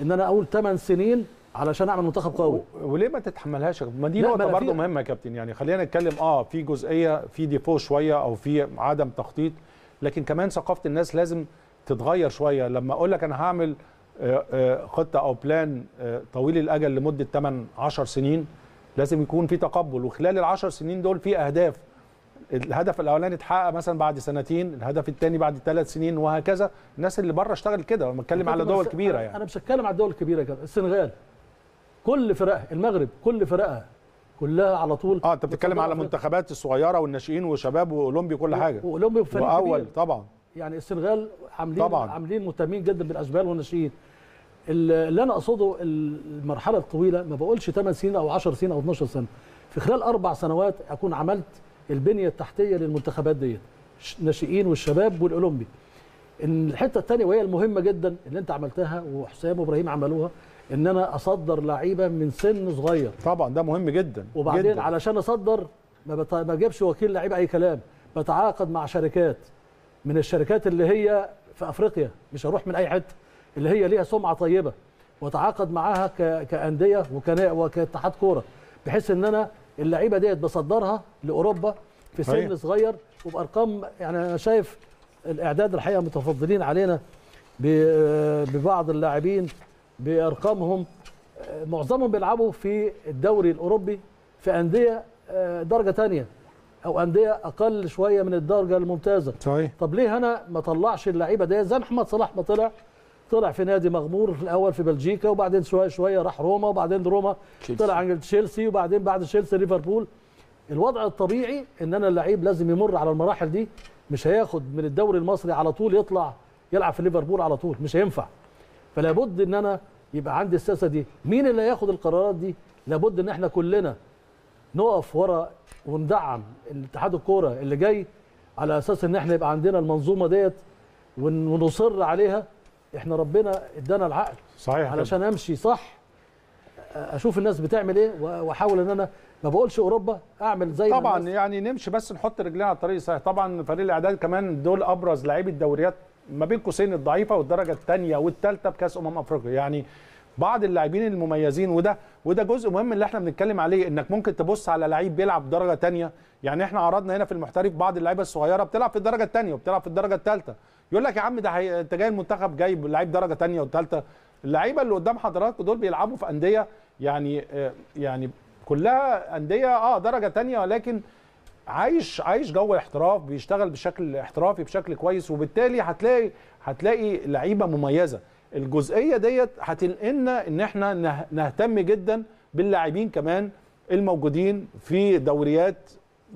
ان انا اقول 8 سنين علشان اعمل منتخب قوي وليه ما تتحملهاش ما دي نقطه برضه مهمه يا كابتن يعني خلينا نتكلم اه في جزئيه في ديفو شويه او في عدم تخطيط لكن كمان ثقافه الناس لازم تتغير شويه لما اقول لك انا هعمل آه، آه، خطه او بلان آه، طويل الاجل لمده 8 10 سنين لازم يكون في تقبل وخلال ال 10 سنين دول في اهداف الهدف الاولاني اتحقق مثلا بعد سنتين الهدف الثاني بعد ثلاث سنين وهكذا الناس اللي بره اشتغلت كده بتكلم يعني. على دول كبيره يعني انا مش هتكلم على الدول الكبيره كده السنغال كل فرقها المغرب كل فرقها كلها على طول اه انت بتتكلم على المنتخبات الصغيره والناشئين وشباب واولمبي وكل حاجه واولمبي فريق واول كبير. طبعا يعني السنغال عاملين طبعا. عاملين مهتمين جدا بالاشبال والناشئين اللي انا اقصده المرحله الطويله ما بقولش 8 سنين او 10 سنين او 12 سنه في خلال اربع سنوات اكون عملت البنيه التحتيه للمنتخبات ديت الناشئين والشباب والاولمبي الحته الثانيه وهي المهمه جدا اللي انت عملتها وحسام وابراهيم عملوها ان انا اصدر لعيبه من سن صغير طبعا ده مهم جدا وبعدين جداً. علشان اصدر ما بجيبش ما اجيبش وكيل لعيب اي كلام بتعاقد مع شركات من الشركات اللي هي في افريقيا مش هروح من اي حته اللي هي ليها سمعه طيبه واتعاقد معاها كانديه وكناء وكاتحاد كوره بحيث ان انا اللعيبه ديت بصدرها لاوروبا في سن هي. صغير وبارقام يعني انا شايف الاعداد الحقيقه متفضلين علينا ببعض اللاعبين بارقامهم معظمهم بيلعبوا في الدوري الاوروبي في انديه آه، درجه ثانيه او انديه اقل شويه من الدرجه الممتازه صحيح طب ليه انا ما طلعش اللعيبه دي زي محمد صلاح ما طلع طلع في نادي مغمور الاول في بلجيكا وبعدين شويه شويه راح روما وبعدين روما شيلسي. طلع عند تشيلسي وبعدين بعد تشيلسي ليفربول الوضع الطبيعي ان انا اللعيب لازم يمر على المراحل دي مش هياخد من الدوري المصري على طول يطلع يلعب في ليفربول على طول مش هينفع فلا بد ان انا يبقى عندي السياسه دي مين اللي هياخد القرارات دي لابد ان احنا كلنا نقف ورا وندعم الاتحاد الكوره اللي جاي على اساس ان احنا يبقى عندنا المنظومه ديت ونصر عليها احنا ربنا ادانا العقل صحيح علشان امشي صح اشوف الناس بتعمل ايه واحاول ان انا ما بقولش اوروبا اعمل زي طبعا الناس. يعني نمشي بس نحط رجلينا على الطريق صحيح طبعا فريق الاعداد كمان دول ابرز لعيبه دوريات ما بين قوسين الضعيفه والدرجه الثانيه والثالثه بكاس امم افريقيا يعني بعض اللاعبين المميزين وده وده جزء مهم اللي احنا بنتكلم عليه انك ممكن تبص على لعيب بيلعب درجه ثانيه يعني احنا عرضنا هنا في المحترف بعض اللعيبه الصغيره بتلعب في الدرجه الثانيه وبتلعب في الدرجه الثالثه يقول لك يا عم ده انت جاي المنتخب جايب لعيب درجه ثانيه وثالثه اللعيبه اللي قدام حضراتكم دول بيلعبوا في انديه يعني آه، يعني كلها انديه اه درجه ثانيه ولكن عايش عايش جو احتراف بيشتغل بشكل احترافي بشكل كويس وبالتالي هتلاقي هتلاقي لعيبه مميزه الجزئيه ديت هتنقلنا ان احنا نهتم جدا باللاعبين كمان الموجودين في دوريات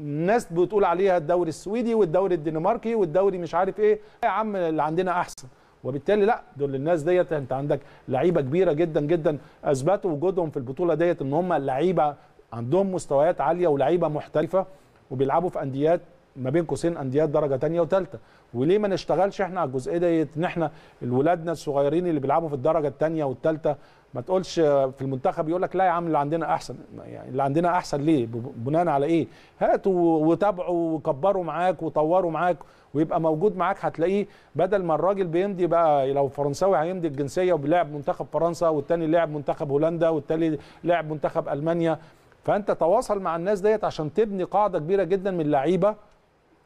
ناس بتقول عليها الدوري السويدي والدوري الدنماركي والدوري مش عارف ايه يا عم اللي عندنا احسن وبالتالي لا دول الناس ديت انت عندك لعيبه كبيره جدا جدا اثبتوا وجودهم في البطوله ديت ان هم لعيبه عندهم مستويات عاليه ولعيبه محترفه وبيلعبوا في انديات ما بين قوسين انديات درجه ثانيه وثالثه وليه ما نشتغلش احنا على الجزئيه ديت ان احنا الولادنا الصغيرين اللي بيلعبوا في الدرجه الثانيه والثالثه ما تقولش في المنتخب يقول لك لا يا عم اللي عندنا احسن يعني اللي عندنا احسن ليه بناء على ايه هاتوا وتابعوا وكبروا معاك وطوروا معاك ويبقى موجود معاك هتلاقيه بدل ما الراجل بيمضي بقى لو فرنساوي هيمضي الجنسيه وبيلعب منتخب فرنسا والتاني لعب منتخب هولندا والتالي لعب منتخب المانيا فانت تواصل مع الناس ديت عشان تبني قاعده كبيره جدا من لعيبه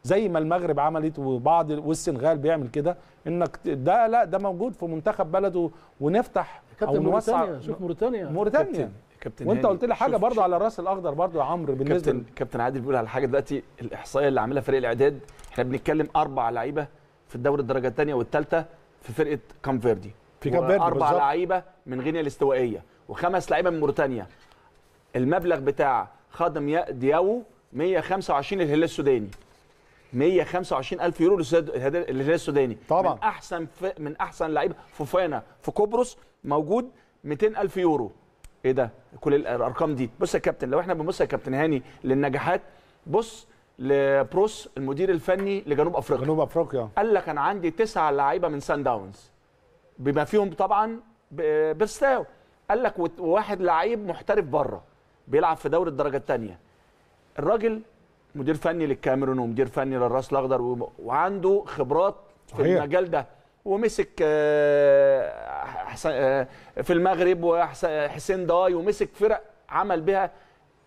زي ما المغرب عملت وبعض والسنغال بيعمل كده انك ده لا ده موجود في منتخب بلده ونفتح او نوسع شوف موريتانيا موريتانيا كابتن وانت قلت لي حاجه برضه على الراس الاخضر برضه يا عمرو بالنسبه كابتن كابتن عادل بيقول على حاجه دلوقتي الاحصائيه اللي عاملها فريق الاعداد احنا بنتكلم اربع لعيبه في الدوري الدرجه الثانيه والثالثه في فرقه كامفيردي في كامفيردي اربع لعيبه من غينيا الاستوائيه وخمس لعيبه من موريتانيا المبلغ بتاع خادم دياو 125 الهلال السوداني 125 الف يورو للهلال السوداني طبعا من احسن في من احسن لعيبه فوفانا في قبرص موجود 200 الف يورو ايه ده كل الارقام دي بص يا كابتن لو احنا بنبص يا كابتن هاني للنجاحات بص لبروس المدير الفني لجنوب افريقيا جنوب افريقيا قال لك انا عندي تسعه لعيبه من سان داونز بما فيهم طبعا بيرستاو قال لك وواحد لعيب محترف بره بيلعب في دوري الدرجه الثانيه الراجل مدير فني للكاميرون ومدير فني للراس الاخضر وعنده خبرات في هي. المجال ده ومسك آه، آه، في المغرب وحسين داي ومسك فرق عمل بها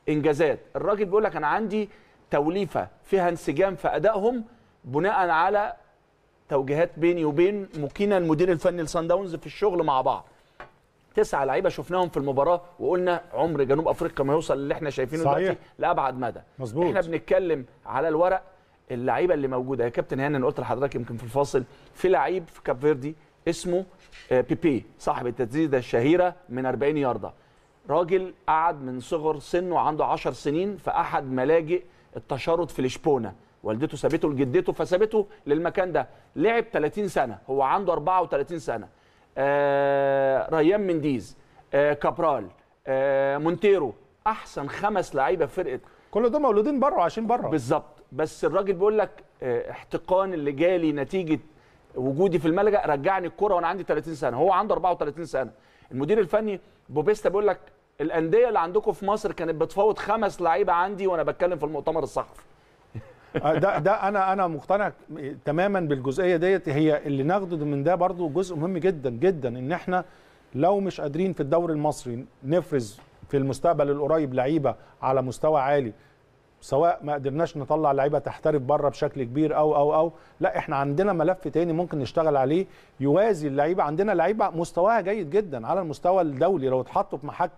انجازات الراجل بيقول لك انا عندي توليفه فيها انسجام في ادائهم بناء على توجيهات بيني وبين مكينا المدير الفني لسان داونز في الشغل مع بعض تسعه لعيبه شفناهم في المباراه وقلنا عمر جنوب افريقيا ما يوصل اللي احنا شايفينه دلوقتي لابعد مدى مظبوط احنا بنتكلم على الورق اللعيبه اللي موجوده يا كابتن هاني انا قلت لحضرتك يمكن في الفاصل في لعيب في كاب فيردي اسمه آه، بيبي صاحب التسديده الشهيره من 40 يارده راجل قعد من صغر سنه عنده 10 سنين في احد ملاجئ التشرد في لشبونه والدته سابته لجدته فسابته للمكان ده لعب 30 سنه هو عنده 34 سنه آه، ريان منديز آه، كابرال آه، مونتيرو احسن خمس لعيبه في فرقه كل دول مولودين بره عشان بره بالظبط بس الراجل بيقول لك احتقان اللي جالي نتيجه وجودي في الملجا رجعني الكره وانا عندي 30 سنه هو عنده 34 سنه المدير الفني بوبيستا بيقول لك الانديه اللي عندكم في مصر كانت بتفاوض خمس لعيبه عندي وانا بتكلم في المؤتمر الصحفي آه، ده ده انا انا مقتنع تماما بالجزئيه ديت هي اللي ناخده من ده برضو جزء مهم جدا جدا ان احنا لو مش قادرين في الدوري المصري نفرز في المستقبل القريب لعيبه على مستوى عالي سواء ما قدرناش نطلع لعيبه تحترف بره بشكل كبير او او او لا احنا عندنا ملف تاني ممكن نشتغل عليه يوازي اللعيبه عندنا لعيبه مستواها جيد جدا على المستوى الدولي لو اتحطوا في محك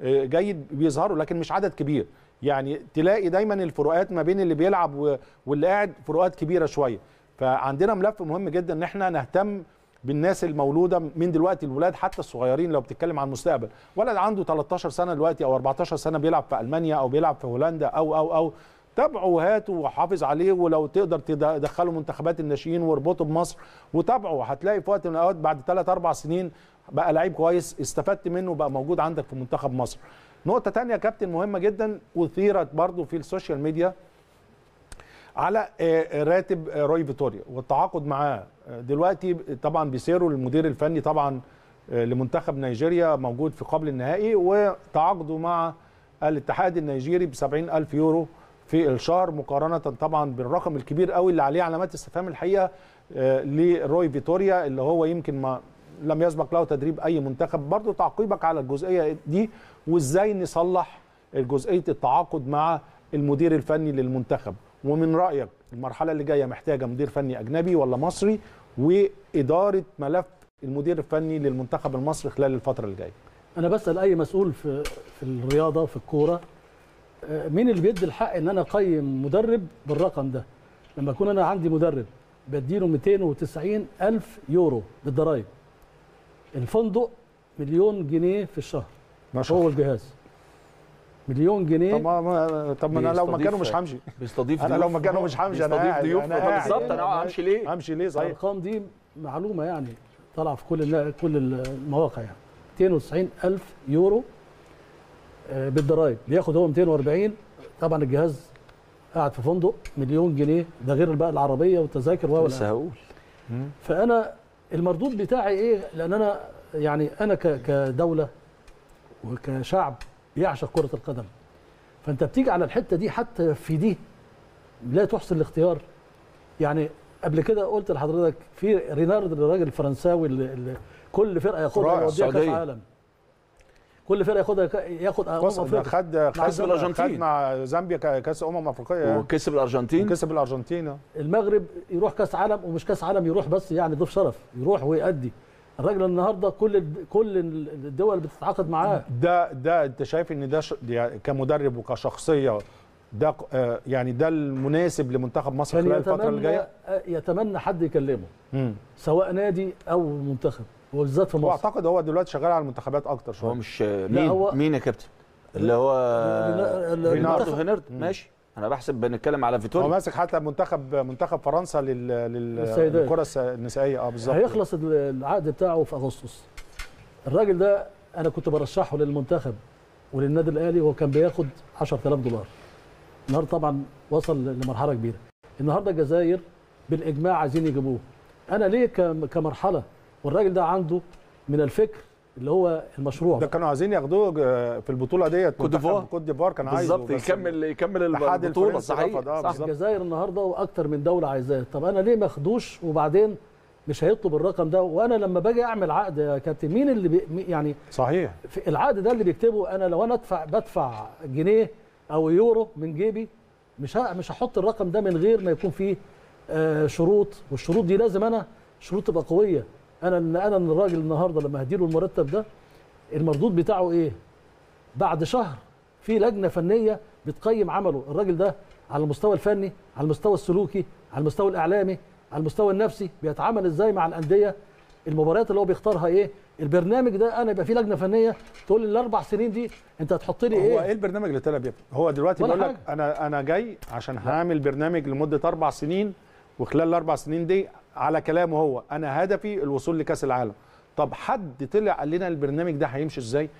آه، جيد بيظهروا لكن مش عدد كبير يعني تلاقي دايما الفروقات ما بين اللي بيلعب واللي قاعد فروقات كبيره شويه فعندنا ملف مهم جدا ان احنا نهتم بالناس المولوده من دلوقتي الولاد حتى الصغيرين لو بتتكلم عن المستقبل ولد عنده 13 سنه دلوقتي او 14 سنه بيلعب في المانيا او بيلعب في هولندا او او او تابعه هاته وحافظ عليه ولو تقدر تدخله منتخبات الناشئين واربطه بمصر وتابعه هتلاقي في وقت من الاوقات بعد 3 4 سنين بقى لعيب كويس استفدت منه بقى موجود عندك في منتخب مصر نقطه تانية يا كابتن مهمه جدا اثيرت برضو في السوشيال ميديا على آه، آه، راتب آه، روي فيتوريا والتعاقد معاه دلوقتي طبعا بيسيروا المدير الفني طبعا لمنتخب نيجيريا موجود في قبل النهائي وتعاقده مع الاتحاد النيجيري ب 70000 يورو في الشهر مقارنه طبعا بالرقم الكبير قوي اللي عليه علامات استفهام الحقيقه لروي فيتوريا اللي هو يمكن ما لم يسبق له تدريب اي منتخب برضو تعقيبك على الجزئيه دي وازاي نصلح جزئيه التعاقد مع المدير الفني للمنتخب ومن رايك المرحله اللي جايه محتاجه مدير فني اجنبي ولا مصري واداره ملف المدير الفني للمنتخب المصري خلال الفتره اللي جايه انا بسال اي مسؤول في في الرياضه في الكوره آه، مين اللي بيدي الحق ان انا اقيم مدرب بالرقم ده لما اكون انا عندي مدرب بديله 290 الف يورو بالضرايب الفندق مليون جنيه في الشهر ما شاء هو الجهاز مليون جنيه طب ما طب ما انا لو مكانه مش همشي بيستضيف انا لو مكانه مش همشي انا بيستضيف ضيوف بالظبط انا يعني همشي ليه؟ همشي ليه صحيح الارقام دي معلومه يعني طالعه في كل كل المواقع يعني الف يورو آه، بالضرايب بياخد هو 240 طبعا الجهاز قاعد في فندق مليون جنيه ده غير بقى العربيه والتذاكر و لسه هقول فانا المردود بتاعي ايه لان انا يعني انا كدوله وكشعب يعشق كره القدم فانت بتيجي على الحته دي حتى في دي لا تحسن الاختيار يعني قبل كده قلت لحضرتك في رينارد الراجل الفرنساوي اللي كل فرقه ياخدها يوديها كاس عالم كل فرقه ياخدها ياخد امم افريقيا خد خد الارجنتين مع زامبيا كاس امم افريقيه وكسب الارجنتين كسب الارجنتين المغرب يروح كاس عالم ومش كاس عالم يروح بس يعني ضيف شرف يروح ويأدي الراجل النهارده كل كل الدول بتتعاقد معاه ده ده انت شايف ان ده كمدرب وكشخصيه ده آه، يعني ده المناسب لمنتخب مصر خلال الفتره اللي جايه يتمنى حد يكلمه مم. سواء نادي او منتخب وبالذات في مصر واعتقد هو دلوقتي شغال على المنتخبات اكتر شويه هو مش مين هو... مين يا كابتن اللي هو ريناردو هنرد ماشي انا بحسب بنتكلم على فيتوريا هو ماسك حتى منتخب منتخب فرنسا لل... للكره النسائيه اه بالظبط هيخلص العقد بتاعه في اغسطس الراجل ده انا كنت برشحه للمنتخب وللنادي الاهلي وهو كان بياخد 10000 دولار النهارده طبعا وصل لمرحله كبيره النهارده الجزائر بالاجماع عايزين يجيبوه انا ليه كمرحله والراجل ده عنده من الفكر اللي هو المشروع ده كانوا عايزين ياخدوه آه، في البطوله ديت كوت ديفوار كوت ديفوار كان عايزه بالظبط يكمل يكمل البطوله صحيح صح الجزائر النهارده واكتر من دوله عايزاه طب انا ليه ما اخدوش وبعدين مش هيطلب الرقم ده وانا لما باجي اعمل عقد يا كابتن مين اللي بي يعني صحيح في العقد ده اللي بيكتبه انا لو انا ادفع بدفع جنيه او يورو من جيبي مش مش هحط الرقم ده من غير ما يكون فيه آه شروط والشروط دي لازم انا شروط تبقى قويه انا ان انا الراجل النهارده لما هديله المرتب ده المردود بتاعه ايه؟ بعد شهر في لجنه فنيه بتقيم عمله الراجل ده على المستوى الفني على المستوى السلوكي على المستوى الاعلامي على المستوى النفسي بيتعامل ازاي مع الانديه المباريات اللي هو بيختارها ايه البرنامج ده انا يبقى في لجنه فنيه تقول لي الاربع سنين دي انت هتحط لي ايه هو ايه البرنامج اللي طلب يا هو دلوقتي بيقول لك انا انا جاي عشان هعمل برنامج لمده اربع سنين وخلال الاربع سنين دي على كلامه هو انا هدفي الوصول لكاس العالم طب حد طلع قال لنا البرنامج ده هيمشي ازاي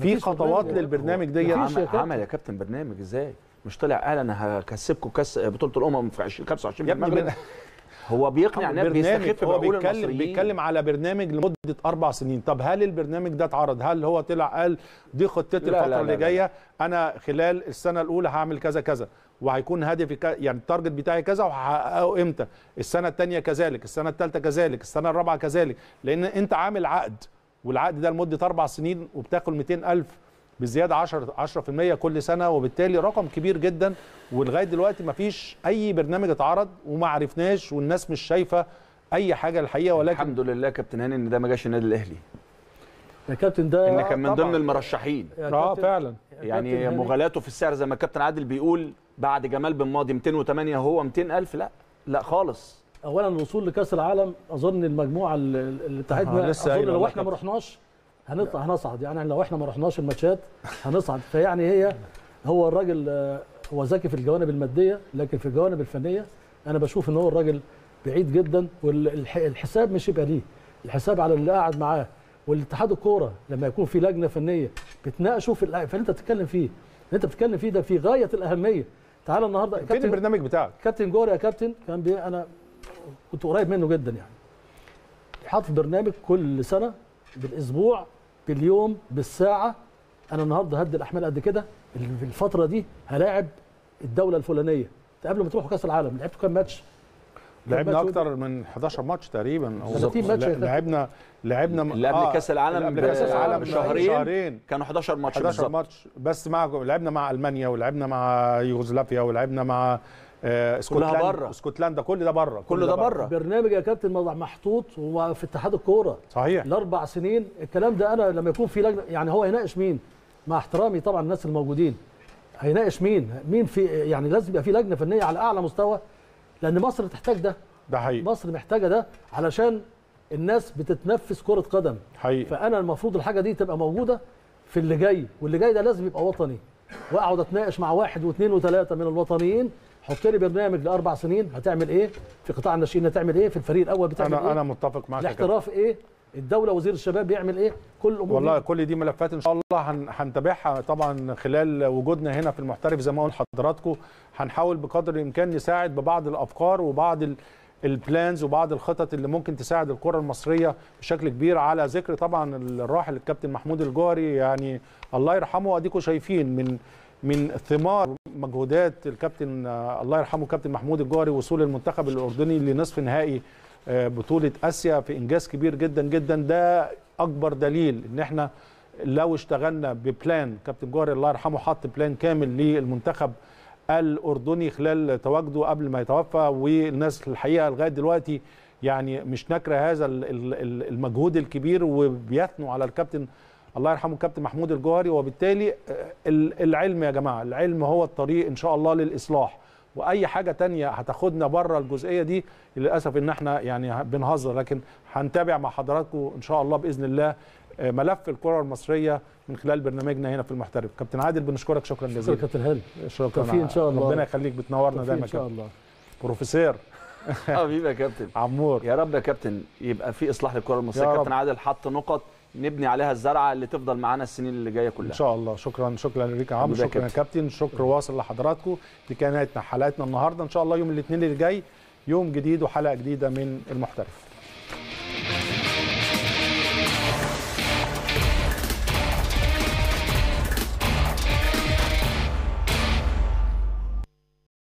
في خطوات للبرنامج ديت عمل, عمل يا كابتن برنامج ازاي مش طلع قال انا هكسبكم كاس بطوله الامم في 2025 25 ابني المغرب هو بيقنع ناس بيستخف هو بيتكلم بيتكلم على برنامج لمده اربع سنين طب هل البرنامج ده اتعرض هل هو طلع قال دي خطتي الفتره اللي جايه انا خلال السنه الاولى هعمل كذا كذا وهيكون هدفي ك... يعني التارجت بتاعي كذا وهحققه امتى السنه الثانيه كذلك السنه الثالثه كذلك السنه الرابعه كذلك لان انت عامل عقد والعقد ده لمده اربع سنين وبتاكل 200000 بزياده 10 10% كل سنه وبالتالي رقم كبير جدا ولغايه دلوقتي ما فيش اي برنامج اتعرض وما عرفناش والناس مش شايفه اي حاجه الحقيقه ولكن الحمد لله كابتن هاني ان ده ما جاش النادي الاهلي يا كابتن ده ان كان من ضمن المرشحين اه فعلا يعني مغالاته في السعر زي ما الكابتن عادل بيقول بعد جمال بن ماضي 208 هو 200000 لا لا خالص اولا الوصول لكاس العالم اظن المجموعه اللي آه لسه اظن لو احنا ما رحناش هنطلع هنصعد يعني لو احنا ما رحناش الماتشات هنصعد فيعني هي هو الراجل آه، هو ذكي في الجوانب الماديه لكن في الجوانب الفنيه انا بشوف ان هو الراجل بعيد جدا والحساب مش يبقى ليه الحساب على اللي قاعد معاه والاتحاد الكوره لما يكون في لجنه فنيه بتناقشوا في اللي انت بتتكلم فيه اللي انت بتتكلم فيه ده في غايه الاهميه تعالى النهارده كابتن فين البرنامج بتاعك كابتن جوري يا كابتن كان بي انا كنت قريب منه جدا يعني حاطط برنامج كل سنه بالاسبوع باليوم بالساعه انا النهارده هدي الاحمال قد كده في الفتره دي هلاعب الدوله الفلانيه انت قبل ما تروحوا كاس العالم لعبتوا كام ماتش لعبنا اكتر من 11 ماتش تقريبا لعبنا لعبنا قبل آه كاس العالم قبل كاس العالم شهرين, شهرين كانوا 11 ماتش 11 بالزبط. ماتش بس مع لعبنا مع المانيا ولعبنا مع يوغوسلافيا ولعبنا مع اسكتلندا آه، اسكتلندا كل ده بره كل, كل ده بره برنامج يا كابتن موضوع محطوط وفي اتحاد الكوره صحيح الاربع سنين الكلام ده انا لما يكون في لجنه يعني هو هيناقش مين مع احترامي طبعا الناس الموجودين هيناقش مين مين في يعني لازم يبقى في لجنه فنيه على اعلى مستوى لان مصر تحتاج ده ده حقيقي مصر محتاجه ده علشان الناس بتتنفس كره قدم حقيقي فانا المفروض الحاجه دي تبقى موجوده في اللي جاي واللي جاي ده لازم يبقى وطني واقعد اتناقش مع واحد واثنين وثلاثه من الوطنيين حط لي برنامج لاربع سنين هتعمل ايه في قطاع الناشئين هتعمل ايه في الفريق الاول بتعمل انا ايه انا متفق معاك الاحتراف ايه الدوله وزير الشباب بيعمل ايه كل الامور والله دي. كل دي ملفات ان شاء الله هنتابعها طبعا خلال وجودنا هنا في المحترف زي ما قلنا لحضراتكم هنحاول بقدر الامكان نساعد ببعض الافكار وبعض البلانز وبعض الخطط اللي ممكن تساعد الكره المصريه بشكل كبير على ذكر طبعا الراحل الكابتن محمود الجوهري يعني الله يرحمه واديكم شايفين من من ثمار مجهودات الكابتن الله يرحمه الكابتن محمود الجوهري وصول المنتخب الاردني لنصف نهائي آه، بطوله اسيا في انجاز كبير جدا جدا ده اكبر دليل ان احنا لو اشتغلنا ببلان كابتن جوهر الله يرحمه حط بلان كامل للمنتخب الاردني خلال تواجده قبل ما يتوفى والناس الحقيقه لغايه دلوقتي يعني مش ناكره هذا المجهود الكبير وبيثنوا على الكابتن الله يرحمه الكابتن محمود الجوهري وبالتالي آه، العلم يا جماعه العلم هو الطريق ان شاء الله للاصلاح واي حاجه تانية هتاخدنا بره الجزئيه دي للاسف ان احنا يعني بنهزر لكن هنتابع مع حضراتكم ان شاء الله باذن الله آه، ملف الكره المصريه من خلال برنامجنا هنا في المحترف كابتن عادل بنشكرك شكرا جزيلا شكرا كابتن هاني شكرا ان شاء الله ربنا يخليك بتنورنا دايما ان شاء الله بروفيسور حبيبي يا كابتن عمور يا رب يا كابتن يبقى في اصلاح للكره المصريه كابتن عادل حط نقط نبني عليها الزرعه اللي تفضل معانا السنين اللي جايه كلها ان شاء الله شكرا شكرا لريكا عمرو شكرا يا كابتن شكر واصل لحضراتكم دي كانت حلقتنا النهارده ان شاء الله يوم الاثنين اللي جاي يوم جديد وحلقه جديده من المحترف